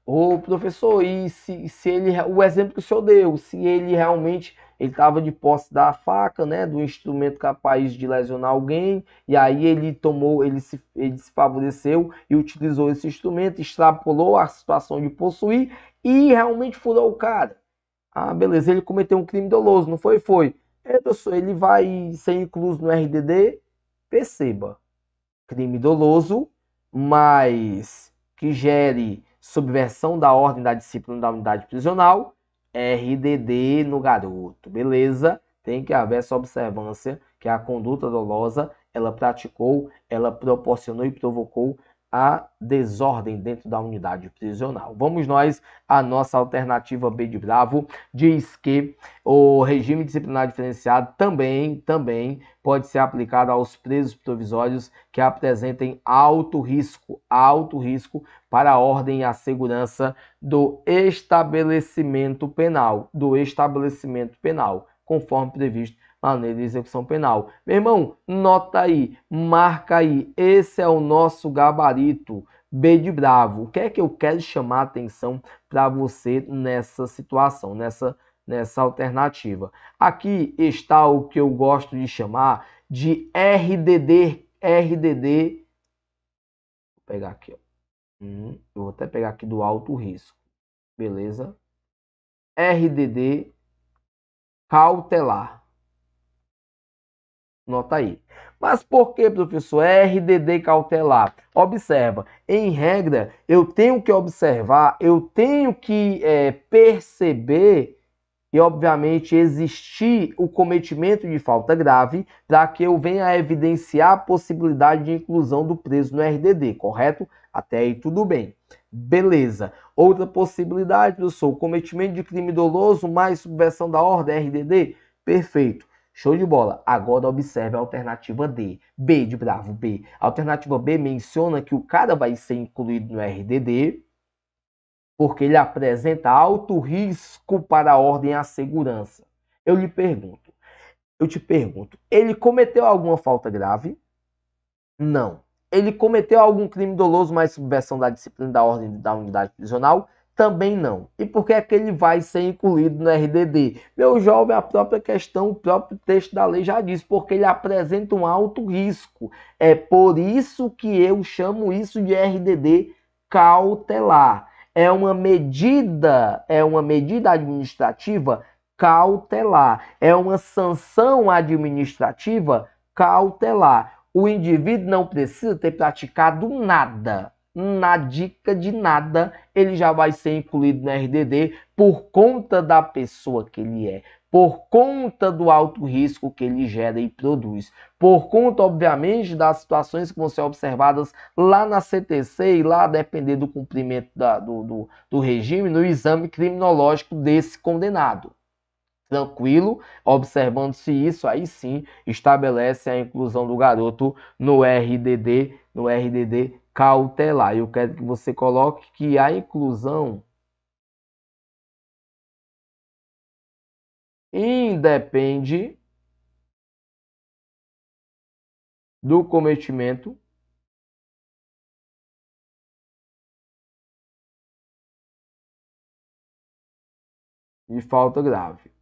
Speaker 5: Ô, professor, e se, se ele, o exemplo que o senhor deu, se ele realmente ele estava de posse da faca, né, do instrumento capaz de lesionar alguém, e aí ele tomou, ele se, ele se favoreceu e utilizou esse instrumento, extrapolou a situação de possuir e realmente furou o cara. Ah, beleza, ele cometeu um crime doloso, não foi? Foi. Ele vai ser incluso no RDD? Perceba. Crime doloso, mas que gere subversão da ordem da disciplina da unidade prisional, RDD no garoto, beleza? Tem que haver essa observância que a conduta dolosa ela praticou, ela proporcionou e provocou a desordem dentro da unidade prisional. Vamos nós à nossa alternativa B de Bravo, diz que o regime disciplinar diferenciado também, também pode ser aplicado aos presos provisórios que apresentem alto risco, alto risco para a ordem e a segurança do estabelecimento penal, do estabelecimento penal, conforme previsto lá na execução penal. Meu irmão, nota aí, marca aí, esse é o nosso gabarito. B de bravo. O que é que eu quero chamar a atenção para você nessa situação, nessa nessa alternativa? Aqui está o que eu gosto de chamar de RDD, RDD. Vou pegar aqui, ó. Hum, eu vou até pegar aqui do alto risco. Beleza? RDD cautelar. Nota aí. Mas por que, professor? É RDD cautelar. Observa, em regra, eu tenho que observar, eu tenho que é, perceber e, obviamente, existir o cometimento de falta grave para que eu venha evidenciar a possibilidade de inclusão do preso no RDD, correto? Até aí tudo bem. Beleza. Outra possibilidade, professor, o cometimento de crime doloso mais subversão da ordem, RDD? Perfeito. Show de bola. Agora observe a alternativa D. B de bravo, B. A alternativa B menciona que o cara vai ser incluído no RDD porque ele apresenta alto risco para a ordem e a segurança. Eu lhe pergunto, eu te pergunto, ele cometeu alguma falta grave? Não. Ele cometeu algum crime doloso, mas subversão da disciplina da ordem da unidade prisional? também não. E por que é que ele vai ser incluído no RDD? Meu jovem, a própria questão, o próprio texto da lei já diz, porque ele apresenta um alto risco. É por isso que eu chamo isso de RDD cautelar. É uma medida, é uma medida administrativa cautelar, é uma sanção administrativa cautelar. O indivíduo não precisa ter praticado nada na dica de nada, ele já vai ser incluído na RDD por conta da pessoa que ele é, por conta do alto risco que ele gera e produz, por conta, obviamente, das situações que vão ser observadas lá na CTC e lá, dependendo depender do cumprimento da, do, do, do regime, no exame criminológico desse condenado tranquilo, observando-se isso, aí sim estabelece a inclusão do garoto no RDD, no RDD cautelar. Eu quero que você coloque que a inclusão
Speaker 2: independe do cometimento de falta grave.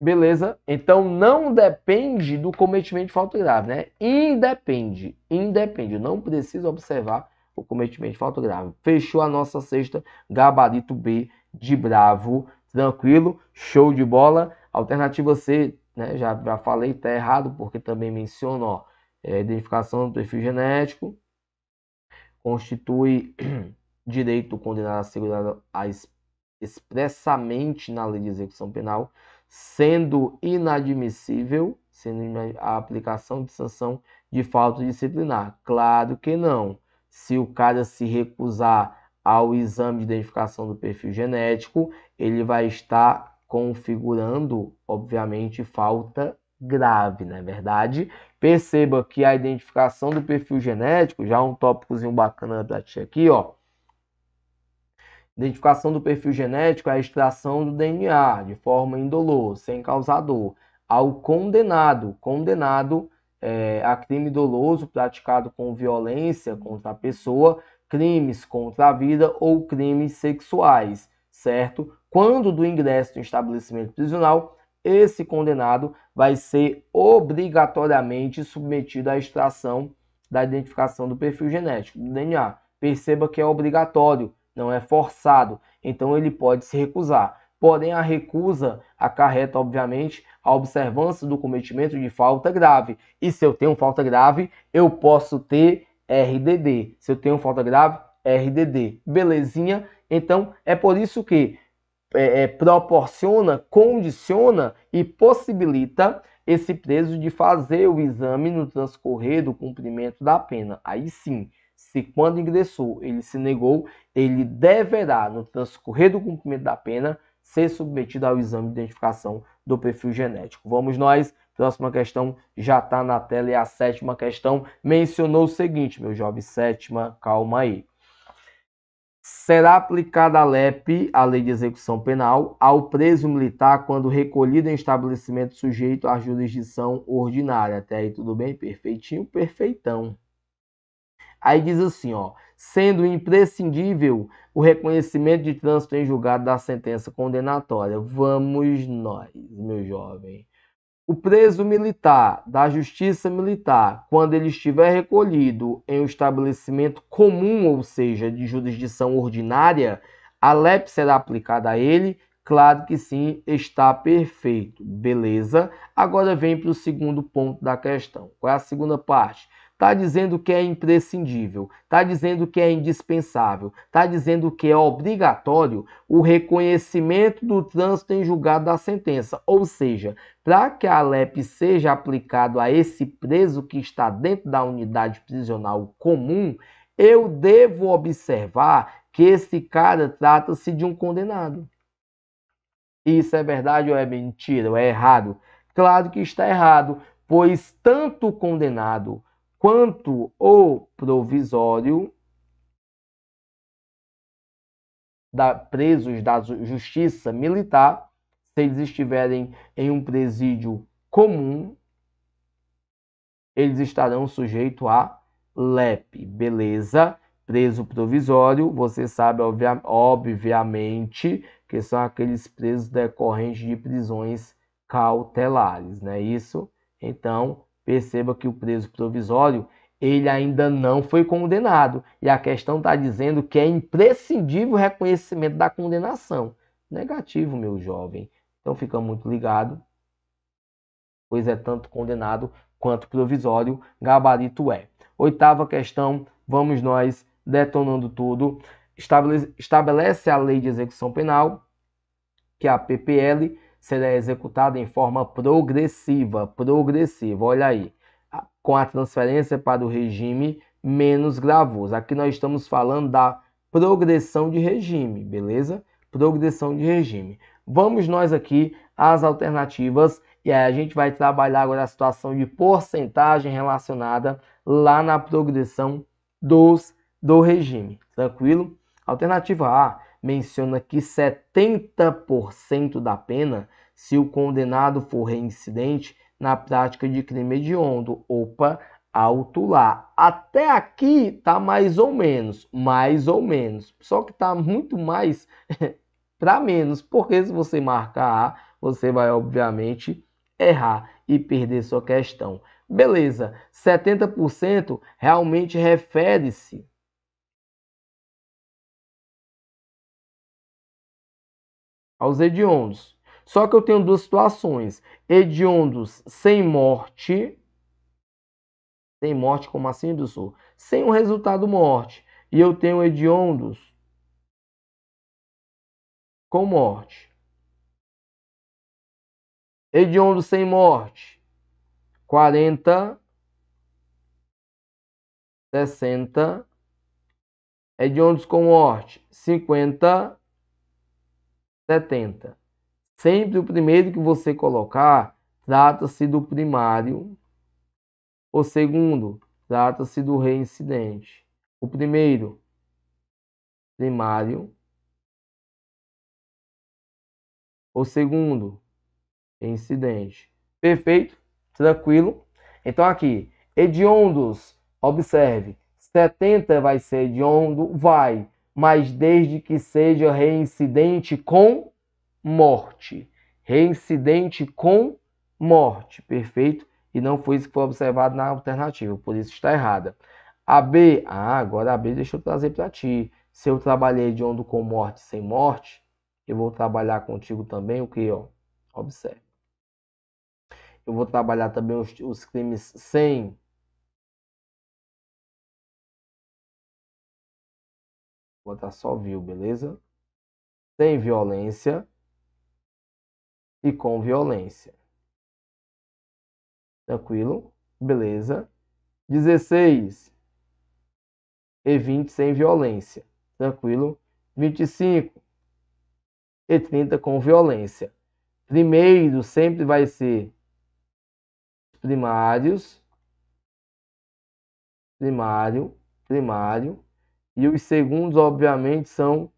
Speaker 2: Beleza?
Speaker 5: Então não depende do cometimento de falta grave, né? Independe, independe. Não precisa observar o cometimento de falta grave. Fechou a nossa sexta, gabarito B de bravo, tranquilo, show de bola. Alternativa C, né? Já, já falei, tá errado, porque também menciona, ó, é, identificação do perfil genético, constitui (clears throat) direito condenado a a expressamente na lei de execução penal sendo inadmissível sendo a aplicação de sanção de falta disciplinar. Claro que não. Se o cara se recusar ao exame de identificação do perfil genético, ele vai estar configurando, obviamente, falta grave, não é verdade? Perceba que a identificação do perfil genético, já um tópicozinho bacana da tia aqui, ó. Identificação do perfil genético é a extração do DNA de forma indolor, sem causar dor, ao condenado, condenado é, a crime doloso praticado com violência contra a pessoa, crimes contra a vida ou crimes sexuais, certo? Quando do ingresso do estabelecimento prisional, esse condenado vai ser obrigatoriamente submetido à extração da identificação do perfil genético, do DNA. Perceba que é obrigatório, não é forçado, então ele pode se recusar. Porém, a recusa acarreta, obviamente, a observância do cometimento de falta grave. E se eu tenho falta grave, eu posso ter RDD. Se eu tenho falta grave, RDD. Belezinha? Então, é por isso que é, é, proporciona, condiciona e possibilita esse preso de fazer o exame no transcorrer do cumprimento da pena. Aí sim, se quando ingressou ele se negou, ele deverá, no transcorrer do cumprimento da pena, ser submetido ao exame de identificação do perfil genético. Vamos nós, próxima questão já está na tela e a sétima questão mencionou o seguinte, meu jovem, sétima, calma aí. Será aplicada a LEP, a Lei de Execução Penal, ao preso militar quando recolhido em estabelecimento sujeito à jurisdição ordinária. Até aí tudo bem? Perfeitinho? Perfeitão. Aí diz assim, ó, sendo imprescindível o reconhecimento de trânsito em julgado da sentença condenatória. Vamos nós, meu jovem. O preso militar da Justiça Militar, quando ele estiver recolhido em um estabelecimento comum, ou seja, de jurisdição ordinária, a LEP será aplicada a ele? Claro que sim, está perfeito. Beleza? Agora vem para o segundo ponto da questão. Qual é a segunda parte? Está dizendo que é imprescindível, está dizendo que é indispensável, está dizendo que é obrigatório o reconhecimento do trânsito em julgado da sentença. Ou seja, para que a LEP seja aplicado a esse preso que está dentro da unidade prisional comum, eu devo observar que esse cara trata-se de um condenado. Isso é verdade ou é mentira? Ou é errado? Claro que está errado, pois tanto o condenado quanto o provisório da presos da justiça militar, se eles estiverem em um presídio comum, eles estarão sujeitos a LEP, beleza? Preso provisório, você sabe obvia obviamente que são aqueles presos decorrentes de prisões cautelares, não é isso? Então, Perceba que o preso provisório ele ainda não foi condenado. E a questão está dizendo que é imprescindível o reconhecimento da condenação. Negativo, meu jovem. Então fica muito ligado, pois é tanto condenado quanto provisório, gabarito é. Oitava questão, vamos nós detonando tudo. Estabelece a lei de execução penal, que é a PPL, será executada em forma progressiva, progressiva, olha aí, com a transferência para o regime menos gravoso. Aqui nós estamos falando da progressão de regime, beleza? Progressão de regime. Vamos nós aqui às alternativas e aí a gente vai trabalhar agora a situação de porcentagem relacionada lá na progressão dos do regime, tranquilo? Alternativa A, menciona que 70% da pena se o condenado for reincidente na prática de crime hediondo. Opa, alto lá. Até aqui tá mais ou menos, mais ou menos. Só que tá muito mais (laughs) para menos, porque se você marcar A, você vai obviamente errar e perder sua questão. Beleza, 70%
Speaker 2: realmente refere-se aos hediondos. Só que eu tenho duas situações:
Speaker 5: hediondos sem morte, sem morte, como assim, do sul,
Speaker 2: sem o resultado morte, e eu tenho hediondos com morte. Hediondos sem morte, 40,
Speaker 5: 60. Hediondos com morte, 50, 70. Sempre o primeiro que você colocar, trata-se do primário. O segundo, trata-se do
Speaker 2: reincidente. O primeiro, primário. O segundo, incidente.
Speaker 5: Perfeito? Tranquilo? Então aqui, hediondos, observe, 70 vai ser hediondo, vai mas desde que seja reincidente com morte. Reincidente com morte, perfeito? E não foi isso que foi observado na alternativa, por isso está errada. A B, ah, agora a B deixa eu trazer para ti. Se eu trabalhei de ondo com morte sem morte, eu vou trabalhar contigo também o que, ó? Observe.
Speaker 2: Eu vou trabalhar também os, os crimes sem botar só view, beleza? Sem violência e com violência. Tranquilo? Beleza. 16
Speaker 5: e 20 sem violência. Tranquilo? 25 e 30 com violência. Primeiro sempre vai ser primários, primário, primário, e os segundos, obviamente, são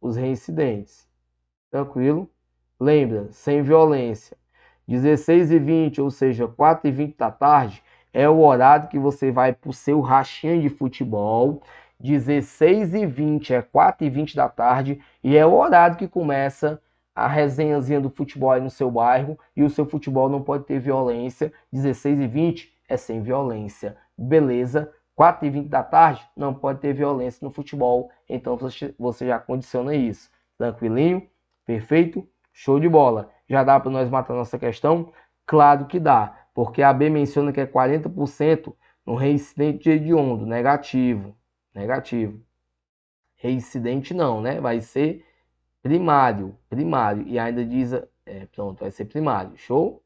Speaker 5: os reincidentes. Tranquilo? Lembra, sem violência. 16 e 20, ou seja, 4 e 20 da tarde, é o horário que você vai para o seu rachinho de futebol. 16 e 20 é 4 e 20 da tarde e é o horário que começa a resenhazinha do futebol aí no seu bairro e o seu futebol não pode ter violência. 16 e 20 é sem violência. Beleza? 4 e 20 da tarde não pode ter violência no futebol. Então você já condiciona isso. Tranquilinho, perfeito, show de bola. Já dá para nós matar nossa questão? Claro que dá, porque a B menciona que é 40% no reincidente de hediondo, negativo, negativo. Reincidente não, né? Vai ser primário, primário. E ainda diz, é, pronto, vai ser primário, show?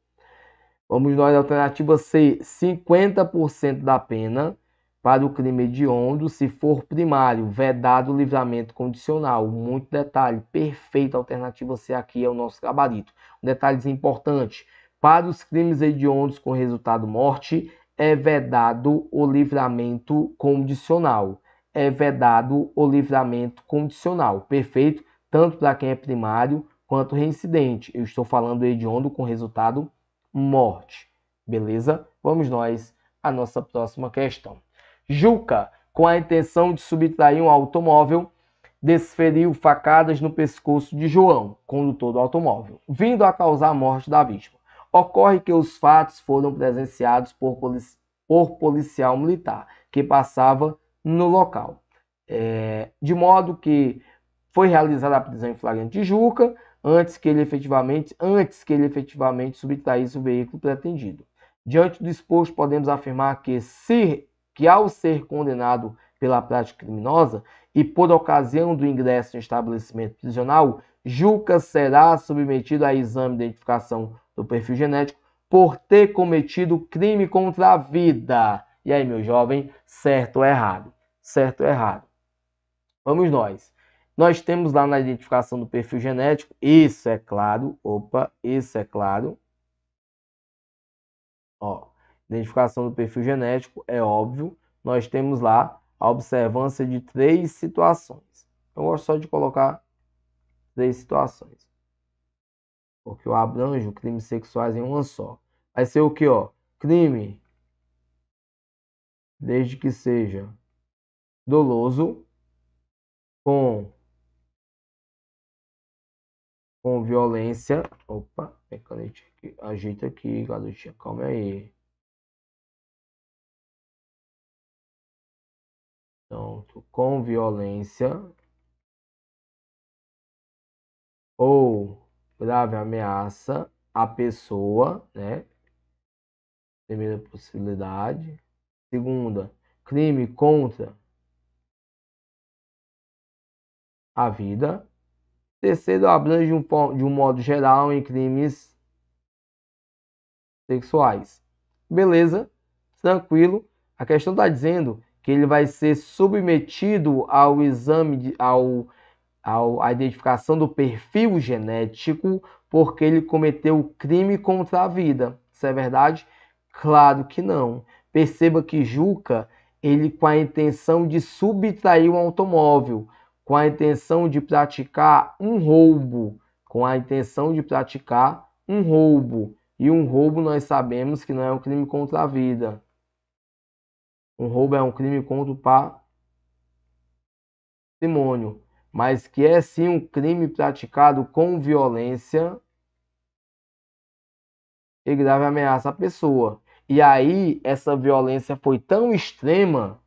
Speaker 5: Vamos nós, alternativa C, 50% da pena para o crime hediondo se for primário, vedado o livramento condicional. Muito detalhe, perfeita alternativa C aqui é o nosso gabarito. Um detalhes importantes para os crimes hediondos com resultado morte, é vedado o livramento condicional. É vedado o livramento condicional, perfeito? Tanto para quem é primário quanto reincidente. Eu estou falando hediondo com resultado morte, beleza? Vamos nós à nossa próxima questão. Juca, com a intenção de subtrair um automóvel, desferiu facadas no pescoço de João, condutor do automóvel, vindo a causar a morte da vítima. Ocorre que os fatos foram presenciados por, polici por policial militar que passava no local. É, de modo que foi realizada a prisão em flagrante de Juca antes que ele efetivamente, antes que ele efetivamente subtraísse o veículo pretendido. Diante do exposto, podemos afirmar que se que, ao ser condenado pela prática criminosa e por ocasião do ingresso em estabelecimento prisional, Juca será submetido a exame de identificação do perfil genético por ter cometido crime contra a vida. E aí, meu jovem, certo ou errado? Certo ou errado? Vamos nós. Nós temos lá na identificação do perfil genético, isso é claro, opa, isso é claro. Ó, identificação do perfil genético, é óbvio, nós temos lá a observância de três situações. Eu gosto só de colocar três situações. Porque eu abranjo crimes sexuais em uma só. Vai ser o que, ó? Crime, desde que seja
Speaker 2: doloso, com, com violência. Opa, a aqui, ajeita aqui, garotinha, calma aí. Pronto. Com violência ou grave ameaça à pessoa, né? Primeira possibilidade. Segunda, crime contra a vida. Terceiro, abrange um, de um modo geral em crimes
Speaker 5: sexuais. Beleza? Tranquilo. A questão está dizendo que ele vai ser submetido ao exame, de, ao, ao, à identificação do perfil genético, porque ele cometeu crime contra a vida. Isso é verdade? Claro que não. Perceba que Juca, ele com a intenção de subtrair um automóvel, com a intenção de praticar um roubo, com a intenção de praticar um roubo. E um roubo nós sabemos que não é um crime contra a vida. Um roubo é um crime contra o patrimônio, mas que é sim um crime praticado com violência e grave ameaça à pessoa. E aí, essa violência foi tão extrema,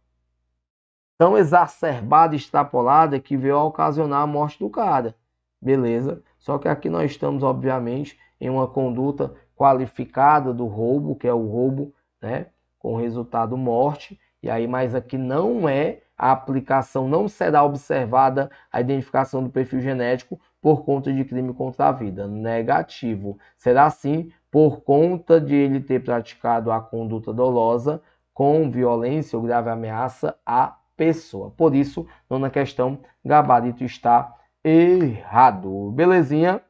Speaker 5: tão exacerbada, extrapolada, que veio a ocasionar a morte do cara. Beleza? Só que aqui nós estamos, obviamente, em uma conduta qualificada do roubo, que é o roubo, né? com resultado morte, e aí, mas aqui não é a aplicação, não será observada a identificação do perfil genético por conta de crime contra a vida. Negativo. Será sim por conta de ele ter praticado a conduta dolosa com violência ou grave ameaça à pessoa. Por isso, nona questão, gabarito está errado. Belezinha?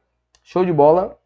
Speaker 5: Show de bola?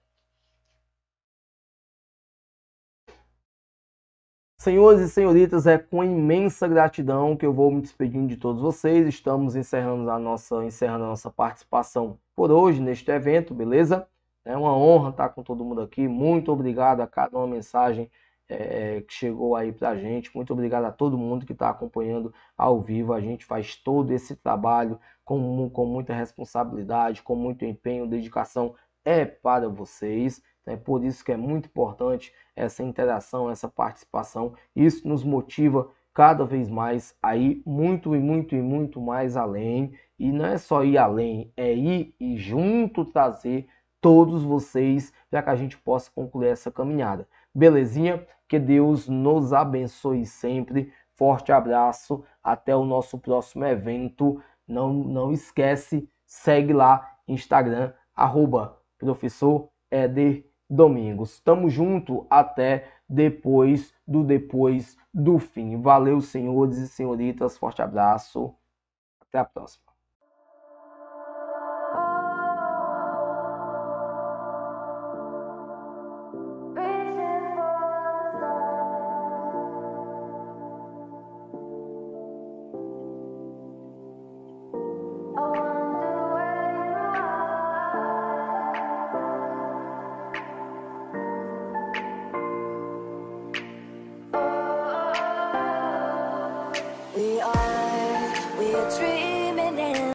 Speaker 5: Senhores e senhoritas, é com imensa gratidão que eu vou me despedindo de todos vocês. Estamos encerrando a nossa, encerrando a nossa participação por hoje neste evento, beleza? É uma honra estar com todo mundo aqui. Muito obrigado a cada uma mensagem é, que chegou aí para a gente. Muito obrigado a todo mundo que está acompanhando ao vivo. A gente faz todo esse trabalho com, com muita responsabilidade, com muito empenho, dedicação é para vocês é Por isso que é muito importante essa interação, essa participação. Isso nos motiva cada vez mais aí muito e muito e muito mais além e não é só ir além é ir e junto trazer todos vocês para que a gente possa concluir essa caminhada belezinha que Deus nos abençoe sempre forte abraço até o nosso próximo evento não não esquece segue lá Instagram arroba professor Eder domingos. Tamo junto até depois do depois do fim. Valeu, senhores e senhoritas. Forte abraço.
Speaker 3: Até a próxima.